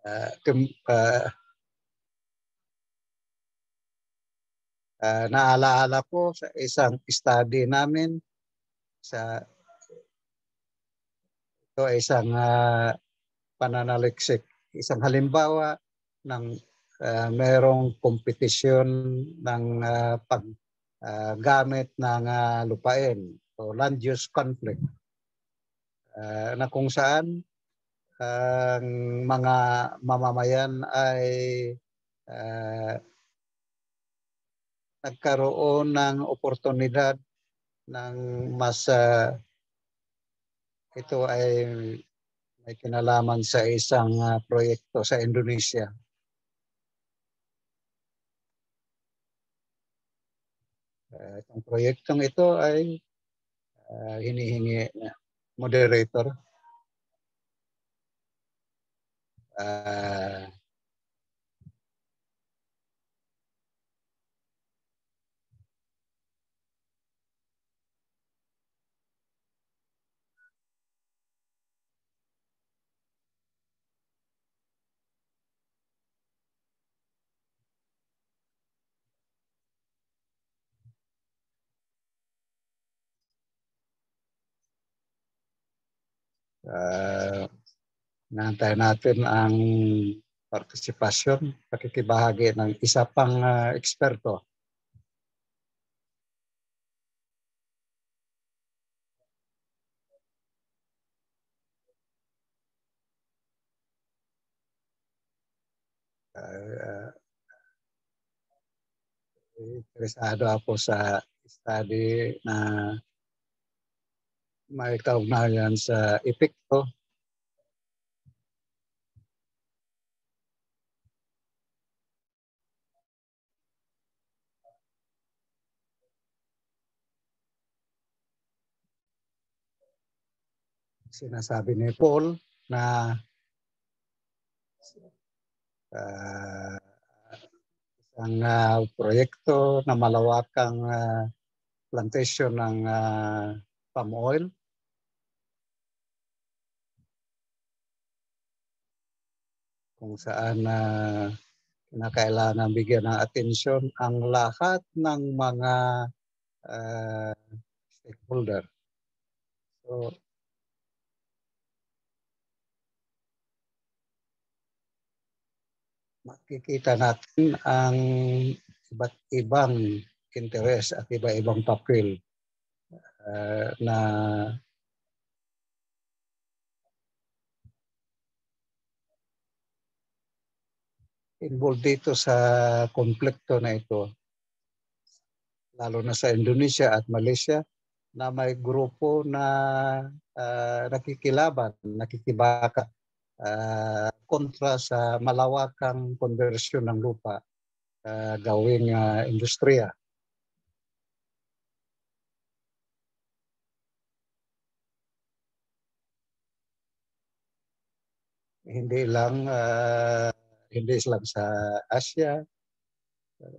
Uh, uh, Uh, naalaala ko sa isang study namin sa ito ay isang uh, pananaliksik, isang halimbawa ng uh, merong kompetisyon ng uh, ah, paggamit uh, ng uh, lupain o land use conflict uh, na kung saan ang mga mamamayan ay uh, nagkaroon ng oportunidad ng mas uh, ito ay may kinalaman sa isang uh, proyekto sa Indonesia. Uh, itong proyektong ito ay uh, hinihingi moderator. Uh, uh, ah, naantay natin ang participation, pakikibahagi ng isa pang uh, eksperto. Uh, interesado ako sa study na may kaugnayan sa epekto sinasabi ni Paul na uh, isang uh, proyekto na malawakang uh, plantation ng uh, palm oil kung saan na uh, kinakailangan bigyan ng atensyon ang lahat ng mga uh, stakeholder. So, makikita natin ang iba't ibang interest at iba-ibang papel uh, na involved dito sa konflikto na ito, lalo na sa Indonesia at Malaysia, na may grupo na uh, nakikilaban, nakikibaka uh, kontra sa malawakang konversyon ng lupa uh, gawing uh, industriya. Hindi lang uh, hindi lang sa Asia,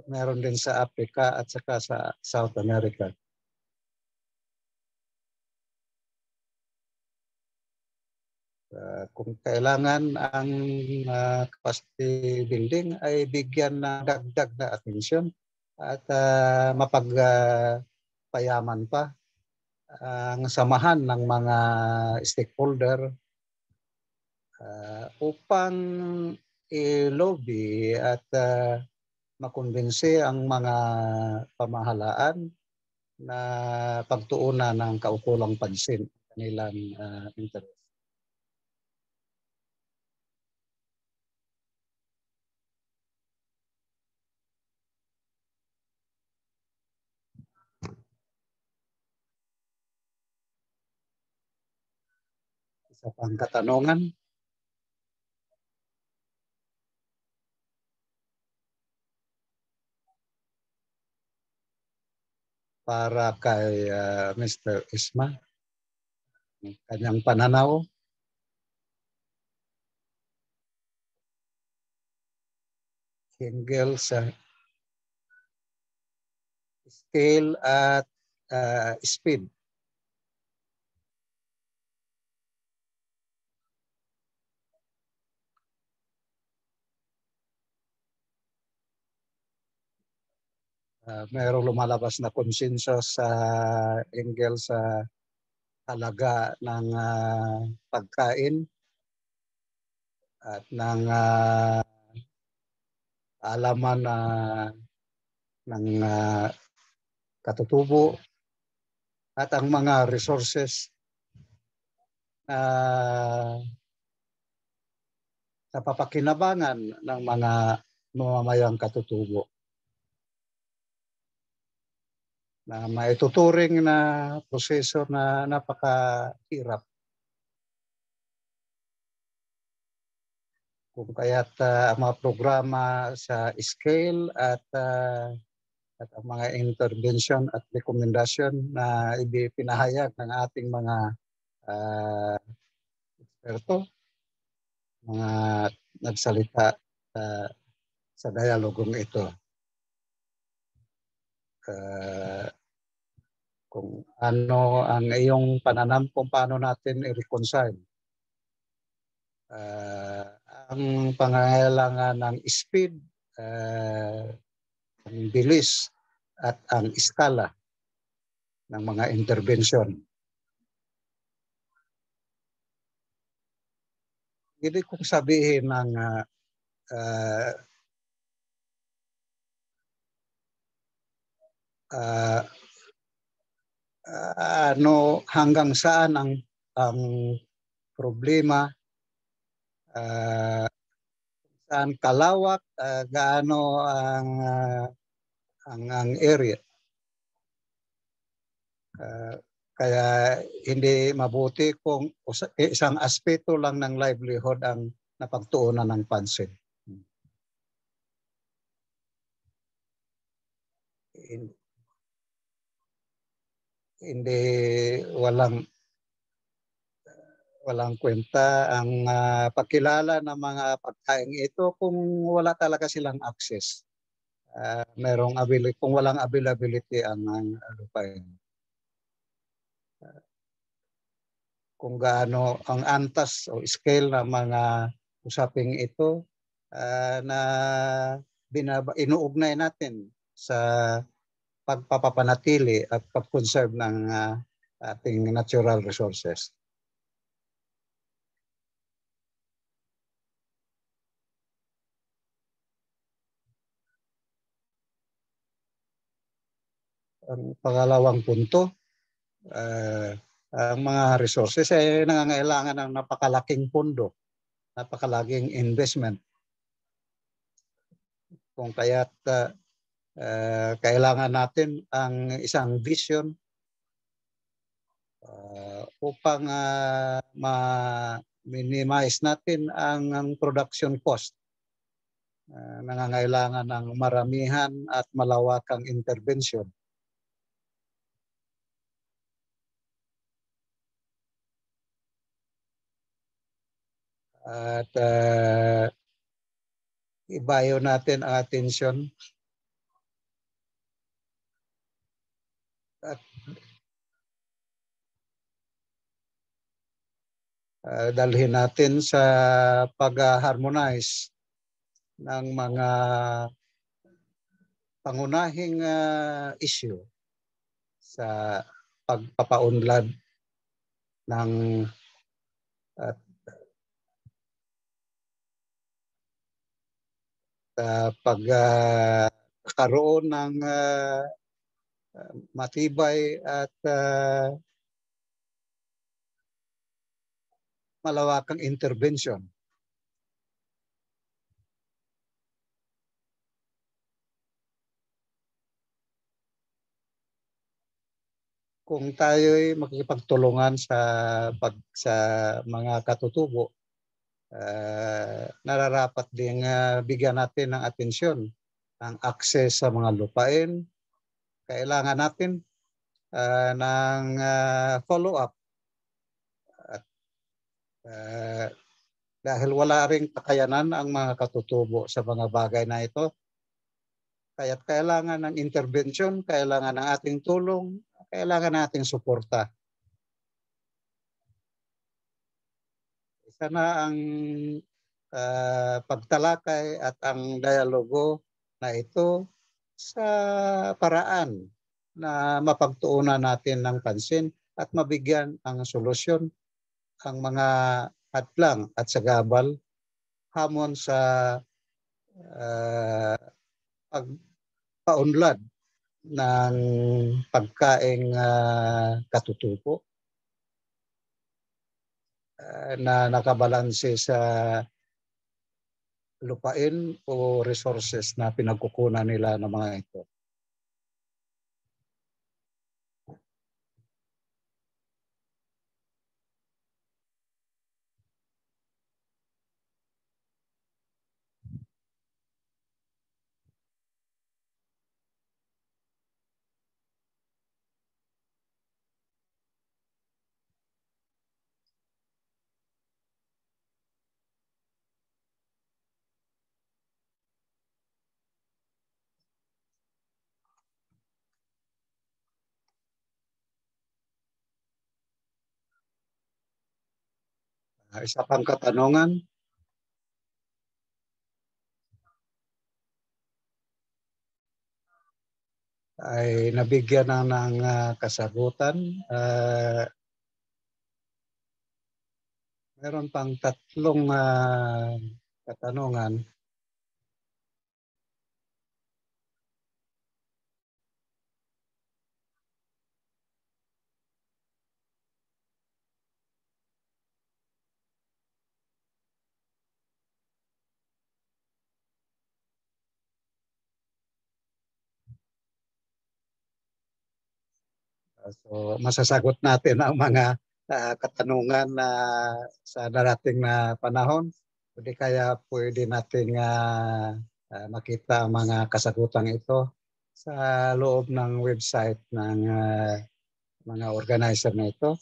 meron din sa Africa at saka sa South America. Uh, kung kailangan ang uh, capacity building ay bigyan ng dagdag na attention at uh, ah, mapagpayaman ah, uh, pa ang samahan ng mga stakeholder uh, upang i-lobby at uh, makumbinsi ang mga pamahalaan na pagtuunan ng kaukulang pansin kanilang uh, ah, interest. Isa pang katanungan. para kay uh, ah, Mr. Isma. Kanyang pananaw. Single sa scale at uh, speed. uh, ah, mayroong lumalabas na konsensya sa uh, sa halaga ng uh, pagkain at ng uh, alaman na uh, ng uh, katutubo at ang mga resources na uh, napapakinabangan ng mga mamamayang katutubo. na maituturing na proseso na napakahirap. Kung kaya't uh, ang mga programa sa scale at uh, at ang mga intervention at recommendation na ipinahayag ng ating mga uh, eksperto, mga nagsalita uh, sa dialogong ito. Uh, kung ano ang iyong pananam kung paano natin i-reconcile. Uh, ang pangangailangan ng speed, uh, ang bilis at ang iskala ng mga intervention. Hindi kong sabihin ng uh, uh, uh, ano hanggang saan ang ang problema uh, saan kalawak uh, gaano ang uh, ang ang area uh, kaya hindi mabuti kung eh, isang aspeto lang ng livelihood ang napagtuunan ng pansin. Hmm. In, hindi walang walang kwenta ang uh, ah, pagkilala ng mga pagkain ito kung wala talaga silang access. Uh, merong ability kung walang availability ang, ah, ang lupain. Uh, kung gaano ang antas o scale ng mga usaping ito uh, na binaba, inuugnay natin sa pagpapapanatili at pag-conserve ng uh, ating natural resources. Ang pangalawang punto, uh, ang mga resources ay eh, nangangailangan ng napakalaking pondo, napakalaking investment. Kung kaya't uh, Uh, kailangan natin ang isang vision uh, upang uh, ma-minimize natin ang, ang production cost. Uh, nangangailangan ng maramihan at malawakang intervention. At uh, ibayo natin ang atensyon uh, dalhin natin sa pag-harmonize ng mga pangunahing uh, issue sa pagpapaunlad ng at uh, ah, pagkaroon uh, ng uh, matibay at uh, malawakang intervention. Kung tayo ay makikipagtulungan sa pag sa mga katutubo, uh, nararapat din uh, ah, bigyan natin ng atensyon ang access sa mga lupain. Kailangan natin uh, ng uh, follow-up Uh, dahil wala ring kakayanan ang mga katutubo sa mga bagay na ito. Kaya kailangan ng intervention, kailangan ng ating tulong, kailangan nating suporta. Sana ang uh, pagtalakay at ang dialogo na ito sa paraan na mapagtuunan natin ng pansin at mabigyan ang solusyon ang mga hadlang at sagabal hamon sa uh, pagpaunlad ng pagkaing uh, katutupo uh, na nakabalanse sa lupain o resources na pinagkukunan nila ng mga ito. Ah, isa pang katanungan. ay nabigyan na ng uh, kasagutan. Uh, meron pang tatlong uh, katanungan. So masasagot natin ang mga uh, katanungan na uh, sa darating na panahon. Hindi kaya pwede nating uh, uh, makita ang mga kasagutan ito sa loob ng website ng uh, mga organizer na ito.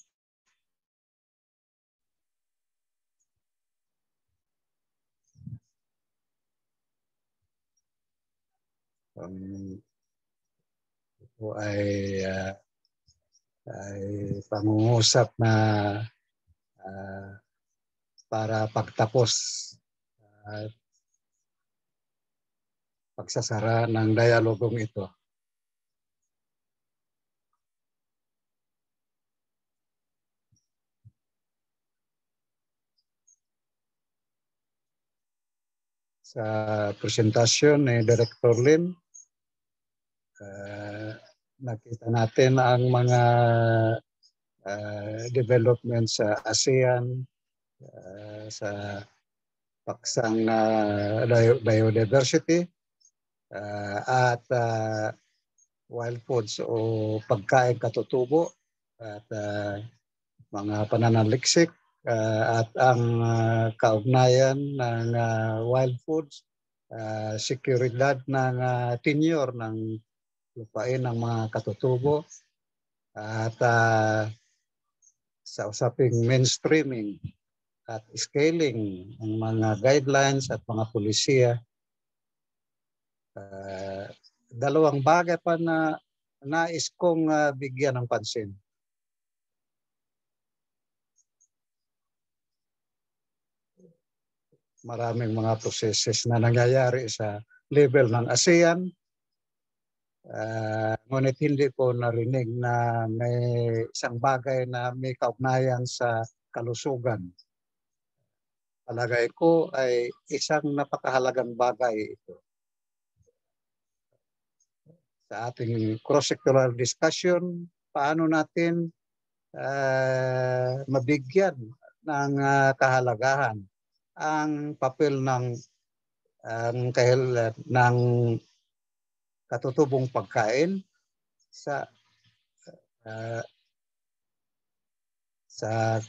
Um, ito ay uh, ay pangungusap na uh, para pagtapos at uh, pagsasara ng dialogong ito. Sa presentasyon ni Director Lim, nakita natin ang mga uh, development sa ASEAN, uh, sa paksang uh, biodiversity, uh, at uh, wild foods o pagkain katutubo at uh, mga pananaliksik uh, at ang uh, kaugnayan ng uh, wild foods, uh, seguridad ng uh, tenure ng lupain ang mga katutubo at uh, sa usaping mainstreaming at scaling ang mga guidelines at mga polisiya. Uh, ah, dalawang bagay pa na nais kong uh, bigyan ng pansin. Maraming mga processes na nangyayari sa level ng ASEAN, Uh, ngunit hindi ko narinig na may isang bagay na may kaugnayan sa kalusugan. Palagay ko ay isang napakahalagang bagay ito. Sa ating cross-sectoral discussion, paano natin uh, mabigyan ng uh, kahalagahan ang papel ng ang uh, ng katutubong pagkain sa uh, sa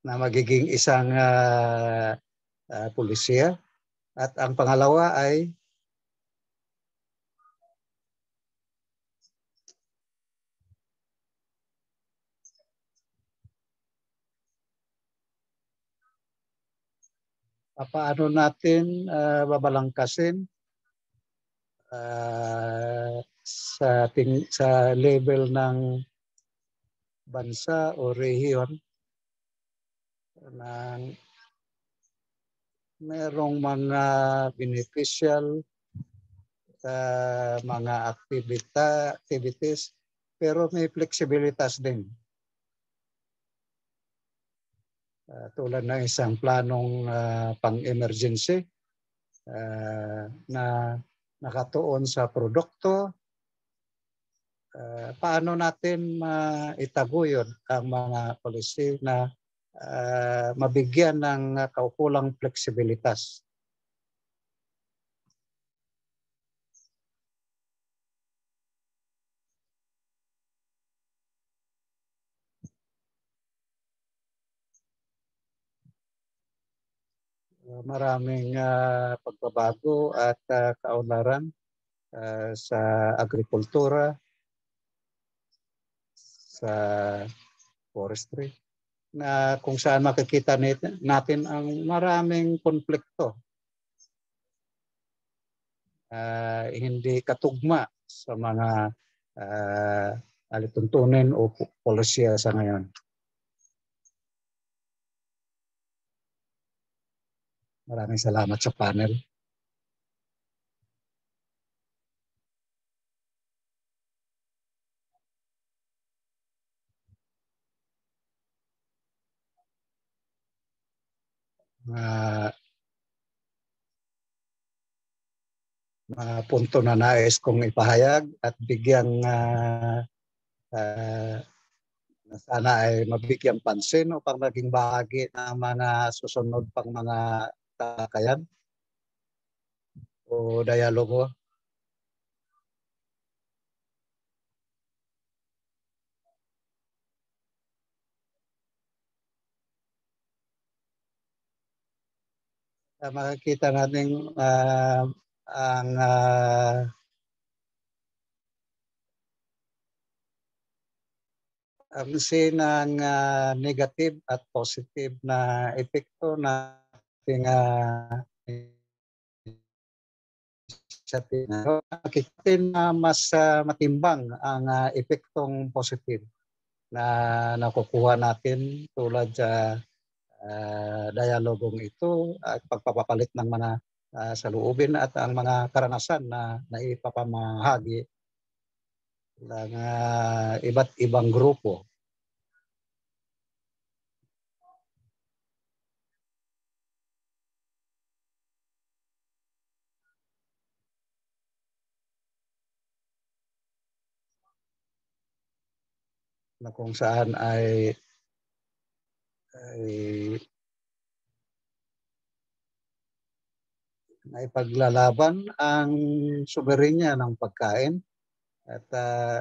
na magiging isang uh, uh, pulisya at ang pangalawa ay paano natin uh, babalangkasin sa ting sa level ng bansa o rehiyon ng merong mga beneficial uh, mga aktivita, activities pero may flexibilitas din. Uh, tulad ng isang planong uh, pang-emergency uh, na nakatuon sa produkto. Uh, paano natin maitago uh, ang mga policy na uh, mabigyan ng kaukulang fleksibilitas maraming uh, pagbabago at uh, kaunlaran uh, sa agrikultura, sa forestry, na kung saan makikita natin ang maraming konflikto. Uh, hindi katugma sa mga uh, alituntunin o polisiya sa ngayon. Maraming salamat sa panel. mga ah, mga punto na nais kong ipahayag at bigyang uh, uh, sana ay mabigyang pansin upang maging bahagi ng mga susunod pang mga takayan o dialogo. Uh, makikita natin uh, ang uh, ang sin ng uh, negative at positive na epekto na ating uh, sa atin. Nakikita na mas uh, matimbang ang uh, epektong positive na nakukuha natin tulad sa uh, dialogong ito at pagpapapalit ng mga uh, ah, saluobin at ang mga karanasan na naipapamahagi ng uh, iba't ibang grupo na kung saan ay, ay ay paglalaban ang soberenya ng pagkain at uh,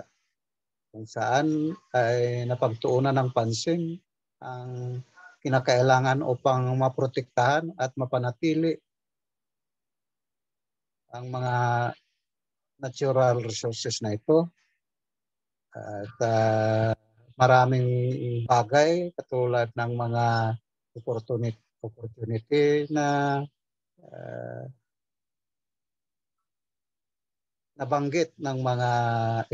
kung saan ay napagtuunan ng pansin ang kinakailangan upang maprotektahan at mapanatili ang mga natural resources na ito at uh, maraming bagay katulad ng mga opportunity, opportunity na uh, nabanggit ng mga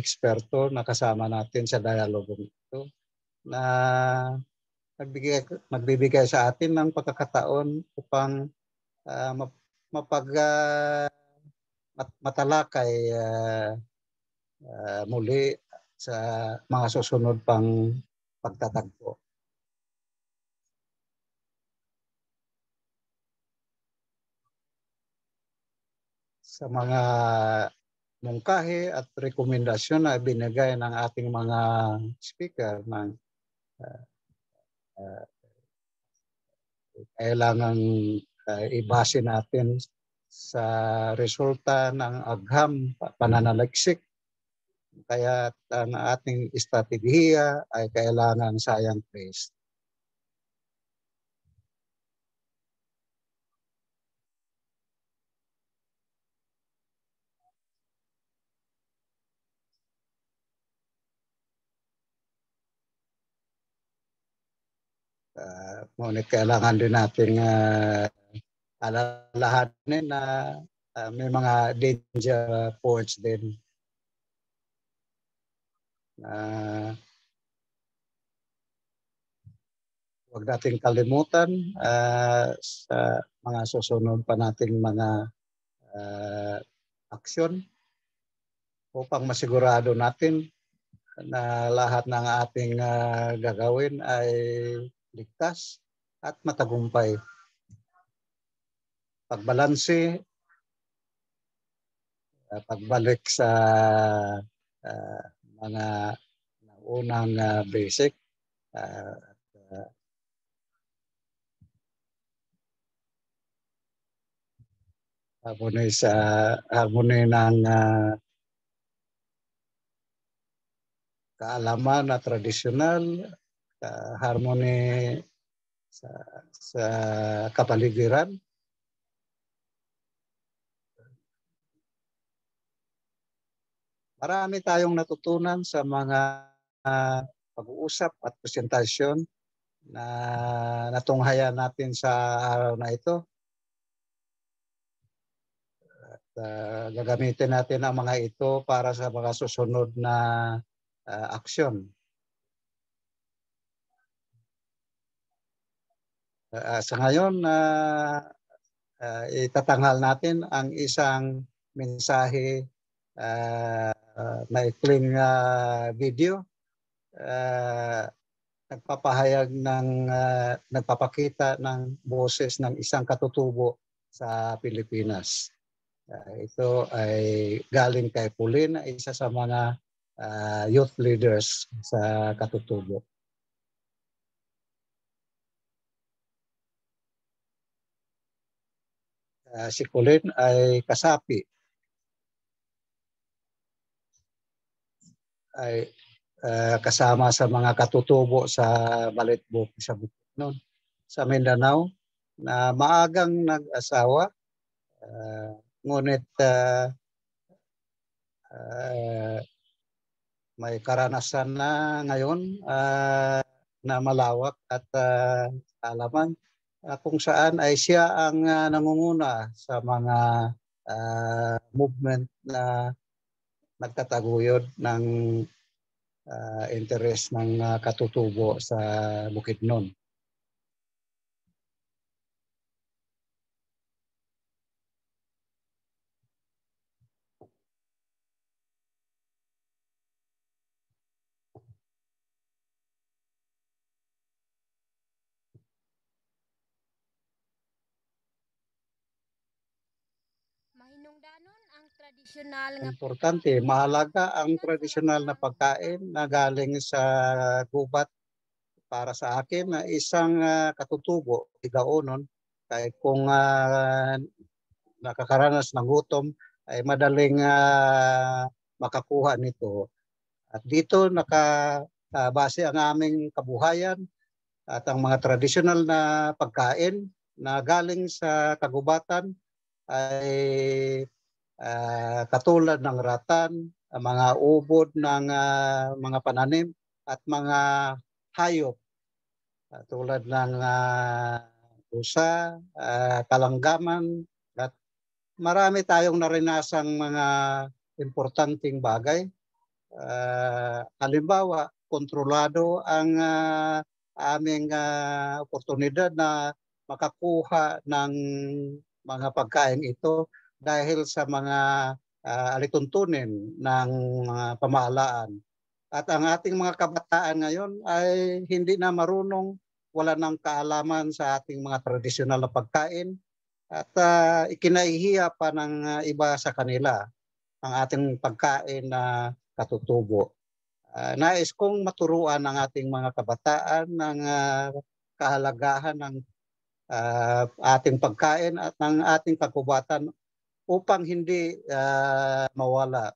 eksperto na kasama natin sa dialogong ito na nagbigay, magbibigay sa atin ng pagkakataon upang uh, mapag uh, mat, matalakay uh, uh, muli sa mga susunod pang pagtatagpo. Sa mga mungkahi at rekomendasyon na binigay ng ating mga speaker ng uh, ah, uh, ah, kailangan uh, ah, ibase natin sa resulta ng agham pananaliksik kaya ang ah, ating estrategiya ay kailangan science-based. Uh, ngunit kailangan din natin uh, ah, alalahanin na uh, may mga danger points din Uh, huwag nating kalimutan uh, sa mga susunod pa nating mga uh, aksyon upang masigurado natin na lahat ng ating uh, gagawin ay ligtas at matagumpay. Pagbalanse, uh, pagbalik sa uh, mga unang uh, ah, basic uh, ah, uh, ah, harmony sa harmony ng uh, kaalaman na tradisyonal, uh, harmony sa, sa kapaligiran, Marami tayong natutunan sa mga uh, pag-uusap at presentasyon na natunghaya natin sa araw na ito. At uh, gagamitin natin ang mga ito para sa mga susunod na uh, aksyon. Uh, sa ngayon, uh, uh, itatanghal natin ang isang mensahe uh, uh, maikling uh, video uh, nagpapahayag ng uh, nagpapakita ng boses ng isang katutubo sa Pilipinas. Uh, ito ay galing kay Pulina, isa sa mga uh, youth leaders sa katutubo. Uh, si Colin ay kasapi ay uh, kasama sa mga katutubo sa Balitbo sa Bukidnon sa Mindanao na maagang nag-asawa uh, ngunit uh, uh, may karanasan na ngayon uh, na malawak at uh, alaman uh, kung saan ay siya ang uh, nangunguna sa mga uh, movement na nagtataguyod ng uh, interest ng uh, katutubo sa Bukidnon. tradisyonal nga importante, mahalaga ang tradisyonal na pagkain na galing sa gubat para sa akin na isang uh, katutubo igaonon kahit kung uh, nakakaranas ng gutom ay madaling uh, makakuha nito. At dito nakabase uh, ang aming kabuhayan at ang mga tradisyonal na pagkain na galing sa kagubatan ay uh, katulad ng ratan, ah, mga ubod ng uh, mga pananim at mga hayop uh, ng uh, usa, uh, kalanggaman at marami tayong narinasang mga importanteng bagay. Uh, halimbawa, kontrolado ang uh, aming uh, oportunidad na makakuha ng mga pagkain ito dahil sa mga uh, alituntunin ng uh, pamahalaan. At ang ating mga kabataan ngayon ay hindi na marunong, wala ng kaalaman sa ating mga tradisyonal na pagkain at uh, ah, ikinaihiya pa ng uh, iba sa kanila ang ating pagkain na katutubo. Uh, nais kong maturuan ang ating mga kabataan ng uh, kahalagahan ng uh, ating pagkain at ng ating kagubatan upang hindi uh, mawala.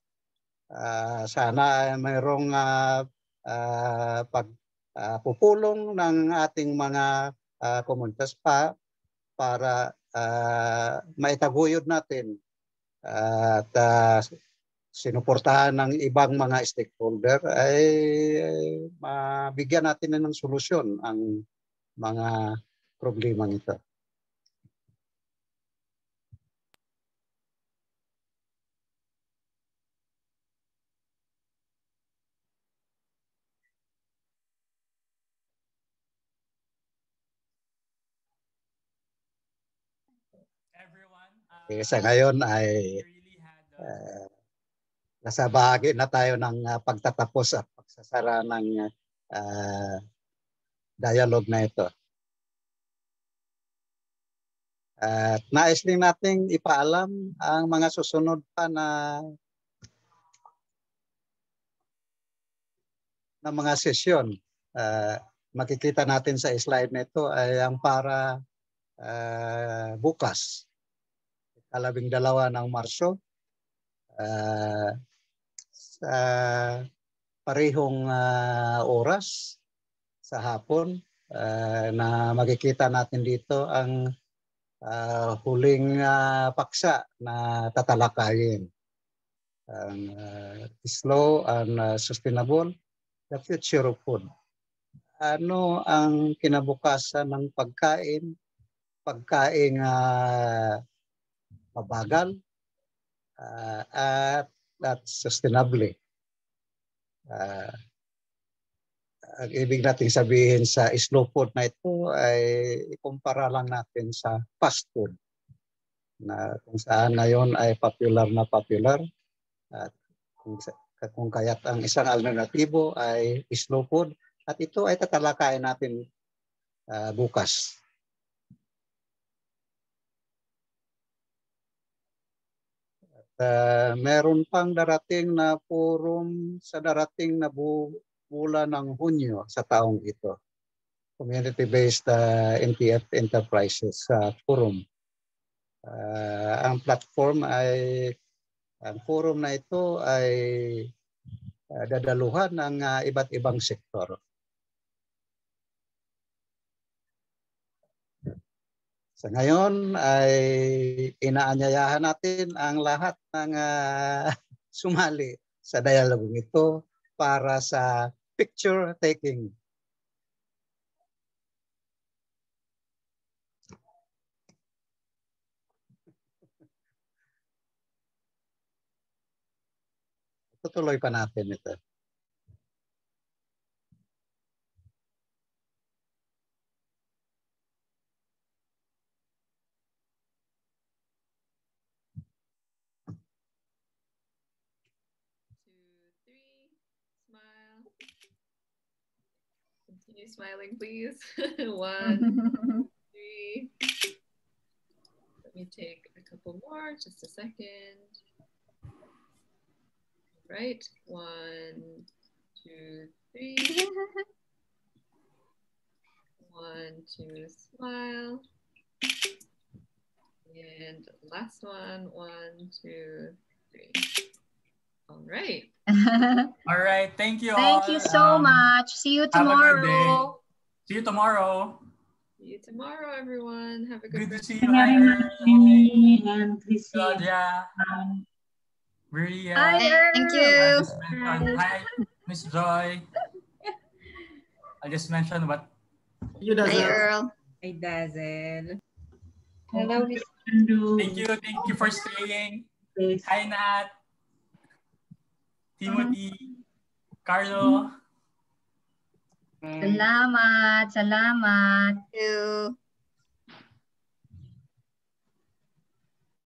Uh, sana mayroong uh, ah, uh, pagpupulong uh, ng ating mga uh, komunitas pa para uh, maitaguyod natin uh, at uh, sinuportahan ng ibang mga stakeholder ay mabigyan natin ng solusyon ang mga problema nito. Eh, sa ngayon ay uh, nasa bahagi na tayo ng uh, pagtatapos at pagsasara ng uh, dialogue na ito. At uh, nais din nating ipaalam ang mga susunod pa na na mga sesyon. Uh, makikita natin sa slide nito ay ang para uh, bukas kalabing dalawa ng Marso uh, sa parehong uh, oras sa hapon uh, na makikita natin dito ang uh, huling uh, paksa na tatalakayin ang uh, slow and uh, sustainable the future of food ano ang kinabukasan ng pagkain pagkain uh, mabagal uh, at not sustainably. Uh, ah, ang ibig nating sabihin sa slow food na ito ay ikumpara lang natin sa fast food na kung saan ngayon ay popular na popular at kung, kung kaya't ang isang alternatibo ay slow food at ito ay tatalakayin natin uh, bukas. uh, meron pang darating na forum sa darating na bu- bulan ng Hunyo sa taong ito. Community-based uh, ah, MPF Enterprises uh, Forum. Uh, ang platform ay, ang forum na ito ay uh, dadaluhan ng uh, iba't ibang sektor so ngayon ay inaanyayahan natin ang lahat ng uh, sumali sa dialogong ito para sa picture taking. Tutuloy pa natin ito. smiling, please. One, three. Let me take a couple more, just a second. Right, one, two, three. one, two, smile. And last one, one, two, three. All right. all right. Thank you. Thank all. you so um, much. See you tomorrow. See you tomorrow. See you tomorrow, everyone. Have a good, good to see you. Hi, Ernie. And please see Claudia. Um, Maria. Hi, Thank you. Hi, Miss Joy. I just mentioned what you does. Hi, Earl. Hi, Dazzle. Hello, Miss Thank you. Thank you for staying. Hi, Nat. Timothy, mm-hmm. Carlo. Salamat, salamat. Thank you.